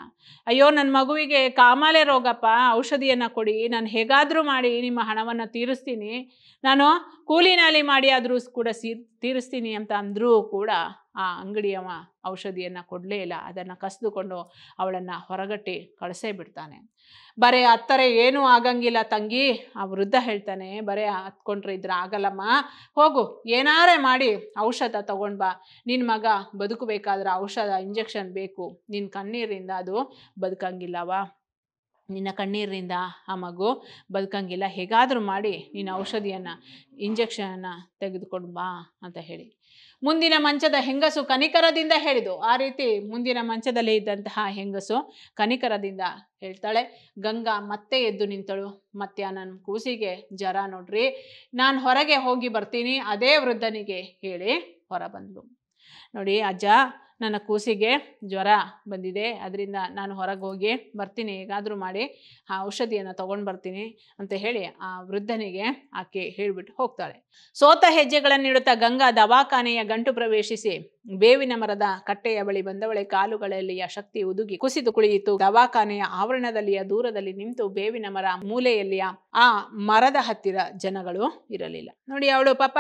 ಅಯ್ಯೋ ನನ್ನ ಮಗುವಿಗೆ ಕಾಮಾಲೆ ರೋಗಪ್ಪ ಔಷಧಿಯನ್ನು ಕೊಡಿ ನಾನು ಹೇಗಾದರೂ ಮಾಡಿ ನಿಮ್ಮ ಹಣವನ್ನು ತೀರಿಸ್ತೀನಿ ನಾನು ಕೂಲಿನಾಲಿ ಮಾಡಿ ಆದರೂ ಕೂಡ ಸೀ ತೀರಿಸ್ತೀನಿ ಅಂತ ಅಂದರೂ ಕೂಡ ಆ ಅಂಗಡಿಯವ ಔಷಧಿಯನ್ನು ಕೊಡಲೇ ಇಲ್ಲ ಅದನ್ನು ಕಸಿದುಕೊಂಡು ಅವಳನ್ನು ಹೊರಗಟ್ಟಿ ಕಳಿಸೇ ಬಿಡ್ತಾನೆ ಬರೇ ಹತ್ತರೆ ಏನೂ ಆಗಂಗಿಲ್ಲ ತಂಗಿ ಆ ವೃದ್ಧ ಹೇಳ್ತಾನೆ ಬರೇ ಹತ್ಕೊಂಡ್ರೆ ಇದ್ರೆ ಆಗಲ್ಲಮ್ಮ ಹೋಗು ಏನಾರೇ ಮಾಡಿ ಔಷಧ ತಗೊಂಡ್ ಬಾ ನಿನ್ನ ಮಗ ಬದುಕಬೇಕಾದ್ರೆ ಔಷಧ ಇಂಜೆಕ್ಷನ್ ಬೇಕು ನಿನ್ನ ಕಣ್ಣೀರಿಂದ ಅದು ಬದುಕಂಗಿಲ್ಲವಾ ನಿನ್ನ ಕಣ್ಣೀರಿಂದ ಆ ಮಗು ಬದುಕಂಗಿಲ್ಲ ಹೇಗಾದರೂ ಮಾಡಿ ನೀನು ಔಷಧಿಯನ್ನು ಇಂಜೆಕ್ಷನನ್ನು ತೆಗೆದುಕೊಂಡು ಬಾ ಅಂತ ಹೇಳಿ ಮುಂದಿನ ಮಂಚದ ಹೆಂಗಸು ಕನಿಕರದಿಂದ ಹೇಳಿದು ಆ ರೀತಿ ಮುಂದಿನ ಮಂಚದಲ್ಲಿ ಇದ್ದಂತಹ ಹೆಂಗಸು ಕನಿಕರದಿಂದ ಹೇಳ್ತಾಳೆ ಗಂಗಾ ಮತ್ತೆ ಎದ್ದು ನಿಂತಳು ಮತ್ತೆ ನನ್ನ ಕೂಸಿಗೆ ಜರ ನೋಡ್ರಿ ನಾನು ಹೊರಗೆ ಹೋಗಿ ಬರ್ತೀನಿ ಅದೇ ವೃದ್ಧನಿಗೆ ಹೇಳಿ ಹೊರ ಬಂದಳು ನೋಡಿ ಅಜ್ಜ ನನ್ನ ಕೂಸಿಗೆ ಜ್ವರ ಬಂದಿದೆ ಅದರಿಂದ ನಾನು ಹೊರಗೆ ಹೋಗಿ ಬರ್ತೀನಿ ಹೇಗಾದರೂ ಮಾಡಿ ಆ ಔಷಧಿಯನ್ನು ತೊಗೊಂಡು ಬರ್ತೀನಿ ಅಂತ ಹೇಳಿ ಆ ವೃದ್ಧನಿಗೆ ಆಕೆ ಹೇಳಿಬಿಟ್ಟು ಹೋಗ್ತಾಳೆ ಸೋತ ಹೆಜ್ಜೆಗಳನ್ನಿಡುತ್ತಾ ಗಂಗಾ ದವಾಖಾನೆಯ ಗಂಟು ಪ್ರವೇಶಿಸಿ ಬೇವಿನ ಮರದ ಕಟ್ಟೆಯ ಬಳಿ ಬಂದವಳೆ ಕಾಲುಗಳಲ್ಲಿಯ ಶಕ್ತಿ ಉದುಗಿ ಕುಸಿದು ಕುಳಿಯಿತು ದವಾಖಾನೆಯ ಆವರಣದಲ್ಲಿಯ ದೂರದಲ್ಲಿ ನಿಂತು ಬೇವಿನ ಮರ ಮೂಲೆಯಲ್ಲಿಯ ಆ ಮರದ ಹತ್ತಿರ ಜನಗಳು ಇರಲಿಲ್ಲ ನೋಡಿ ಅವಳು ಪಾಪ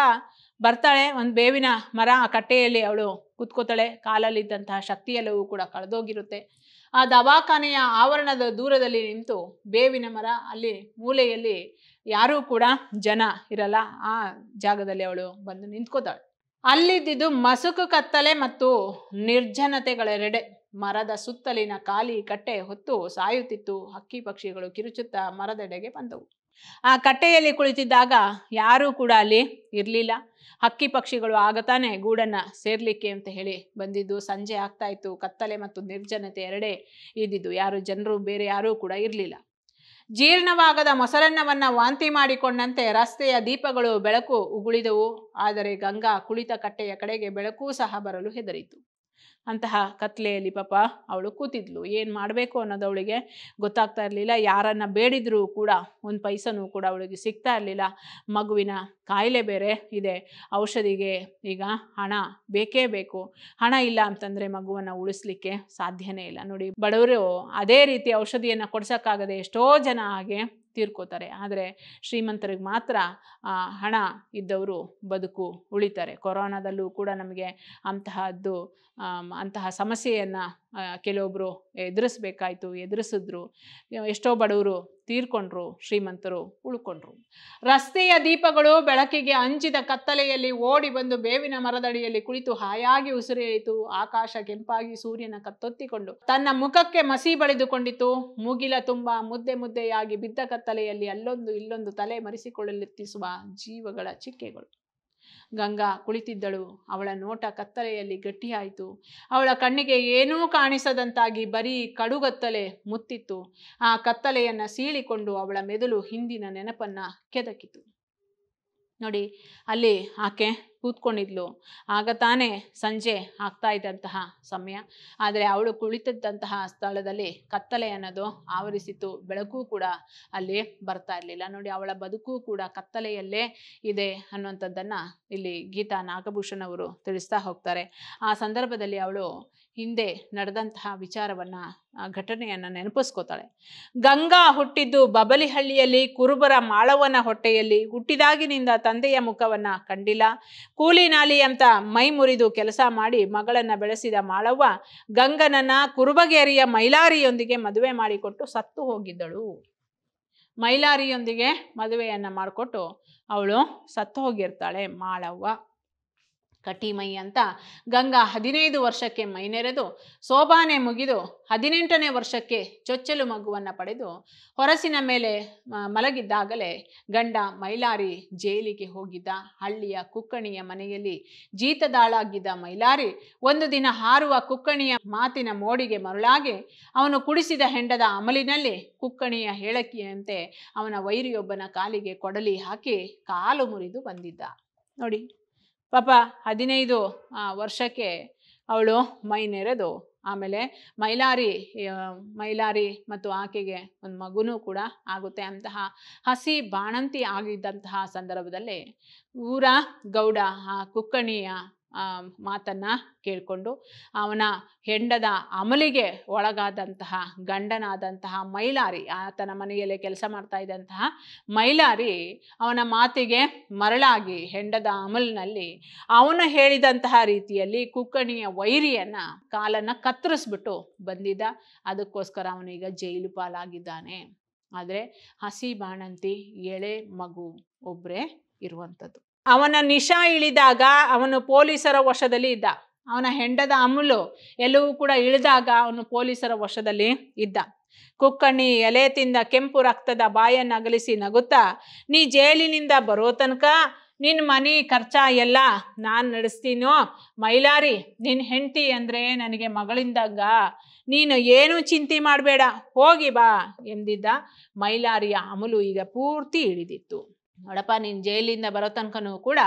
ಬರ್ತಾಳೆ ಒಂದು ಬೇವಿನ ಮರ ಆ ಕಟ್ಟೆಯಲ್ಲಿ ಅವಳು ಕುತ್ಕೋತಾಳೆ ಕಾಲಲ್ಲಿದ್ದಂತಹ ಶಕ್ತಿಯೆಲ್ಲವೂ ಕೂಡ ಕಳೆದೋಗಿರುತ್ತೆ ಆ ದವಾಖಾನೆಯ ಆವರಣದ ದೂರದಲ್ಲಿ ನಿಂತು ಬೇವಿನ ಮರ ಅಲ್ಲಿ ಮೂಲೆಯಲ್ಲಿ ಯಾರೂ ಕೂಡ ಜನ ಇರಲ್ಲ ಆ ಜಾಗದಲ್ಲಿ ಅವಳು ಬಂದು ನಿಂತ್ಕೋತಾಳೆ ಅಲ್ಲಿದ್ದಿದ್ದು ಮಸುಕು ಕತ್ತಲೆ ಮತ್ತು ನಿರ್ಜನತೆಗಳೆರಡೆ ಮರದ ಸುತ್ತಲಿನ ಖಾಲಿ ಕಟ್ಟೆ ಹೊತ್ತು ಸಾಯುತ್ತಿತ್ತು ಹಕ್ಕಿ ಪಕ್ಷಿಗಳು ಕಿರುಚುತ್ತಾ ಮರದೆಡೆಗೆ ಬಂದವು ಆ ಕಟ್ಟೆಯಲ್ಲಿ ಕುಳಿತಿದ್ದಾಗ ಯಾರೂ ಕೂಡ ಅಲ್ಲಿ ಇರಲಿಲ್ಲ ಹಕ್ಕಿ ಪಕ್ಷಿಗಳು ಆಗತಾನೆ ಗೂಡನ್ನ ಸೇರ್ಲಿಕ್ಕೆ ಅಂತ ಹೇಳಿ ಬಂದಿದ್ದು ಸಂಜೆ ಆಗ್ತಾ ಇತ್ತು ಕತ್ತಲೆ ಮತ್ತು ನಿರ್ಜನತೆ ಎರಡೇ ಇದ್ದಿದ್ದು ಯಾರು ಜನರು ಬೇರೆ ಯಾರೂ ಕೂಡ ಇರಲಿಲ್ಲ ಜೀರ್ಣವಾಗದ ಮೊಸರನ್ನವನ್ನ ವಾಂತಿ ಮಾಡಿಕೊಂಡಂತೆ ರಸ್ತೆಯ ದೀಪಗಳು ಬೆಳಕು ಉಗುಳಿದವು ಆದರೆ ಗಂಗಾ ಕುಳಿತ ಕಟ್ಟೆಯ ಕಡೆಗೆ ಬೆಳಕೂ ಸಹ ಬರಲು ಹೆದರಿತು ಅಂತಹ ಕತ್ಲೆಯಲ್ಲಿ ಪಾಪ ಅವಳು ಕೂತಿದ್ಲು ಏನು ಮಾಡಬೇಕು ಅನ್ನೋದು ಅವಳಿಗೆ ಗೊತ್ತಾಗ್ತಾ ಇರಲಿಲ್ಲ ಯಾರನ್ನು ಬೇಡಿದ್ರೂ ಕೂಡ ಒಂದು ಪೈಸನೂ ಕೂಡ ಅವಳಿಗೆ ಸಿಗ್ತಾ ಇರಲಿಲ್ಲ ಮಗುವಿನ ಕಾಯಿಲೆ ಬೇರೆ ಇದೆ ಔಷಧಿಗೆ ಈಗ ಹಣ ಬೇಕೇ ಬೇಕು ಹಣ ಇಲ್ಲ ಅಂತಂದರೆ ಮಗುವನ್ನು ಉಳಿಸ್ಲಿಕ್ಕೆ ಸಾಧ್ಯನೇ ಇಲ್ಲ ನೋಡಿ ಬಡವರು ಅದೇ ರೀತಿ ಔಷಧಿಯನ್ನು ಕೊಡ್ಸೋಕ್ಕಾಗದೆ ಎಷ್ಟೋ ಜನ ಹಾಗೆ ತೀರ್ಕೋತಾರೆ ಆದರೆ ಶ್ರೀಮಂತರಿಗೆ ಮಾತ್ರ ಹಣ ಇದ್ದವರು ಬದುಕು ಉಳಿತಾರೆ ಕೊರೋನಾದಲ್ಲೂ ಕೂಡ ನಮಗೆ ಅಂತಹದ್ದು ಅಂತಹ ಸಮಸ್ಯೆಯನ್ನು ಕೆಲವೊಬ್ಬರು ಎದುರಿಸ್ಬೇಕಾಯಿತು ಎದುರಿಸಿದ್ರು ಎಷ್ಟೋ ಬಡವರು ತೀರ್ಕೊಂಡ್ರು ಶ್ರೀಮಂತರು ಉಳ್ಕೊಂಡ್ರು ರಸ್ತೆಯ ದೀಪಗಳು ಬೆಳಕಿಗೆ ಅಂಚಿದ ಕತ್ತಲೆಯಲ್ಲಿ ಓಡಿ ಬಂದು ಬೇವಿನ ಮರದಡಿಯಲ್ಲಿ ಕುಳಿತು ಹಾಯಾಗಿ ಉಸಿರೆಯಿತು ಆಕಾಶ ಕೆಂಪಾಗಿ ಸೂರ್ಯನ ಕತ್ತೊತ್ತಿಕೊಂಡು ತನ್ನ ಮುಖಕ್ಕೆ ಮಸಿ ಬಳಿದುಕೊಂಡಿತು ಮುಗಿಲ ತುಂಬಾ ಮುದ್ದೆ ಮುದ್ದೆಯಾಗಿ ಬಿದ್ದ ಕತ್ತಲೆಯಲ್ಲಿ ಅಲ್ಲೊಂದು ಇಲ್ಲೊಂದು ತಲೆ ಮರೆಸಿಕೊಳ್ಳಲೆತ್ತಿಸುವ ಜೀವಗಳ ಚಿಕ್ಕೆಗಳು ಗಂಗಾ ಕುಳಿತಿದ್ದಳು ಅವಳ ನೋಟ ಕತ್ತಲೆಯಲ್ಲಿ ಗಟ್ಟಿಯಾಯಿತು ಅವಳ ಕಣ್ಣಿಗೆ ಏನೂ ಕಾಣಿಸದಂತಾಗಿ ಬರೀ ಕಡುಗತ್ತಲೆ ಮುತ್ತಿತ್ತು ಆ ಕತ್ತಲೆಯನ್ನು ಸೀಳಿಕೊಂಡು ಅವಳ ಮೆದುಳು ಹಿಂದಿನ ನೆನಪನ್ನು ಕೆದಕಿತು ನೋಡಿ ಅಲ್ಲಿ ಆಕೆ ಕೂತ್ಕೊಂಡಿದ್ಲು ಆಗ ತಾನೇ ಸಂಜೆ ಆಗ್ತಾ ಇದ್ದಂತಹ ಸಮಯ ಆದರೆ ಅವಳು ಕುಳಿತಿದ್ದಂತಹ ಸ್ಥಳದಲ್ಲಿ ಕತ್ತಲೆ ಅನ್ನೋದು ಆವರಿಸಿತು ಬೆಳಕು ಕೂಡ ಅಲ್ಲಿ ಬರ್ತಾ ಇರಲಿಲ್ಲ ನೋಡಿ ಅವಳ ಬದುಕು ಕೂಡ ಕತ್ತಲೆಯಲ್ಲೇ ಇದೆ ಅನ್ನುವಂಥದ್ದನ್ನು ಇಲ್ಲಿ ಗೀತಾ ನಾಗಭೂಷಣ್ ಅವರು ತಿಳಿಸ್ತಾ ಹೋಗ್ತಾರೆ ಆ ಸಂದರ್ಭದಲ್ಲಿ ಅವಳು ಹಿಂದೆ ನಡೆದಂತಹ ವಿಚಾರವನ್ನು ಘಟನೆಯನ್ನು ನೆನಪಿಸ್ಕೋತಾಳೆ ಗಂಗಾ ಹುಟ್ಟಿದ್ದು ಬಬಲಿಹಳ್ಳಿಯಲ್ಲಿ ಕುರುಬರ ಮಾಳವನ ಹೊಟ್ಟೆಯಲ್ಲಿ ಹುಟ್ಟಿದಾಗಿನಿಂದ ತಂದೆಯ ಮುಖವನ್ನು ಕಂಡಿಲ್ಲ ಕೂಲಿನಾಲಿ ಅಂತ ಮೈ ಮುರಿದು ಕೆಲಸ ಮಾಡಿ ಮಗಳನ್ನು ಬೆಳೆಸಿದ ಮಾಳವ್ವ ಗಂಗನನ್ನ ಕುರುಬಗೇರಿಯ ಮೈಲಾರಿಯೊಂದಿಗೆ ಮದುವೆ ಮಾಡಿಕೊಟ್ಟು ಸತ್ತು ಹೋಗಿದ್ದಳು ಮೈಲಾರಿಯೊಂದಿಗೆ ಮದುವೆಯನ್ನು ಮಾಡಿಕೊಟ್ಟು ಅವಳು ಸತ್ತು ಹೋಗಿರ್ತಾಳೆ ಮಾಳವ್ವ ಕಟಿಮೈ ಅಂತ ಗಂಗಾ ಹದಿನೈದು ವರ್ಷಕ್ಕೆ ಮೈನೆರೆದು ಸೋಬಾನೆ ಮುಗಿದು ಹದಿನೆಂಟನೇ ವರ್ಷಕ್ಕೆ ಚೊಚ್ಚಲು ಮಗುವನ್ನು ಪಡೆದು ಹೊರಸಿನ ಮೇಲೆ ಮಲಗಿದ್ದಾಗಲೇ ಗಂಡ ಮೈಲಾರಿ ಜೈಲಿಗೆ ಹೋಗಿದ್ದ ಹಳ್ಳಿಯ ಕುಕ್ಕಣಿಯ ಮನೆಯಲ್ಲಿ ಜೀತದಾಳಾಗಿದ್ದ ಮೈಲಾರಿ ಒಂದು ದಿನ ಹಾರುವ ಕುಕ್ಕಣಿಯ ಮಾತಿನ ಮೋಡಿಗೆ ಮರುಳಾಗಿ ಅವನು ಕುಡಿಸಿದ ಹೆಂಡದ ಅಮಲಿನಲ್ಲಿ ಕುಕ್ಕಣಿಯ ಹೇಳಕಿಯಂತೆ ಅವನ ವೈರಿಯೊಬ್ಬನ ಕಾಲಿಗೆ ಕೊಡಲಿ ಹಾಕಿ ಕಾಲು ಮುರಿದು ಬಂದಿದ್ದ ನೋಡಿ ಪಾಪ ಹದಿನೈದು ವರ್ಷಕ್ಕೆ ಅವಳು ಮೈ ನೆರೆದು ಆಮೇಲೆ ಮೈಲಾರಿ ಮೈಲಾರಿ ಮತ್ತು ಆಕೆಗೆ ಒಂದು ಮಗುನೂ ಕೂಡ ಆಗುತ್ತೆ ಅಂತಹ ಹಸಿ ಬಾಣಂತಿ ಆಗಿದ್ದಂತಹ ಸಂದರ್ಭದಲ್ಲಿ ಊರ ಗೌಡ ಆ ಕುಕ್ಕಣಿಯ ಮಾತನ್ನ ಕೇಳಿಕೊಂಡು ಅವನ ಹೆಂಡದ ಅಮಲಿಗೆ ಒಳಗಾದಂತಹ ಗಂಡನಾದಂತಹ ಮೈಲಾರಿ ಆತನ ಮನೆಯಲ್ಲೇ ಕೆಲಸ ಮಾಡ್ತಾ ಇದ್ದಂತಹ ಮೈಲಾರಿ ಅವನ ಮಾತಿಗೆ ಮರಳಾಗಿ ಹೆಂಡದ ಅಮಲಿನಲ್ಲಿ ಅವನು ಹೇಳಿದಂತಹ ರೀತಿಯಲ್ಲಿ ಕುಕ್ಕಣಿಯ ವೈರಿಯನ್ನು ಕಾಲನ್ನು ಕತ್ತರಿಸ್ಬಿಟ್ಟು ಬಂದಿದ್ದ ಅದಕ್ಕೋಸ್ಕರ ಅವನೀಗ ಜೈಲು ಪಾಲಾಗಿದ್ದಾನೆ ಆದರೆ ಹಸಿ ಬಾಣಂತಿ ಎಳೆ ಮಗು ಒಬ್ಬರೇ ಇರುವಂಥದ್ದು ಅವನ ನಿಶಾ ಇಳಿದಾಗ ಅವನು ಪೊಲೀಸರ ವಶದಲ್ಲಿ ಇದ್ದ ಅವನ ಹೆಂಡದ ಅಮುಲು ಎಲ್ಲವೂ ಕೂಡ ಇಳಿದಾಗ ಅವನು ಪೊಲೀಸರ ವಶದಲ್ಲಿ ಇದ್ದ ಕುಕ್ಕಣ್ಣಿ ಎಲೆ ತಿಂದ ಕೆಂಪು ರಕ್ತದ ಬಾಯನ್ನು ಅಗಲಿಸಿ ನಗುತ್ತಾ ನೀ ಜೈಲಿನಿಂದ ಬರೋ ತನಕ ನಿನ್ನ ಮನೆ ಖರ್ಚ ಎಲ್ಲ ನಾನು ನಡೆಸ್ತೀನೋ ಮೈಲಾರಿ ನಿನ್ನ ಹೆಂಡತಿ ಅಂದರೆ ನನಗೆ ಮಗಳಿಂದಾಗ ನೀನು ಏನೂ ಚಿಂತೆ ಮಾಡಬೇಡ ಹೋಗಿ ಬಾ ಎಂದಿದ್ದ ಮೈಲಾರಿಯ ಅಮಲು ಈಗ ಪೂರ್ತಿ ಇಳಿದಿತ್ತು ನೋಡಪ್ಪ ನೀನು ಜೈಲಿಂದ ಬರೋ ತನಕನೂ ಕೂಡ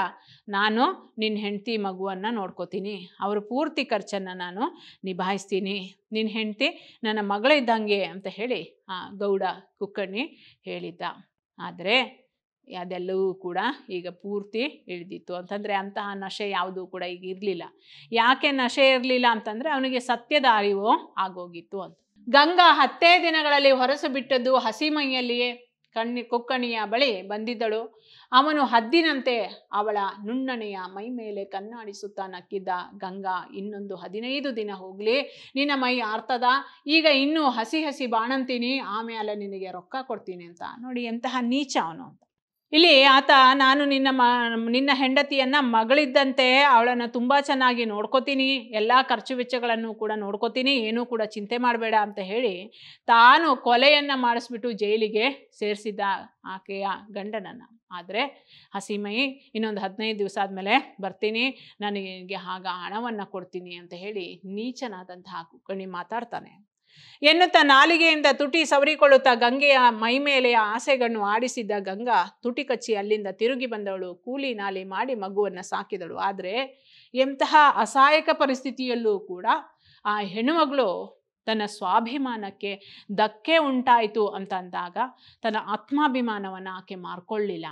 ನಾನು ನಿನ್ನ ಹೆಂಡತಿ ಮಗುವನ್ನು ನೋಡ್ಕೋತೀನಿ ಅವ್ರ ಪೂರ್ತಿ ಖರ್ಚನ್ನು ನಾನು ನಿಭಾಯಿಸ್ತೀನಿ ನಿನ್ನ ಹೆಂಡತಿ ನನ್ನ ಮಗಳಿದ್ದಂಗೆ ಅಂತ ಹೇಳಿ ಆ ಗೌಡ ಕುಕ್ಕಣ್ಣಿ ಹೇಳಿದ್ದ ಆದರೆ ಅದೆಲ್ಲವೂ ಕೂಡ ಈಗ ಪೂರ್ತಿ ಇಳಿದಿತ್ತು ಅಂತಂದರೆ ಅಂತಹ ನಶೆ ಯಾವುದೂ ಕೂಡ ಈಗ ಇರಲಿಲ್ಲ ಯಾಕೆ ನಶೆ ಇರಲಿಲ್ಲ ಅಂತಂದರೆ ಅವನಿಗೆ ಸತ್ಯದ ಅರಿವು ಆಗೋಗಿತ್ತು ಅಂತ ಗಂಗಾ ಹತ್ತೇ ದಿನಗಳಲ್ಲಿ ಹೊರಸು ಬಿಟ್ಟದ್ದು ಹಸಿ ಮೈಯಲ್ಲಿಯೇ ಕಣ್ಣಿ ಕೊಕ್ಕಣಿಯ ಬಳಿ ಬಂದಿದ್ದಳು ಅವನು ಹದ್ದಿನಂತೆ ಅವಳ ನುಣ್ಣನೆಯ ಮೈ ಮೇಲೆ ಕಣ್ಣಾಡಿಸುತ್ತಾ ನಕ್ಕಿದ್ದ ಗಂಗಾ ಇನ್ನೊಂದು ಹದಿನೈದು ದಿನ ಹೋಗಲಿ ನಿನ್ನ ಮೈ ಆರ್ತದ ಈಗ ಇನ್ನೂ ಹಸಿ ಹಸಿ ಬಾಣಂತೀನಿ ಆಮೇಲೆ ನಿನಗೆ ರೊಕ್ಕ ಕೊಡ್ತೀನಿ ಅಂತ ನೋಡಿ ಎಂತಹ ನೀಚ ಅವನು ಅಂತ ಇಲ್ಲಿ ಆತ ನಾನು ನಿನ್ನ ಮ ನಿನ್ನ ಹೆಂಡತಿಯನ್ನು ಮಗಳಿದ್ದಂತೆ ಅವಳನ್ನು ತುಂಬ ಚೆನ್ನಾಗಿ ನೋಡ್ಕೋತೀನಿ ಎಲ್ಲ ಖರ್ಚು ವೆಚ್ಚಗಳನ್ನು ಕೂಡ ನೋಡ್ಕೋತೀನಿ ಏನೂ ಕೂಡ ಚಿಂತೆ ಮಾಡಬೇಡ ಅಂತ ಹೇಳಿ ತಾನು ಕೊಲೆಯನ್ನು ಮಾಡಿಸ್ಬಿಟ್ಟು ಜೈಲಿಗೆ ಸೇರಿಸಿದ್ದ ಆಕೆಯ ಗಂಡನನ್ನು ಆದರೆ ಹಸಿಮಯಿ ಇನ್ನೊಂದು ಹದಿನೈದು ದಿವಸ ಆದಮೇಲೆ ಬರ್ತೀನಿ ನನಗೆ ಆಗ ಹಣವನ್ನು ಕೊಡ್ತೀನಿ ಅಂತ ಹೇಳಿ ನೀಚನಾದಂತಹ ಕಣ್ಣಿ ಮಾತಾಡ್ತಾನೆ ಎನ್ನುತ್ತ ನಾಲಿಗೆಯಿಂದ ತುಟಿ ಸವರಿಕೊಳ್ಳುತ್ತಾ ಗಂಗೆಯ ಮೈಮೇಲೆಯ ಆಸೆಗಳನ್ನು ಆಡಿಸಿದ್ದ ಗಂಗಾ ತುಟಿ ಕಚ್ಚಿ ಅಲ್ಲಿಂದ ತಿರುಗಿ ಬಂದವಳು ಕೂಲಿ ನಾಲಿ ಮಾಡಿ ಮಗುವನ್ನು ಸಾಕಿದಳು ಆದರೆ ಎಂತಹ ಅಸಹಾಯಕ ಪರಿಸ್ಥಿತಿಯಲ್ಲೂ ಕೂಡ ಆ ಹೆಣ್ಣುಮಗಳು ತನ್ನ ಸ್ವಾಭಿಮಾನಕ್ಕೆ ಧಕ್ಕೆ ಉಂಟಾಯಿತು ಅಂತಂದಾಗ ತನ್ನ ಆತ್ಮಾಭಿಮಾನವನ್ನು ಆಕೆ ಮಾರ್ಕೊಳ್ಳಿಲ್ಲ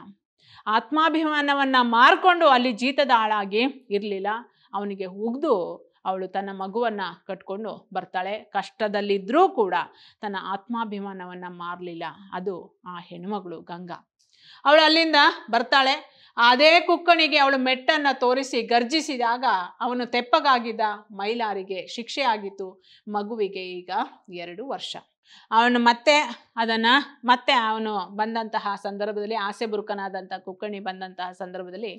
ಆತ್ಮಾಭಿಮಾನವನ್ನು ಮಾರ್ಕೊಂಡು ಅಲ್ಲಿ ಜೀತದ ಆಳಾಗಿ ಇರಲಿಲ್ಲ ಅವನಿಗೆ ಉಗ್ದು ಅವಳು ತನ್ನ ಮಗುವನ್ನು ಕಟ್ಕೊಂಡು ಬರ್ತಾಳೆ ಕಷ್ಟದಲ್ಲಿದ್ದರೂ ಕೂಡ ತನ್ನ ಆತ್ಮಾಭಿಮಾನವನ್ನು ಮಾರಲಿಲ್ಲ ಅದು ಆ ಹೆಣ್ಮಗಳು ಗಂಗಾ ಅವಳು ಅಲ್ಲಿಂದ ಬರ್ತಾಳೆ ಅದೇ ಕುಕ್ಕಣಿಗೆ ಅವಳು ಮೆಟ್ಟನ್ನು ತೋರಿಸಿ ಗರ್ಜಿಸಿದಾಗ ಅವನು ತೆಪ್ಪಗಾಗಿದ್ದ ಮೈಲಾರಿಗೆ ಶಿಕ್ಷೆ ಆಗಿತ್ತು ಮಗುವಿಗೆ ಈಗ ಎರಡು ವರ್ಷ ಅವನು ಮತ್ತೆ ಅದನ್ನು ಮತ್ತೆ ಅವನು ಬಂದಂತಹ ಸಂದರ್ಭದಲ್ಲಿ ಆಸೆ ಬುರುಕನಾದಂಥ ಕುಕ್ಕಣಿ ಬಂದಂತಹ ಸಂದರ್ಭದಲ್ಲಿ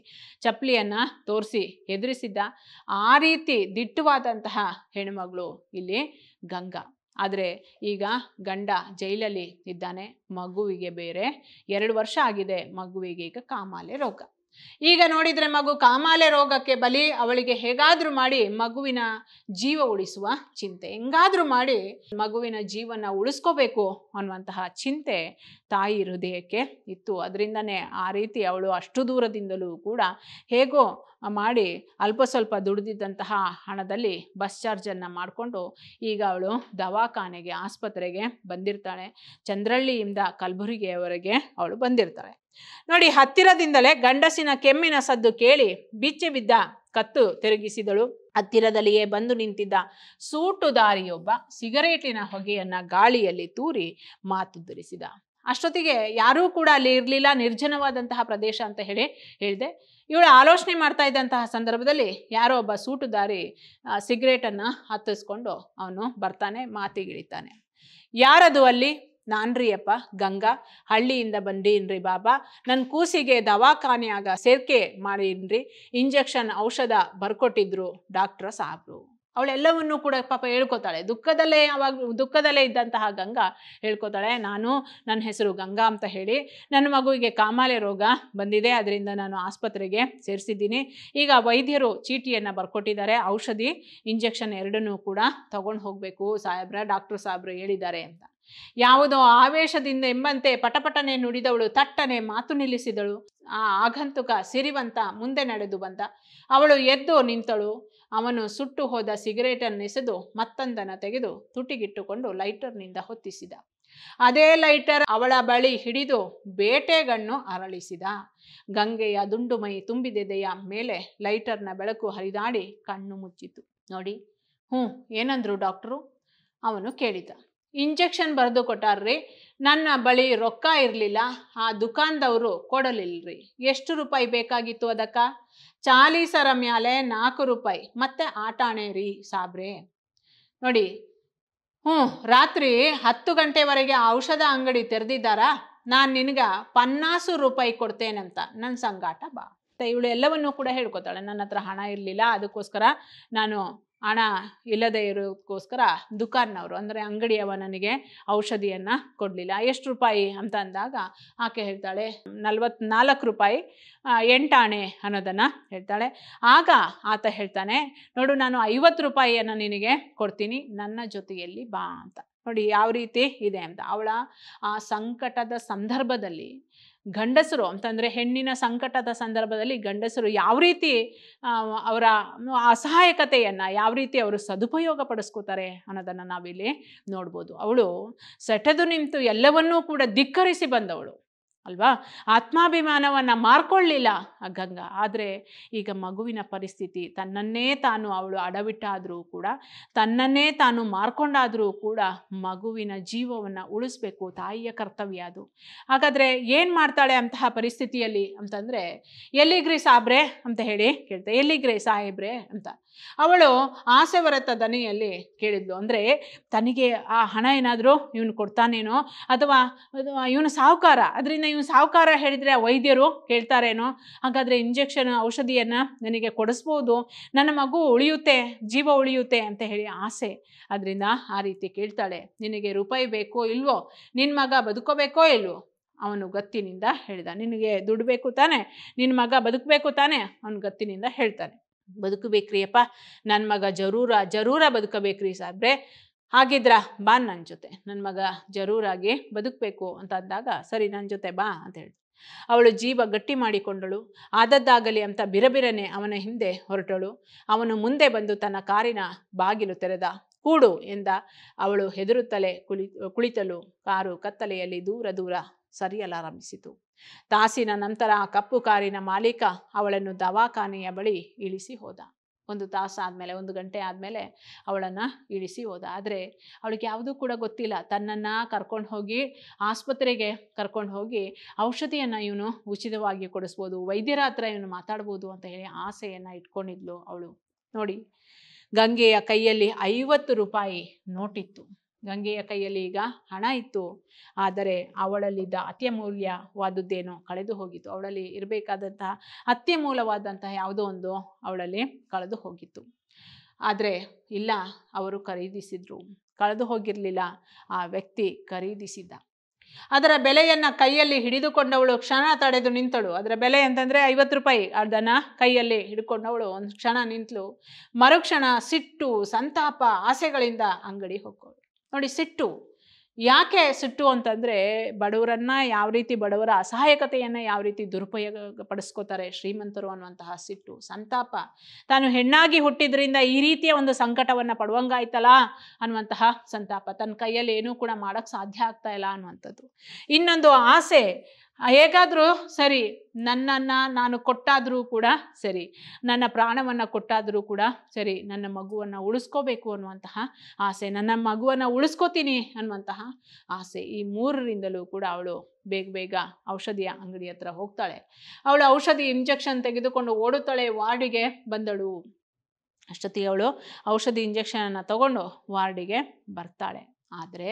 ಚಪ್ಪಲಿಯನ್ನು ತೋರಿಸಿ ಎದುರಿಸಿದ್ದ ಆ ರೀತಿ ದಿಟ್ಟವಾದಂತಹ ಹೆಣ್ಮಗಳು ಇಲ್ಲಿ ಗಂಗಾ ಆದರೆ ಈಗ ಗಂಡ ಜೈಲಲ್ಲಿ ಇದ್ದಾನೆ ಮಗುವಿಗೆ ಬೇರೆ ಎರಡು ವರ್ಷ ಆಗಿದೆ ಮಗುವಿಗೆ ಈಗ ಕಾಮಾಲೆ ರೋಗ ಈಗ ನೋಡಿದ್ರೆ ಮಗು ಕಾಮಾಲೆ ರೋಗಕ್ಕೆ ಬಲಿ ಅವಳಿಗೆ ಹೇಗಾದರೂ ಮಾಡಿ ಮಗುವಿನ ಜೀವ ಉಳಿಸುವ ಚಿಂತೆ ಹೆಂಗಾದರೂ ಮಾಡಿ ಮಗುವಿನ ಜೀವನ ಉಳಿಸ್ಕೋಬೇಕು ಅನ್ನುವಂತಹ ಚಿಂತೆ ತಾಯಿ ಹೃದಯಕ್ಕೆ ಇತ್ತು ಅದರಿಂದನೇ ಆ ರೀತಿ ಅವಳು ಅಷ್ಟು ದೂರದಿಂದಲೂ ಕೂಡ ಹೇಗೋ ಮಾಡಿ ಅಲ್ಪ ಸ್ವಲ್ಪ ದುಡಿದಿದ್ದಂತಹ ಹಣದಲ್ಲಿ ಬಸ್ ಚಾರ್ಜನ್ನು ಮಾಡಿಕೊಂಡು ಈಗ ಅವಳು ದವಾಖಾನೆಗೆ ಆಸ್ಪತ್ರೆಗೆ ಬಂದಿರ್ತಾಳೆ ಚಂದ್ರಳ್ಳಿಯಿಂದ ಕಲಬುರಗಿಯವರೆಗೆ ಅವಳು ಬಂದಿರ್ತಾಳೆ ನೋಡಿ ಹತ್ತಿರದಿಂದಲೇ ಗಂಡಸಿನ ಕೆಮ್ಮಿನ ಸದ್ದು ಕೇಳಿ ಬಿಚ್ಚಿ ಬಿದ್ದ ಕತ್ತು ತಿರುಗಿಸಿದಳು ಹತ್ತಿರದಲ್ಲಿಯೇ ಬಂದು ನಿಂತಿದ್ದ ಸೂಟುದಾರಿಯೊಬ್ಬ ಸಿಗರೇಟಿನ ಹೊಗೆಯನ್ನ ಗಾಳಿಯಲ್ಲಿ ತೂರಿ ಮಾತು ಮಾತುದುರಿಸಿದ ಅಷ್ಟೊತ್ತಿಗೆ ಯಾರೂ ಕೂಡ ಅಲ್ಲಿ ಇರಲಿಲ್ಲ ನಿರ್ಜನವಾದಂತಹ ಪ್ರದೇಶ ಅಂತ ಹೇಳಿ ಹೇಳಿದೆ ಇವಳು ಆಲೋಚನೆ ಮಾಡ್ತಾ ಇದ್ದಂತಹ ಸಂದರ್ಭದಲ್ಲಿ ಯಾರೋ ಒಬ್ಬ ಸೂಟುದಾರಿ ಸಿಗರೇಟನ್ನು ಹತ್ತಿಸ್ಕೊಂಡು ಅವನು ಬರ್ತಾನೆ ಮಾತಿಗಿಳಿತಾನೆ ಯಾರದು ಅಲ್ಲಿ ಅಪ್ಪ ಗಂಗಾ ಹಳ್ಳಿಯಿಂದ ಬಂದೀನ್ರಿ ಬಾಬಾ ನನ್ನ ಕೂಸಿಗೆ ದವಾಖಾನೆಯಾಗ ಸೇರ್ಕೆ ಮಾಡೀನ್ರಿ ಇಂಜೆಕ್ಷನ್ ಔಷಧ ಬರ್ಕೊಟ್ಟಿದ್ರು ಡಾಕ್ಟ್ರ ಸಾಬ್ರು ಅವಳೆಲ್ಲವನ್ನೂ ಕೂಡ ಪಾಪ ಹೇಳ್ಕೊತಾಳೆ ದುಃಖದಲ್ಲೇ ಅವಾಗ ದುಃಖದಲ್ಲೇ ಇದ್ದಂತಹ ಗಂಗಾ ಹೇಳ್ಕೊತಾಳೆ ನಾನು ನನ್ನ ಹೆಸರು ಗಂಗಾ ಅಂತ ಹೇಳಿ ನನ್ನ ಮಗುವಿಗೆ ಕಾಮಾಲೆ ರೋಗ ಬಂದಿದೆ ಅದರಿಂದ ನಾನು ಆಸ್ಪತ್ರೆಗೆ ಸೇರಿಸಿದ್ದೀನಿ ಈಗ ವೈದ್ಯರು ಚೀಟಿಯನ್ನು ಬರ್ಕೊಟ್ಟಿದ್ದಾರೆ ಔಷಧಿ ಇಂಜೆಕ್ಷನ್ ಎರಡನ್ನೂ ಕೂಡ ತಗೊಂಡು ಹೋಗಬೇಕು ಸಾಹೇಬ್ರ ಡಾಕ್ಟರ್ ಸಾಹೇಬ್ರು ಹೇಳಿದ್ದಾರೆ ಅಂತ ಯಾವುದೋ ಆವೇಶದಿಂದ ಎಂಬಂತೆ ಪಟಪಟನೆ ನುಡಿದವಳು ತಟ್ಟನೆ ಮಾತು ನಿಲ್ಲಿಸಿದಳು ಆ ಆಗಂತುಕ ಸಿರಿವಂತ ಮುಂದೆ ನಡೆದು ಬಂದ ಅವಳು ಎದ್ದು ನಿಂತಳು ಅವನು ಸುಟ್ಟು ಹೋದ ಸಿಗರೇಟನ್ನೆಸೆದು ಮತ್ತೊಂದನ್ನು ತೆಗೆದು ತುಟಿಗಿಟ್ಟುಕೊಂಡು ಲೈಟರ್ನಿಂದ ಹೊತ್ತಿಸಿದ ಅದೇ ಲೈಟರ್ ಅವಳ ಬಳಿ ಹಿಡಿದು ಬೇಟೆಗಣ್ಣು ಅರಳಿಸಿದ ಗಂಗೆಯ ದುಂಡುಮೈ ತುಂಬಿದೆದೆಯ ಮೇಲೆ ಲೈಟರ್ನ ಬೆಳಕು ಹರಿದಾಡಿ ಕಣ್ಣು ಮುಚ್ಚಿತು ನೋಡಿ ಹ್ಞೂ ಏನಂದ್ರು ಡಾಕ್ಟ್ರು ಅವನು ಕೇಳಿದ ಇಂಜೆಕ್ಷನ್ ಬರೆದು ಕೊಟ್ಟಾರ್ರಿ ನನ್ನ ಬಳಿ ರೊಕ್ಕ ಇರಲಿಲ್ಲ ಆ ದುಕಾನ್ದವರು ಕೊಡಲಿಲ್ಲರಿ ಎಷ್ಟು ರೂಪಾಯಿ ಬೇಕಾಗಿತ್ತು ಅದಕ್ಕ ಚಾಲೀಸರ ಮ್ಯಾಲೆ ನಾಲ್ಕು ರೂಪಾಯಿ ಮತ್ತೆ ಆಟಾಣೆ ರೀ ಸಾಬ್ರೆ ನೋಡಿ ಹ್ಞೂ ರಾತ್ರಿ ಹತ್ತು ಗಂಟೆವರೆಗೆ ಔಷಧ ಅಂಗಡಿ ತೆರೆದಿದ್ದಾರಾ ನಾನು ನಿನಗ ಪನ್ನಾಸು ರೂಪಾಯಿ ಅಂತ ನನ್ನ ಸಂಗಾಟ ಬಾ ಇವಳು ಎಲ್ಲವನ್ನೂ ಕೂಡ ಹೇಳ್ಕೊತಾಳೆ ನನ್ನ ಹತ್ರ ಹಣ ಇರಲಿಲ್ಲ ಅದಕ್ಕೋಸ್ಕರ ನಾನು ಹಣ ಇಲ್ಲದೆ ಇರೋದಕ್ಕೋಸ್ಕರ ದುಖಾನ್ನವರು ಅಂದರೆ ನನಗೆ ಔಷಧಿಯನ್ನು ಕೊಡಲಿಲ್ಲ ಎಷ್ಟು ರೂಪಾಯಿ ಅಂತ ಅಂದಾಗ ಆಕೆ ಹೇಳ್ತಾಳೆ ನಲ್ವತ್ನಾಲ್ಕು ರೂಪಾಯಿ ಎಂಟಾಣೆ ಅನ್ನೋದನ್ನು ಹೇಳ್ತಾಳೆ ಆಗ ಆತ ಹೇಳ್ತಾನೆ ನೋಡು ನಾನು ಐವತ್ತು ರೂಪಾಯಿಯನ್ನು ನಿನಗೆ ಕೊಡ್ತೀನಿ ನನ್ನ ಜೊತೆಯಲ್ಲಿ ಬಾ ಅಂತ ನೋಡಿ ಯಾವ ರೀತಿ ಇದೆ ಅಂತ ಅವಳ ಆ ಸಂಕಟದ ಸಂದರ್ಭದಲ್ಲಿ ಗಂಡಸರು ಅಂತಂದರೆ ಹೆಣ್ಣಿನ ಸಂಕಟದ ಸಂದರ್ಭದಲ್ಲಿ ಗಂಡಸರು ಯಾವ ರೀತಿ ಅವರ ಅಸಹಾಯಕತೆಯನ್ನು ಯಾವ ರೀತಿ ಅವರು ಸದುಪಯೋಗ ಪಡಿಸ್ಕೋತಾರೆ ಅನ್ನೋದನ್ನು ನಾವಿಲ್ಲಿ ನೋಡ್ಬೋದು ಅವಳು ಸೆಟೆದು ನಿಂತು ಎಲ್ಲವನ್ನೂ ಕೂಡ ಧಿಕ್ಕರಿಸಿ ಬಂದವಳು ಅಲ್ವಾ ಆತ್ಮಾಭಿಮಾನವನ್ನು ಮಾರ್ಕೊಳ್ಳಿಲ್ಲ ಆ ಗಂಗಾ ಆದರೆ ಈಗ ಮಗುವಿನ ಪರಿಸ್ಥಿತಿ ತನ್ನನ್ನೇ ತಾನು ಅವಳು ಅಡವಿಟ್ಟಾದರೂ ಕೂಡ ತನ್ನನ್ನೇ ತಾನು ಮಾರ್ಕೊಂಡಾದರೂ ಕೂಡ ಮಗುವಿನ ಜೀವವನ್ನು ಉಳಿಸ್ಬೇಕು ತಾಯಿಯ ಕರ್ತವ್ಯ ಅದು ಹಾಗಾದರೆ ಏನು ಮಾಡ್ತಾಳೆ ಅಂತಹ ಪರಿಸ್ಥಿತಿಯಲ್ಲಿ ಅಂತಂದರೆ ಎಲ್ಲಿಗ್ರಿ ಸಾಬ್ರೆ ಅಂತ ಹೇಳಿ ಕೇಳ್ತಾ ಎಲ್ಲಿಗ್ರಿ ಸಾಹೇಬ್ರೆ ಅಂತ ಅವಳು ಆಸೆ ಬರತ್ತ ದನಿಯಲ್ಲಿ ಕೇಳಿದ್ಲು ಅಂದರೆ ತನಗೆ ಆ ಹಣ ಏನಾದರೂ ಇವನು ಕೊಡ್ತಾನೇನೋ ಅಥವಾ ಇವನು ಸಾಹುಕಾರ ಅದರಿಂದ ಇವನು ಸಾಹುಕಾರ ಹೇಳಿದರೆ ವೈದ್ಯರು ಹೇಳ್ತಾರೇನೋ ಹಾಗಾದರೆ ಇಂಜೆಕ್ಷನ್ ಔಷಧಿಯನ್ನು ನನಗೆ ಕೊಡಿಸ್ಬೋದು ನನ್ನ ಮಗು ಉಳಿಯುತ್ತೆ ಜೀವ ಉಳಿಯುತ್ತೆ ಅಂತ ಹೇಳಿ ಆಸೆ ಅದರಿಂದ ಆ ರೀತಿ ಕೇಳ್ತಾಳೆ ನಿನಗೆ ರೂಪಾಯಿ ಬೇಕೋ ಇಲ್ವೋ ನಿನ್ನ ಮಗ ಬದುಕೋಬೇಕೋ ಇಲ್ವೋ ಅವನು ಗತ್ತಿನಿಂದ ಹೇಳಿದ ನಿನಗೆ ದುಡ್ಡು ಬೇಕು ತಾನೆ ನಿನ್ನ ಮಗ ಬದುಕಬೇಕು ತಾನೆ ಅವನು ಗತ್ತಿನಿಂದ ಹೇಳ್ತಾನೆ ಬದುಕಬೇಕ್ರಿ ಅಪ್ಪ ನನ್ನ ಮಗ ಜರೂರ ಜರೂರ ಬದುಕಬೇಕ್ರಿ ಸಾಬ್ರೆ ಹಾಗಿದ್ರ ಬಾ ನನ್ನ ಜೊತೆ ನನ್ನ ಮಗ ಜರೂರಾಗಿ ಬದುಕಬೇಕು ಅಂತ ಅಂದಾಗ ಸರಿ ನನ್ನ ಜೊತೆ ಬಾ ಅಂತ ಹೇಳಿ ಅವಳು ಜೀವ ಗಟ್ಟಿ ಮಾಡಿಕೊಂಡಳು ಆದದ್ದಾಗಲಿ ಅಂತ ಬಿರಬಿರನೆ ಅವನ ಹಿಂದೆ ಹೊರಟಳು ಅವನು ಮುಂದೆ ಬಂದು ತನ್ನ ಕಾರಿನ ಬಾಗಿಲು ತೆರೆದ ಕೂಡು ಎಂದ ಅವಳು ಹೆದರುತ್ತಲೇ ಕುಳಿ ಕುಳಿತಲು ಕಾರು ಕತ್ತಲೆಯಲ್ಲಿ ದೂರ ದೂರ ಸರಿಯಲಾರಂಭಿಸಿತು ತಾಸಿನ ನಂತರ ಆ ಕಪ್ಪು ಕಾರಿನ ಮಾಲೀಕ ಅವಳನ್ನು ದವಾಖಾನೆಯ ಬಳಿ ಇಳಿಸಿ ಹೋದ ಒಂದು ತಾಸು ಆದಮೇಲೆ ಒಂದು ಗಂಟೆ ಆದಮೇಲೆ ಅವಳನ್ನು ಇಳಿಸಿ ಹೋದ ಆದರೆ ಅವಳಿಗೆ ಯಾವುದೂ ಕೂಡ ಗೊತ್ತಿಲ್ಲ ತನ್ನನ್ನು ಕರ್ಕೊಂಡು ಹೋಗಿ ಆಸ್ಪತ್ರೆಗೆ ಕರ್ಕೊಂಡು ಹೋಗಿ ಔಷಧಿಯನ್ನು ಇವನು ಉಚಿತವಾಗಿ ಕೊಡಿಸ್ಬೋದು ವೈದ್ಯರ ಹತ್ರ ಇವನು ಮಾತಾಡ್ಬೋದು ಅಂತ ಹೇಳಿ ಆಸೆಯನ್ನು ಇಟ್ಕೊಂಡಿದ್ಲು ಅವಳು ನೋಡಿ ಗಂಗೆಯ ಕೈಯಲ್ಲಿ ಐವತ್ತು ರೂಪಾಯಿ ನೋಟಿತ್ತು ಗಂಗೆಯ ಕೈಯಲ್ಲಿ ಈಗ ಹಣ ಇತ್ತು ಆದರೆ ಅವಳಲ್ಲಿದ್ದ ಅತ್ಯಮೂಲ್ಯವಾದದ್ದೇನೋ ಕಳೆದು ಹೋಗಿತ್ತು ಅವಳಲ್ಲಿ ಇರಬೇಕಾದಂತಹ ಅತ್ಯಮೂಲವಾದಂತಹ ಯಾವುದೋ ಒಂದು ಅವಳಲ್ಲಿ ಕಳೆದು ಹೋಗಿತ್ತು ಆದರೆ ಇಲ್ಲ ಅವರು ಖರೀದಿಸಿದ್ರು ಕಳೆದು ಹೋಗಿರಲಿಲ್ಲ ಆ ವ್ಯಕ್ತಿ ಖರೀದಿಸಿದ್ದ ಅದರ ಬೆಲೆಯನ್ನು ಕೈಯಲ್ಲಿ ಹಿಡಿದುಕೊಂಡವಳು ಕ್ಷಣ ತಡೆದು ನಿಂತಳು ಅದರ ಬೆಲೆ ಅಂತಂದರೆ ಐವತ್ತು ರೂಪಾಯಿ ಅದನ್ನು ಕೈಯಲ್ಲಿ ಹಿಡ್ಕೊಂಡವಳು ಒಂದು ಕ್ಷಣ ನಿಂತಳು ಮರುಕ್ಷಣ ಸಿಟ್ಟು ಸಂತಾಪ ಆಸೆಗಳಿಂದ ಅಂಗಡಿ ಹೋಗೋಳು ನೋಡಿ ಸಿಟ್ಟು ಯಾಕೆ ಸಿಟ್ಟು ಅಂತಂದರೆ ಬಡವರನ್ನು ಯಾವ ರೀತಿ ಬಡವರ ಅಸಹಾಯಕತೆಯನ್ನು ಯಾವ ರೀತಿ ದುರುಪಯೋಗ ಪಡಿಸ್ಕೋತಾರೆ ಶ್ರೀಮಂತರು ಅನ್ನುವಂತಹ ಸಿಟ್ಟು ಸಂತಾಪ ತಾನು ಹೆಣ್ಣಾಗಿ ಹುಟ್ಟಿದ್ರಿಂದ ಈ ರೀತಿಯ ಒಂದು ಸಂಕಟವನ್ನು ಪಡುವಂಗಾಯ್ತಲ್ಲ ಅನ್ನುವಂತಹ ಸಂತಾಪ ತನ್ನ ಕೈಯಲ್ಲಿ ಏನೂ ಕೂಡ ಮಾಡೋಕ್ಕೆ ಸಾಧ್ಯ ಆಗ್ತಾ ಇಲ್ಲ ಅನ್ನುವಂಥದ್ದು ಇನ್ನೊಂದು ಆಸೆ ಹೇಗಾದರೂ ಸರಿ ನನ್ನನ್ನು ನಾನು ಕೊಟ್ಟಾದರೂ ಕೂಡ ಸರಿ ನನ್ನ ಪ್ರಾಣವನ್ನು ಕೊಟ್ಟಾದರೂ ಕೂಡ ಸರಿ ನನ್ನ ಮಗುವನ್ನು ಉಳಿಸ್ಕೋಬೇಕು ಅನ್ನುವಂತಹ ಆಸೆ ನನ್ನ ಮಗುವನ್ನು ಉಳಿಸ್ಕೋತೀನಿ ಅನ್ನುವಂತಹ ಆಸೆ ಈ ಮೂರರಿಂದಲೂ ಕೂಡ ಅವಳು ಬೇಗ ಬೇಗ ಔಷಧಿಯ ಅಂಗಡಿ ಹತ್ರ ಹೋಗ್ತಾಳೆ ಅವಳು ಔಷಧಿ ಇಂಜೆಕ್ಷನ್ ತೆಗೆದುಕೊಂಡು ಓಡುತ್ತಾಳೆ ವಾರ್ಡಿಗೆ ಬಂದಳು ಅಷ್ಟೊತ್ತಿಗೆ ಅವಳು ಔಷಧಿ ಇಂಜೆಕ್ಷನನ್ನು ತಗೊಂಡು ವಾರ್ಡಿಗೆ ಬರ್ತಾಳೆ ಆದರೆ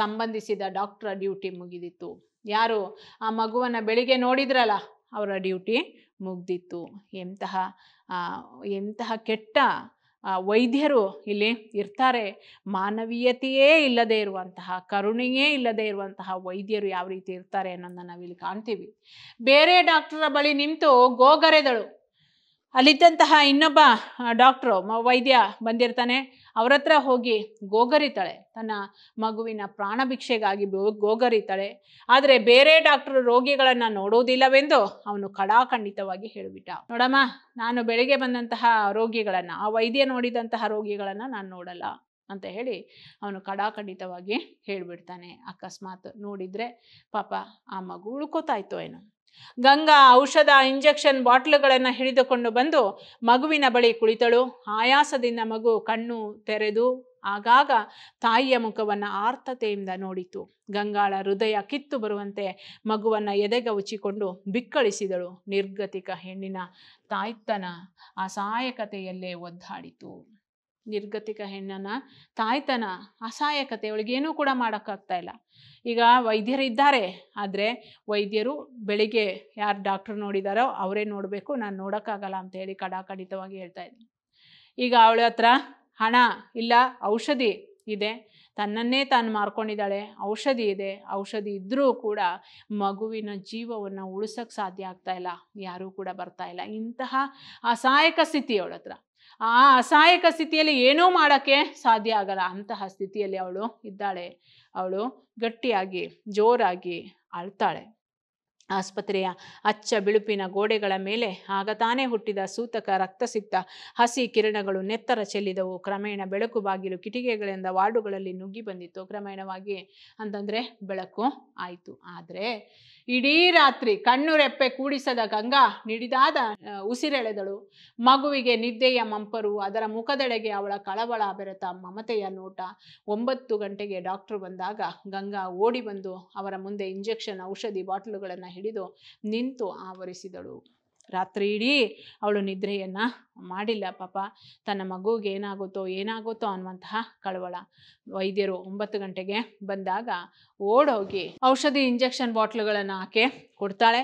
ಸಂಬಂಧಿಸಿದ ಡಾಕ್ಟ್ರ ಡ್ಯೂಟಿ ಮುಗಿದಿತ್ತು ಯಾರು ಆ ಮಗುವನ್ನು ಬೆಳಿಗ್ಗೆ ನೋಡಿದ್ರಲ್ಲ ಅವರ ಡ್ಯೂಟಿ ಮುಗ್ದಿತ್ತು ಎಂತಹ ಎಂತಹ ಕೆಟ್ಟ ವೈದ್ಯರು ಇಲ್ಲಿ ಇರ್ತಾರೆ ಮಾನವೀಯತೆಯೇ ಇಲ್ಲದೆ ಇರುವಂತಹ ಕರುಣೆಯೇ ಇಲ್ಲದೆ ಇರುವಂತಹ ವೈದ್ಯರು ಯಾವ ರೀತಿ ಇರ್ತಾರೆ ಅನ್ನೋದನ್ನ ನಾವಿಲ್ಲಿ ಕಾಣ್ತೀವಿ ಬೇರೆ ಡಾಕ್ಟರ ಬಳಿ ನಿಂತು ಗೋಗರೆದಳು ಅಲ್ಲಿದ್ದಂತಹ ಇನ್ನೊಬ್ಬ ಡಾಕ್ಟ್ರು ವೈದ್ಯ ಬಂದಿರ್ತಾನೆ ಅವ್ರ ಹತ್ರ ಹೋಗಿ ಗೋಗರಿತಾಳೆ ತನ್ನ ಮಗುವಿನ ಪ್ರಾಣಭಿಕ್ಷೆಗಾಗಿ ಗೋಗರಿತಾಳೆ ಆದರೆ ಬೇರೆ ಡಾಕ್ಟ್ರು ರೋಗಿಗಳನ್ನು ನೋಡೋದಿಲ್ಲವೆಂದು ಅವನು ಕಡಾಖಂಡಿತವಾಗಿ ಹೇಳಿಬಿಟ್ಟ ನೋಡಮ್ಮ ನಾನು ಬೆಳಿಗ್ಗೆ ಬಂದಂತಹ ರೋಗಿಗಳನ್ನು ಆ ವೈದ್ಯ ನೋಡಿದಂತಹ ರೋಗಿಗಳನ್ನು ನಾನು ನೋಡಲ್ಲ ಅಂತ ಹೇಳಿ ಅವನು ಕಡಾಖಂಡಿತವಾಗಿ ಹೇಳಿಬಿಡ್ತಾನೆ ಅಕಸ್ಮಾತ್ ನೋಡಿದರೆ ಪಾಪ ಆ ಮಗು ಉಳ್ಕೋತಾಯ್ತೋ ಏನು ಗಂಗಾ ಔಷಧ ಇಂಜೆಕ್ಷನ್ ಬಾಟ್ಲುಗಳನ್ನು ಹಿಡಿದುಕೊಂಡು ಬಂದು ಮಗುವಿನ ಬಳಿ ಕುಳಿತಳು ಆಯಾಸದಿಂದ ಮಗು ಕಣ್ಣು ತೆರೆದು ಆಗಾಗ ತಾಯಿಯ ಮುಖವನ್ನು ಆರ್ತತೆಯಿಂದ ನೋಡಿತು ಗಂಗಾಳ ಹೃದಯ ಕಿತ್ತು ಬರುವಂತೆ ಮಗುವನ್ನು ಎದೆಗೆ ಉಚ್ಚಿಕೊಂಡು ಬಿಕ್ಕಳಿಸಿದಳು ನಿರ್ಗತಿಕ ಹೆಣ್ಣಿನ ತಾಯ್ತನ ಅಸಹಾಯಕತೆಯಲ್ಲೇ ಒದ್ದಾಡಿತು ನಿರ್ಗತಿಕ ಹೆಣ್ಣನ ತಾಯ್ತನ ಅಸಹಾಯಕತೆ ಅವಳಿಗೇನೂ ಕೂಡ ಮಾಡೋಕ್ಕಾಗ್ತಾ ಇಲ್ಲ ಈಗ ವೈದ್ಯರು ಇದ್ದಾರೆ ಆದರೆ ವೈದ್ಯರು ಬೆಳಿಗ್ಗೆ ಯಾರು ಡಾಕ್ಟ್ರು ನೋಡಿದಾರೋ ಅವರೇ ನೋಡಬೇಕು ನಾನು ನೋಡೋಕ್ಕಾಗಲ್ಲ ಅಂತ ಹೇಳಿ ಕಡಾಖಂಡಿತವಾಗಿ ಹೇಳ್ತಾ ಇದ್ದೀನಿ ಈಗ ಅವಳ ಹತ್ರ ಹಣ ಇಲ್ಲ ಔಷಧಿ ಇದೆ ತನ್ನನ್ನೇ ತಾನು ಮಾರ್ಕೊಂಡಿದ್ದಾಳೆ ಔಷಧಿ ಇದೆ ಔಷಧಿ ಇದ್ದರೂ ಕೂಡ ಮಗುವಿನ ಜೀವವನ್ನು ಉಳಿಸೋಕ್ಕೆ ಸಾಧ್ಯ ಆಗ್ತಾ ಇಲ್ಲ ಯಾರೂ ಕೂಡ ಬರ್ತಾ ಇಲ್ಲ ಇಂತಹ ಅಸಹಾಯಕ ಸ್ಥಿತಿ ಅವಳ ಹತ್ರ ಆ ಅಸಹಾಯಕ ಸ್ಥಿತಿಯಲ್ಲಿ ಏನೂ ಮಾಡೋಕ್ಕೆ ಸಾಧ್ಯ ಆಗಲ್ಲ ಅಂತಹ ಸ್ಥಿತಿಯಲ್ಲಿ ಅವಳು ಇದ್ದಾಳೆ ಅವಳು ಗಟ್ಟಿಯಾಗಿ ಜೋರಾಗಿ ಅಳ್ತಾಳೆ ಆಸ್ಪತ್ರೆಯ ಅಚ್ಚ ಬಿಳುಪಿನ ಗೋಡೆಗಳ ಮೇಲೆ ಆಗ ತಾನೇ ಹುಟ್ಟಿದ ಸೂತಕ ರಕ್ತ ಸಿಕ್ತ ಹಸಿ ಕಿರಣಗಳು ನೆತ್ತರ ಚೆಲ್ಲಿದವು ಕ್ರಮೇಣ ಬೆಳಕು ಬಾಗಿಲು ಕಿಟಕಿಗಳಿಂದ ವಾರ್ಡುಗಳಲ್ಲಿ ನುಗ್ಗಿ ಬಂದಿತ್ತು ಕ್ರಮೇಣವಾಗಿ ಅಂತಂದರೆ ಬೆಳಕು ಆಯಿತು ಆದರೆ ಇಡೀ ರಾತ್ರಿ ಕಣ್ಣು ರೆಪ್ಪೆ ಕೂಡಿಸದ ಗಂಗಾ ನಿಡಿದಾದ ಉಸಿರೆಳೆದಳು ಮಗುವಿಗೆ ನಿದ್ದೆಯ ಮಂಪರು ಅದರ ಮುಖದೆಡೆಗೆ ಅವಳ ಕಳವಳ ಬೆರೆತ ಮಮತೆಯ ನೋಟ ಒಂಬತ್ತು ಗಂಟೆಗೆ ಡಾಕ್ಟರ್ ಬಂದಾಗ ಗಂಗಾ ಓಡಿ ಬಂದು ಅವರ ಮುಂದೆ ಇಂಜೆಕ್ಷನ್ ಔಷಧಿ ಬಾಟ್ಲುಗಳನ್ನು ಹಿಡಿದು ನಿಂತು ಆವರಿಸಿದಳು ರಾತ್ರಿ ಇಡೀ ಅವಳು ನಿದ್ರೆಯನ್ನು ಮಾಡಿಲ್ಲ ಪಾಪ ತನ್ನ ಮಗುಗೆ ಏನಾಗುತ್ತೋ ಏನಾಗುತ್ತೋ ಅನ್ನುವಂತಹ ಕಳವಳ ವೈದ್ಯರು ಒಂಬತ್ತು ಗಂಟೆಗೆ ಬಂದಾಗ ಓಡೋಗಿ ಔಷಧಿ ಇಂಜೆಕ್ಷನ್ ಬಾಟ್ಲುಗಳನ್ನು ಹಾಕಿ ಕೊಡ್ತಾಳೆ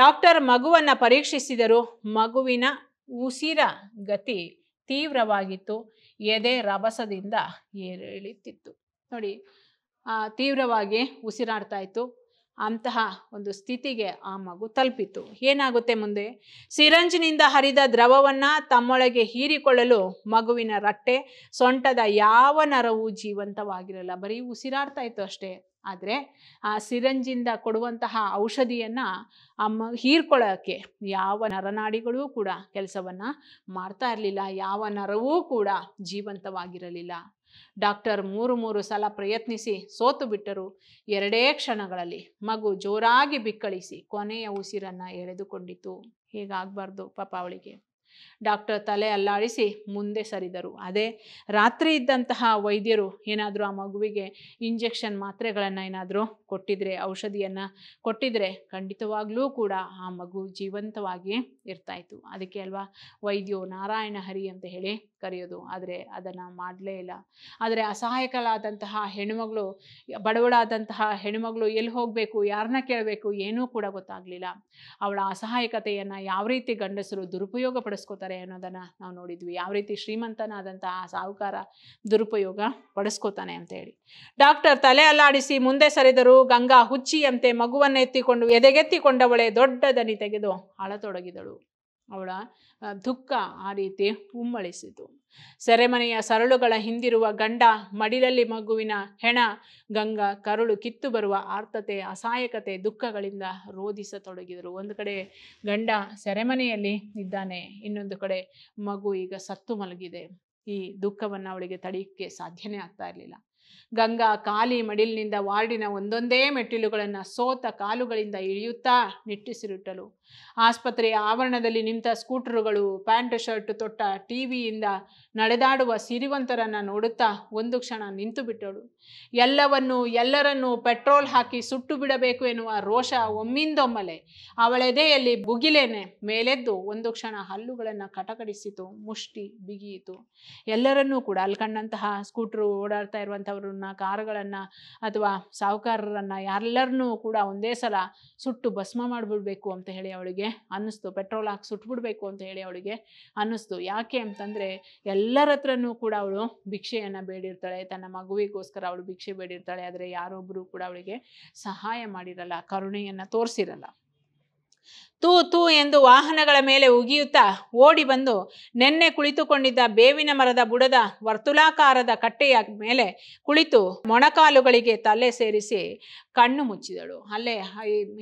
ಡಾಕ್ಟರ್ ಮಗುವನ್ನು ಪರೀಕ್ಷಿಸಿದರು ಮಗುವಿನ ಉಸಿರ ಗತಿ ತೀವ್ರವಾಗಿತ್ತು ಎದೆ ರಭಸದಿಂದ ಏರಿಳಿತಿತ್ತು ನೋಡಿ ತೀವ್ರವಾಗಿ ಉಸಿರಾಡ್ತಾ ಇತ್ತು ಅಂತಹ ಒಂದು ಸ್ಥಿತಿಗೆ ಆ ಮಗು ತಲುಪಿತು ಏನಾಗುತ್ತೆ ಮುಂದೆ ಸಿರಂಜಿನಿಂದ ಹರಿದ ದ್ರವವನ್ನು ತಮ್ಮೊಳಗೆ ಹೀರಿಕೊಳ್ಳಲು ಮಗುವಿನ ರಟ್ಟೆ ಸೊಂಟದ ಯಾವ ನರವೂ ಜೀವಂತವಾಗಿರಲ್ಲ ಬರೀ ಉಸಿರಾಡ್ತಾ ಇತ್ತು ಅಷ್ಟೇ ಆದರೆ ಆ ಸಿರಂಜಿಂದ ಕೊಡುವಂತಹ ಔಷಧಿಯನ್ನು ಅಮ್ಮ ಹೀರ್ಕೊಳ್ಳೋಕ್ಕೆ ಯಾವ ನರನಾಡಿಗಳೂ ಕೂಡ ಕೆಲಸವನ್ನು ಮಾಡ್ತಾ ಇರಲಿಲ್ಲ ಯಾವ ನರವೂ ಕೂಡ ಜೀವಂತವಾಗಿರಲಿಲ್ಲ ಡಾಕ್ಟರ್ ಮೂರು ಮೂರು ಸಲ ಪ್ರಯತ್ನಿಸಿ ಸೋತು ಬಿಟ್ಟರು ಎರಡೇ ಕ್ಷಣಗಳಲ್ಲಿ ಮಗು ಜೋರಾಗಿ ಬಿಕ್ಕಳಿಸಿ ಕೊನೆಯ ಉಸಿರನ್ನು ಎಳೆದುಕೊಂಡಿತು ಹೀಗಾಗಬಾರ್ದು ಪಾಪ ಅವಳಿಗೆ ಡಾಕ್ಟರ್ ತಲೆ ಅಲ್ಲಾಡಿಸಿ ಮುಂದೆ ಸರಿದರು ಅದೇ ರಾತ್ರಿ ಇದ್ದಂತಹ ವೈದ್ಯರು ಏನಾದರೂ ಆ ಮಗುವಿಗೆ ಇಂಜೆಕ್ಷನ್ ಮಾತ್ರೆಗಳನ್ನು ಏನಾದರೂ ಕೊಟ್ಟಿದ್ರೆ ಔಷಧಿಯನ್ನು ಕೊಟ್ಟಿದ್ರೆ ಖಂಡಿತವಾಗ್ಲೂ ಕೂಡ ಆ ಮಗು ಜೀವಂತವಾಗಿ ಇರ್ತಾಯಿತ್ತು ಅದಕ್ಕೆ ಅಲ್ವಾ ವೈದ್ಯೋ ನಾರಾಯಣ ಹರಿ ಅಂತ ಹೇಳಿ ಕರೆಯೋದು ಆದರೆ ಅದನ್ನು ಮಾಡಲೇ ಇಲ್ಲ ಆದರೆ ಅಸಹಾಯಕಳಾದಂತಹ ಹೆಣ್ಣುಮಗಳು ಬಡವಳಾದಂತಹ ಹೆಣ್ಣುಮಗಳು ಎಲ್ಲಿ ಹೋಗಬೇಕು ಯಾರನ್ನ ಕೇಳಬೇಕು ಏನೂ ಕೂಡ ಗೊತ್ತಾಗಲಿಲ್ಲ ಅವಳ ಅಸಹಾಯಕತೆಯನ್ನು ಯಾವ ರೀತಿ ಗಂಡಸರು ದುರುಪಯೋಗ ಪಡಿಸ್ಕೋತಾರೆ ಅನ್ನೋದನ್ನ ನಾವು ನೋಡಿದ್ವಿ ಯಾವ ರೀತಿ ಶ್ರೀಮಂತನಾದಂತಹ ಸಾಹುಕಾರ ದುರುಪಯೋಗ ಪಡಿಸ್ಕೋತಾನೆ ಅಂತ ಹೇಳಿ ಡಾಕ್ಟರ್ ತಲೆ ಅಲ್ಲಾಡಿಸಿ ಮುಂದೆ ಸರಿದರು ಗಂಗಾ ಹುಚ್ಚಿಯಂತೆ ಮಗುವನ್ನ ಎತ್ತಿಕೊಂಡು ಎದೆಗೆತ್ತಿಕೊಂಡವಳೆ ದೊಡ್ಡ ದನಿ ತೆಗೆದು ಅಳತೊಡಗಿದಳು ಅವಳ ದುಃಖ ಆ ರೀತಿ ಉಮ್ಮಳಿಸಿತು ಸೆರೆಮನೆಯ ಸರಳುಗಳ ಹಿಂದಿರುವ ಗಂಡ ಮಡಿಲಲ್ಲಿ ಮಗುವಿನ ಹೆಣ ಗಂಗ ಕರುಳು ಕಿತ್ತು ಬರುವ ಆರ್ತತೆ ಅಸಹಾಯಕತೆ ದುಃಖಗಳಿಂದ ರೋಧಿಸತೊಡಗಿದರು ಒಂದು ಕಡೆ ಗಂಡ ಸೆರೆಮನೆಯಲ್ಲಿ ಇದ್ದಾನೆ ಇನ್ನೊಂದು ಕಡೆ ಮಗು ಈಗ ಸತ್ತು ಮಲಗಿದೆ ಈ ದುಃಖವನ್ನು ಅವಳಿಗೆ ತಡೆಯಕ್ಕೆ ಸಾಧ್ಯನೇ ಆಗ್ತಾ ಇರಲಿಲ್ಲ ಗಂಗಾ ಖಾಲಿ ಮಡಿಲಿನಿಂದ ವಾರ್ಡಿನ ಒಂದೊಂದೇ ಮೆಟ್ಟಿಲುಗಳನ್ನು ಸೋತ ಕಾಲುಗಳಿಂದ ಇಳಿಯುತ್ತಾ ನಿಟ್ಟಿಸಿರುಟ್ಟಲು ಆಸ್ಪತ್ರೆಯ ಆವರಣದಲ್ಲಿ ನಿಂತ ಸ್ಕೂಟರುಗಳು ಪ್ಯಾಂಟ್ ಶರ್ಟ್ ತೊಟ್ಟ ಟಿವಿಯಿಂದ ನಡೆದಾಡುವ ಸಿರಿವಂತರನ್ನು ನೋಡುತ್ತಾ ಒಂದು ಕ್ಷಣ ನಿಂತು ಬಿಟ್ಟಳು ಎಲ್ಲವನ್ನೂ ಎಲ್ಲರನ್ನೂ ಪೆಟ್ರೋಲ್ ಹಾಕಿ ಸುಟ್ಟು ಬಿಡಬೇಕು ಎನ್ನುವ ರೋಷ ಒಮ್ಮಿಂದೊಮ್ಮಲೆ ಅವಳೆದೆಯಲ್ಲಿ ಬುಗಿಲೇನೆ ಮೇಲೆದ್ದು ಒಂದು ಕ್ಷಣ ಹಲ್ಲುಗಳನ್ನು ಕಟಕಡಿಸಿತು ಮುಷ್ಟಿ ಬಿಗಿಯಿತು ಎಲ್ಲರನ್ನೂ ಕೂಡ ಅಲ್ಕಂಡಂತಹ ಸ್ಕೂಟರು ಓಡಾಡ್ತಾ ಇರುವಂಥವ್ರು ಗಾಡಿಗಳನ್ನ ಕಾರುಗಳನ್ನು ಅಥವಾ ಸಾಹುಕಾರರನ್ನು ಎಲ್ಲರನ್ನೂ ಕೂಡ ಒಂದೇ ಸಲ ಸುಟ್ಟು ಭಸ್ಮ ಮಾಡಿಬಿಡಬೇಕು ಅಂತ ಹೇಳಿ ಅವಳಿಗೆ ಅನ್ನಿಸ್ತು ಪೆಟ್ರೋಲ್ ಹಾಕಿ ಸುಟ್ಬಿಡ್ಬೇಕು ಅಂತ ಹೇಳಿ ಅವಳಿಗೆ ಅನ್ನಿಸ್ತು ಯಾಕೆ ಅಂತಂದರೆ ಎಲ್ಲರ ಹತ್ರನೂ ಕೂಡ ಅವಳು ಭಿಕ್ಷೆಯನ್ನು ಬೇಡಿರ್ತಾಳೆ ತನ್ನ ಮಗುವಿಗೋಸ್ಕರ ಅವಳು ಭಿಕ್ಷೆ ಬೇಡಿರ್ತಾಳೆ ಆದರೆ ಯಾರೊಬ್ಬರು ಕೂಡ ಅವಳಿಗೆ ಸಹಾಯ ಮಾಡಿರಲ್ಲ ಕರುಣೆಯನ್ನು ತೋರಿಸಿರಲ್ಲ ತೂ ತೂ ಎಂದು ವಾಹನಗಳ ಮೇಲೆ ಉಗಿಯುತ್ತಾ ಓಡಿ ಬಂದು ನೆನ್ನೆ ಕುಳಿತುಕೊಂಡಿದ್ದ ಬೇವಿನ ಮರದ ಬುಡದ ವರ್ತುಲಾಕಾರದ ಕಟ್ಟೆಯ ಮೇಲೆ ಕುಳಿತು ಮೊಣಕಾಲುಗಳಿಗೆ ತಲೆ ಸೇರಿಸಿ ಕಣ್ಣು ಮುಚ್ಚಿದಳು ಅಲ್ಲೇ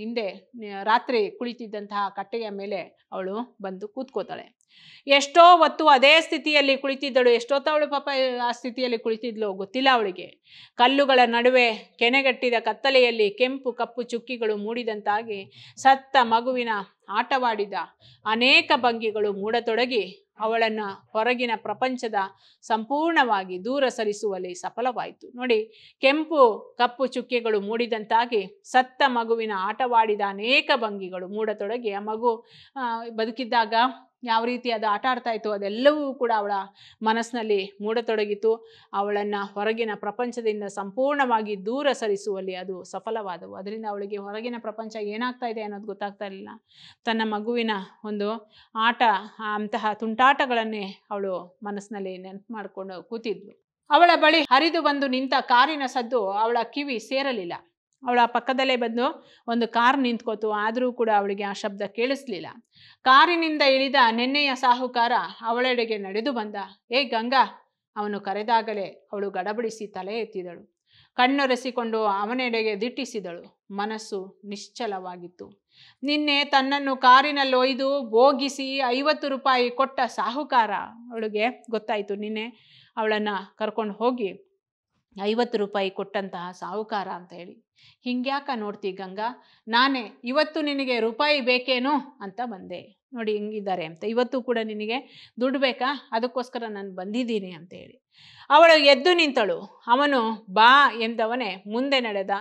ಹಿಂದೆ ರಾತ್ರಿ ಕುಳಿತಿದ್ದಂತಹ ಕಟ್ಟೆಯ ಮೇಲೆ ಅವಳು ಬಂದು ಕೂತ್ಕೋತಾಳೆ ಎಷ್ಟೋ ಹೊತ್ತು ಅದೇ ಸ್ಥಿತಿಯಲ್ಲಿ ಕುಳಿತಿದ್ದಳು ಎಷ್ಟೊತ್ತವಳು ಪಾಪ ಆ ಸ್ಥಿತಿಯಲ್ಲಿ ಕುಳಿತಿದ್ಲು ಗೊತ್ತಿಲ್ಲ ಅವಳಿಗೆ ಕಲ್ಲುಗಳ ನಡುವೆ ಕೆನೆಗಟ್ಟಿದ ಕತ್ತಲೆಯಲ್ಲಿ ಕೆಂಪು ಕಪ್ಪು ಚುಕ್ಕಿಗಳು ಮೂಡಿದಂತಾಗಿ ಸತ್ತ ಮಗುವಿನ ಆಟವಾಡಿದ ಅನೇಕ ಭಂಗಿಗಳು ಮೂಡತೊಡಗಿ ಅವಳನ್ನು ಹೊರಗಿನ ಪ್ರಪಂಚದ ಸಂಪೂರ್ಣವಾಗಿ ದೂರ ಸರಿಸುವಲ್ಲಿ ಸಫಲವಾಯಿತು ನೋಡಿ ಕೆಂಪು ಕಪ್ಪು ಚುಕ್ಕೆಗಳು ಮೂಡಿದಂತಾಗಿ ಸತ್ತ ಮಗುವಿನ ಆಟವಾಡಿದ ಅನೇಕ ಭಂಗಿಗಳು ಮೂಡತೊಡಗಿ ಆ ಮಗು ಬದುಕಿದ್ದಾಗ ಯಾವ ರೀತಿ ಅದು ಆಟ ಆಡ್ತಾ ಇತ್ತು ಅದೆಲ್ಲವೂ ಕೂಡ ಅವಳ ಮನಸ್ಸಿನಲ್ಲಿ ಮೂಡತೊಡಗಿತು ಅವಳನ್ನು ಹೊರಗಿನ ಪ್ರಪಂಚದಿಂದ ಸಂಪೂರ್ಣವಾಗಿ ದೂರ ಸರಿಸುವಲ್ಲಿ ಅದು ಸಫಲವಾದವು ಅದರಿಂದ ಅವಳಿಗೆ ಹೊರಗಿನ ಪ್ರಪಂಚ ಏನಾಗ್ತಾ ಇದೆ ಅನ್ನೋದು ಗೊತ್ತಾಗ್ತಾ ಇರಲಿಲ್ಲ ತನ್ನ ಮಗುವಿನ ಒಂದು ಆಟ ಅಂತಹ ತುಂಟಾಟಗಳನ್ನೇ ಅವಳು ಮನಸ್ಸಿನಲ್ಲಿ ನೆನಪು ಮಾಡಿಕೊಂಡು ಕೂತಿದ್ಳು ಅವಳ ಬಳಿ ಹರಿದು ಬಂದು ನಿಂತ ಕಾರಿನ ಸದ್ದು ಅವಳ ಕಿವಿ ಸೇರಲಿಲ್ಲ ಅವಳ ಪಕ್ಕದಲ್ಲೇ ಬಂದು ಒಂದು ಕಾರ್ ನಿಂತ್ಕೋತು ಆದರೂ ಕೂಡ ಅವಳಿಗೆ ಆ ಶಬ್ದ ಕೇಳಿಸ್ಲಿಲ್ಲ ಕಾರಿನಿಂದ ಇಳಿದ ನೆನ್ನೆಯ ಸಾಹುಕಾರ ಅವಳೆಡೆಗೆ ನಡೆದು ಬಂದ ಏ ಗಂಗಾ ಅವನು ಕರೆದಾಗಲೇ ಅವಳು ಗಡಬಡಿಸಿ ತಲೆ ಎತ್ತಿದಳು ಕಣ್ಣೊರೆಸಿಕೊಂಡು ಅವನೆಡೆಗೆ ದಿಟ್ಟಿಸಿದಳು ಮನಸ್ಸು ನಿಶ್ಚಲವಾಗಿತ್ತು ನಿನ್ನೆ ತನ್ನನ್ನು ಕಾರಿನಲ್ಲೊಯ್ದು ಬೋಗಿಸಿ ಐವತ್ತು ರೂಪಾಯಿ ಕೊಟ್ಟ ಸಾಹುಕಾರ ಅವಳಿಗೆ ಗೊತ್ತಾಯಿತು ನಿನ್ನೆ ಅವಳನ್ನು ಕರ್ಕೊಂಡು ಹೋಗಿ ಐವತ್ತು ರೂಪಾಯಿ ಕೊಟ್ಟಂತಹ ಸಾಹುಕಾರ ಅಂತ ಹೇಳಿ ಹಿಂಗ್ಯಾಕ ನೋಡ್ತಿ ಗಂಗಾ ನಾನೇ ಇವತ್ತು ನಿನಗೆ ರೂಪಾಯಿ ಬೇಕೇನೋ ಅಂತ ಬಂದೆ ನೋಡಿ ಹೆಂಗಿದ್ದಾರೆ ಅಂತ ಇವತ್ತು ಕೂಡ ನಿನಗೆ ದುಡ್ಡು ಬೇಕಾ ಅದಕ್ಕೋಸ್ಕರ ನಾನು ಬಂದಿದ್ದೀನಿ ಅಂತ ಹೇಳಿ ಅವಳು ಎದ್ದು ನಿಂತಳು ಅವನು ಬಾ ಎಂದವನೇ ಮುಂದೆ ನಡೆದ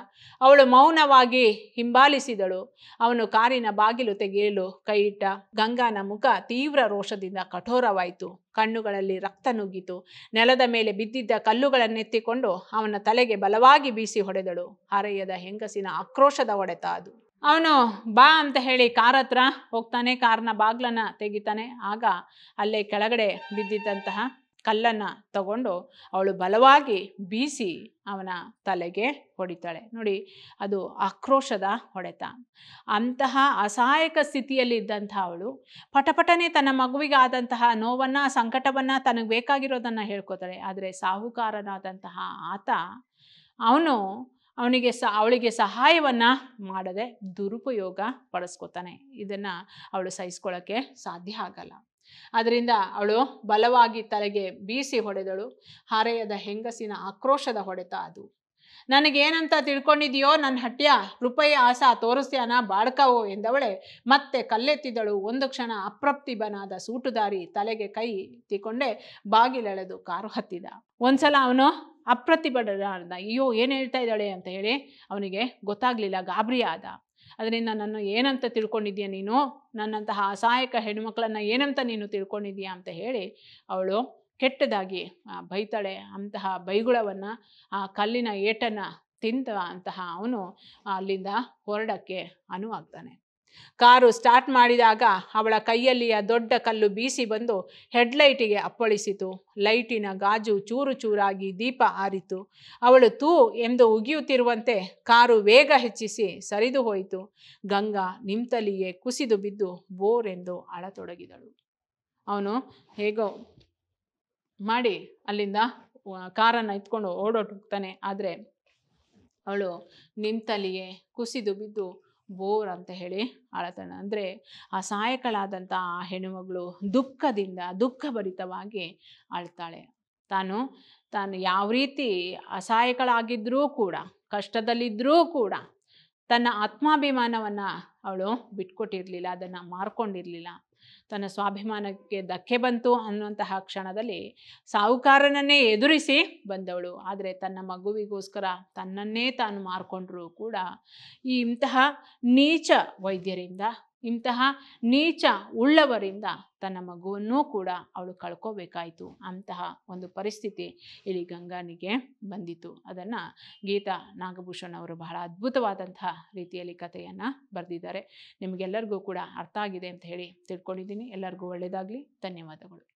ಅವಳು ಮೌನವಾಗಿ ಹಿಂಬಾಲಿಸಿದಳು ಅವನು ಕಾರಿನ ಬಾಗಿಲು ತೆಗೆಯಲು ಕೈಯಿಟ್ಟ ಗಂಗಾನ ಮುಖ ತೀವ್ರ ರೋಷದಿಂದ ಕಠೋರವಾಯಿತು ಕಣ್ಣುಗಳಲ್ಲಿ ರಕ್ತ ನುಗ್ಗಿತು ನೆಲದ ಮೇಲೆ ಬಿದ್ದಿದ್ದ ಕಲ್ಲುಗಳನ್ನೆತ್ತಿಕೊಂಡು ಅವನ ತಲೆಗೆ ಬಲವಾಗಿ ಬೀಸಿ ಹೊಡೆದಳು ಹರೆಯದ ಹೆಂಗಸಿನ ಆಕ್ರೋಶದ ಹೊಡೆತ ಅದು ಅವನು ಬಾ ಅಂತ ಹೇಳಿ ಕಾರ್ ಹತ್ರ ಹೋಗ್ತಾನೆ ಕಾರ್ನ ಬಾಗ್ಲನ್ನ ತೆಗಿತಾನೆ ಆಗ ಅಲ್ಲೇ ಕೆಳಗಡೆ ಬಿದ್ದಿದ್ದಂತಹ ಕಲ್ಲನ್ನು ತಗೊಂಡು ಅವಳು ಬಲವಾಗಿ ಬೀಸಿ ಅವನ ತಲೆಗೆ ಹೊಡಿತಾಳೆ ನೋಡಿ ಅದು ಆಕ್ರೋಶದ ಹೊಡೆತ ಅಂತಹ ಅಸಹಾಯಕ ಸ್ಥಿತಿಯಲ್ಲಿ ಇದ್ದಂಥ ಅವಳು ಪಟಪಟನೆ ತನ್ನ ಮಗುವಿಗೆ ಆದಂತಹ ನೋವನ್ನು ಸಂಕಟವನ್ನು ತನಗೆ ಬೇಕಾಗಿರೋದನ್ನು ಹೇಳ್ಕೊತಾಳೆ ಆದರೆ ಸಾಹುಕಾರನಾದಂತಹ ಆತ ಅವನು ಅವನಿಗೆ ಸ ಅವಳಿಗೆ ಸಹಾಯವನ್ನು ಮಾಡದೆ ದುರುಪಯೋಗ ಪಡಿಸ್ಕೊತಾನೆ ಇದನ್ನು ಅವಳು ಸಹಿಸ್ಕೊಳ್ಳೋಕ್ಕೆ ಸಾಧ್ಯ ಆಗಲ್ಲ ಅದರಿಂದ ಅವಳು ಬಲವಾಗಿ ತಲೆಗೆ ಬೀಸಿ ಹೊಡೆದಳು ಹಾರೆಯದ ಹೆಂಗಸಿನ ಆಕ್ರೋಶದ ಹೊಡೆತ ಅದು ನನಗೇನಂತ ತಿಳ್ಕೊಂಡಿದೆಯೋ ನನ್ನ ಹಟ್ಯ ರೂಪಾಯಿ ಆಸ ತೋರಿಸ್ತಾನ ಬಾಡ್ಕವೋ ಎಂದವಳೆ ಮತ್ತೆ ಕಲ್ಲೆತ್ತಿದಳು ಒಂದು ಕ್ಷಣ ಅಪ್ರಪ್ತಿಬನಾದ ಸೂಟುದಾರಿ ತಲೆಗೆ ಕೈ ತಿಕೊಂಡೆ ಬಾಗಿಲೆಳೆದು ಕಾರು ಹತ್ತಿದ ಒಂದ್ಸಲ ಅವನು ಅಪ್ರತಿಭಟನಾದ ಅಯ್ಯೋ ಏನು ಹೇಳ್ತಾ ಇದ್ದಾಳೆ ಅಂತ ಹೇಳಿ ಅವನಿಗೆ ಗೊತ್ತಾಗಲಿಲ್ಲ ಗಾಬರಿ ಆದ ಅದರಿಂದ ನನ್ನ ಏನಂತ ತಿಳ್ಕೊಂಡಿದ್ದೀಯ ನೀನು ನನ್ನಂತಹ ಅಸಹಾಯಕ ಹೆಣ್ಣುಮಕ್ಕಳನ್ನು ಏನಂತ ನೀನು ತಿಳ್ಕೊಂಡಿದ್ಯಾ ಅಂತ ಹೇಳಿ ಅವಳು ಕೆಟ್ಟದಾಗಿ ಬೈತಾಳೆ ಅಂತಹ ಬೈಗುಳವನ್ನು ಆ ಕಲ್ಲಿನ ಏಟನ್ನು ತಿಂತ ಅಂತಹ ಅವನು ಅಲ್ಲಿಂದ ಹೊರಡಕ್ಕೆ ಅನುವಾಗ್ತಾನೆ ಕಾರು ಸ್ಟಾರ್ಟ್ ಮಾಡಿದಾಗ ಅವಳ ಕೈಯಲ್ಲಿಯ ದೊಡ್ಡ ಕಲ್ಲು ಬೀಸಿ ಬಂದು ಹೆಡ್ಲೈಟಿಗೆ ಅಪ್ಪಳಿಸಿತು ಲೈಟಿನ ಗಾಜು ಚೂರು ಚೂರಾಗಿ ದೀಪ ಆರಿತು ಅವಳು ತೂ ಎಂದು ಉಗಿಯುತ್ತಿರುವಂತೆ ಕಾರು ವೇಗ ಹೆಚ್ಚಿಸಿ ಸರಿದು ಹೋಯಿತು ಗಂಗಾ ನಿಂತಲಿಯೇ ಕುಸಿದು ಬಿದ್ದು ಬೋರ್ ಎಂದು ಅಳತೊಡಗಿದಳು ಅವನು ಹೇಗೋ ಮಾಡಿ ಅಲ್ಲಿಂದ ಕಾರನ್ನು ಎತ್ಕೊಂಡು ಹೋಗ್ತಾನೆ ಆದರೆ ಅವಳು ನಿಂತಲಿಯೇ ಕುಸಿದು ಬಿದ್ದು ಬೋರ್ ಅಂತ ಹೇಳಿ ಅಳತಾಳೆ ಅಂದರೆ ಅಸಹಾಯಕಳಾದಂಥ ಆ ಹೆಣ್ಣುಮಗಳು ದುಃಖದಿಂದ ದುಃಖಭರಿತವಾಗಿ ಅಳ್ತಾಳೆ ತಾನು ತಾನು ಯಾವ ರೀತಿ ಅಸಹಾಯಕಳಾಗಿದ್ದರೂ ಕೂಡ ಕಷ್ಟದಲ್ಲಿದ್ದರೂ ಕೂಡ ತನ್ನ ಆತ್ಮಾಭಿಮಾನವನ್ನು ಅವಳು ಬಿಟ್ಕೊಟ್ಟಿರಲಿಲ್ಲ ಅದನ್ನು ಮಾರ್ಕೊಂಡಿರಲಿಲ್ಲ ತನ್ನ ಸ್ವಾಭಿಮಾನಕ್ಕೆ ಧಕ್ಕೆ ಬಂತು ಅನ್ನುವಂತಹ ಕ್ಷಣದಲ್ಲಿ ಸಾಹುಕಾರನನ್ನೇ ಎದುರಿಸಿ ಬಂದವಳು ಆದರೆ ತನ್ನ ಮಗುವಿಗೋಸ್ಕರ ತನ್ನನ್ನೇ ತಾನು ಮಾರ್ಕೊಂಡ್ರೂ ಕೂಡ ಈ ಇಂತಹ ನೀಚ ವೈದ್ಯರಿಂದ ಇಂತಹ ನೀಚ ಉಳ್ಳವರಿಂದ ತನ್ನ ಮಗುವನ್ನು ಕೂಡ ಅವಳು ಕಳ್ಕೋಬೇಕಾಯಿತು ಅಂತಹ ಒಂದು ಪರಿಸ್ಥಿತಿ ಇಲ್ಲಿ ಗಂಗಾನಿಗೆ ಬಂದಿತ್ತು ಅದನ್ನು ಗೀತಾ ನಾಗಭೂಷಣ್ ಅವರು ಬಹಳ ಅದ್ಭುತವಾದಂತಹ ರೀತಿಯಲ್ಲಿ ಕಥೆಯನ್ನು ಬರೆದಿದ್ದಾರೆ ನಿಮಗೆಲ್ಲರಿಗೂ ಕೂಡ ಅರ್ಥ ಆಗಿದೆ ಅಂತ ಹೇಳಿ ತಿಳ್ಕೊಂಡಿದ್ದೀನಿ ಎಲ್ಲರಿಗೂ ಒಳ್ಳೆಯದಾಗಲಿ ಧನ್ಯವಾದಗಳು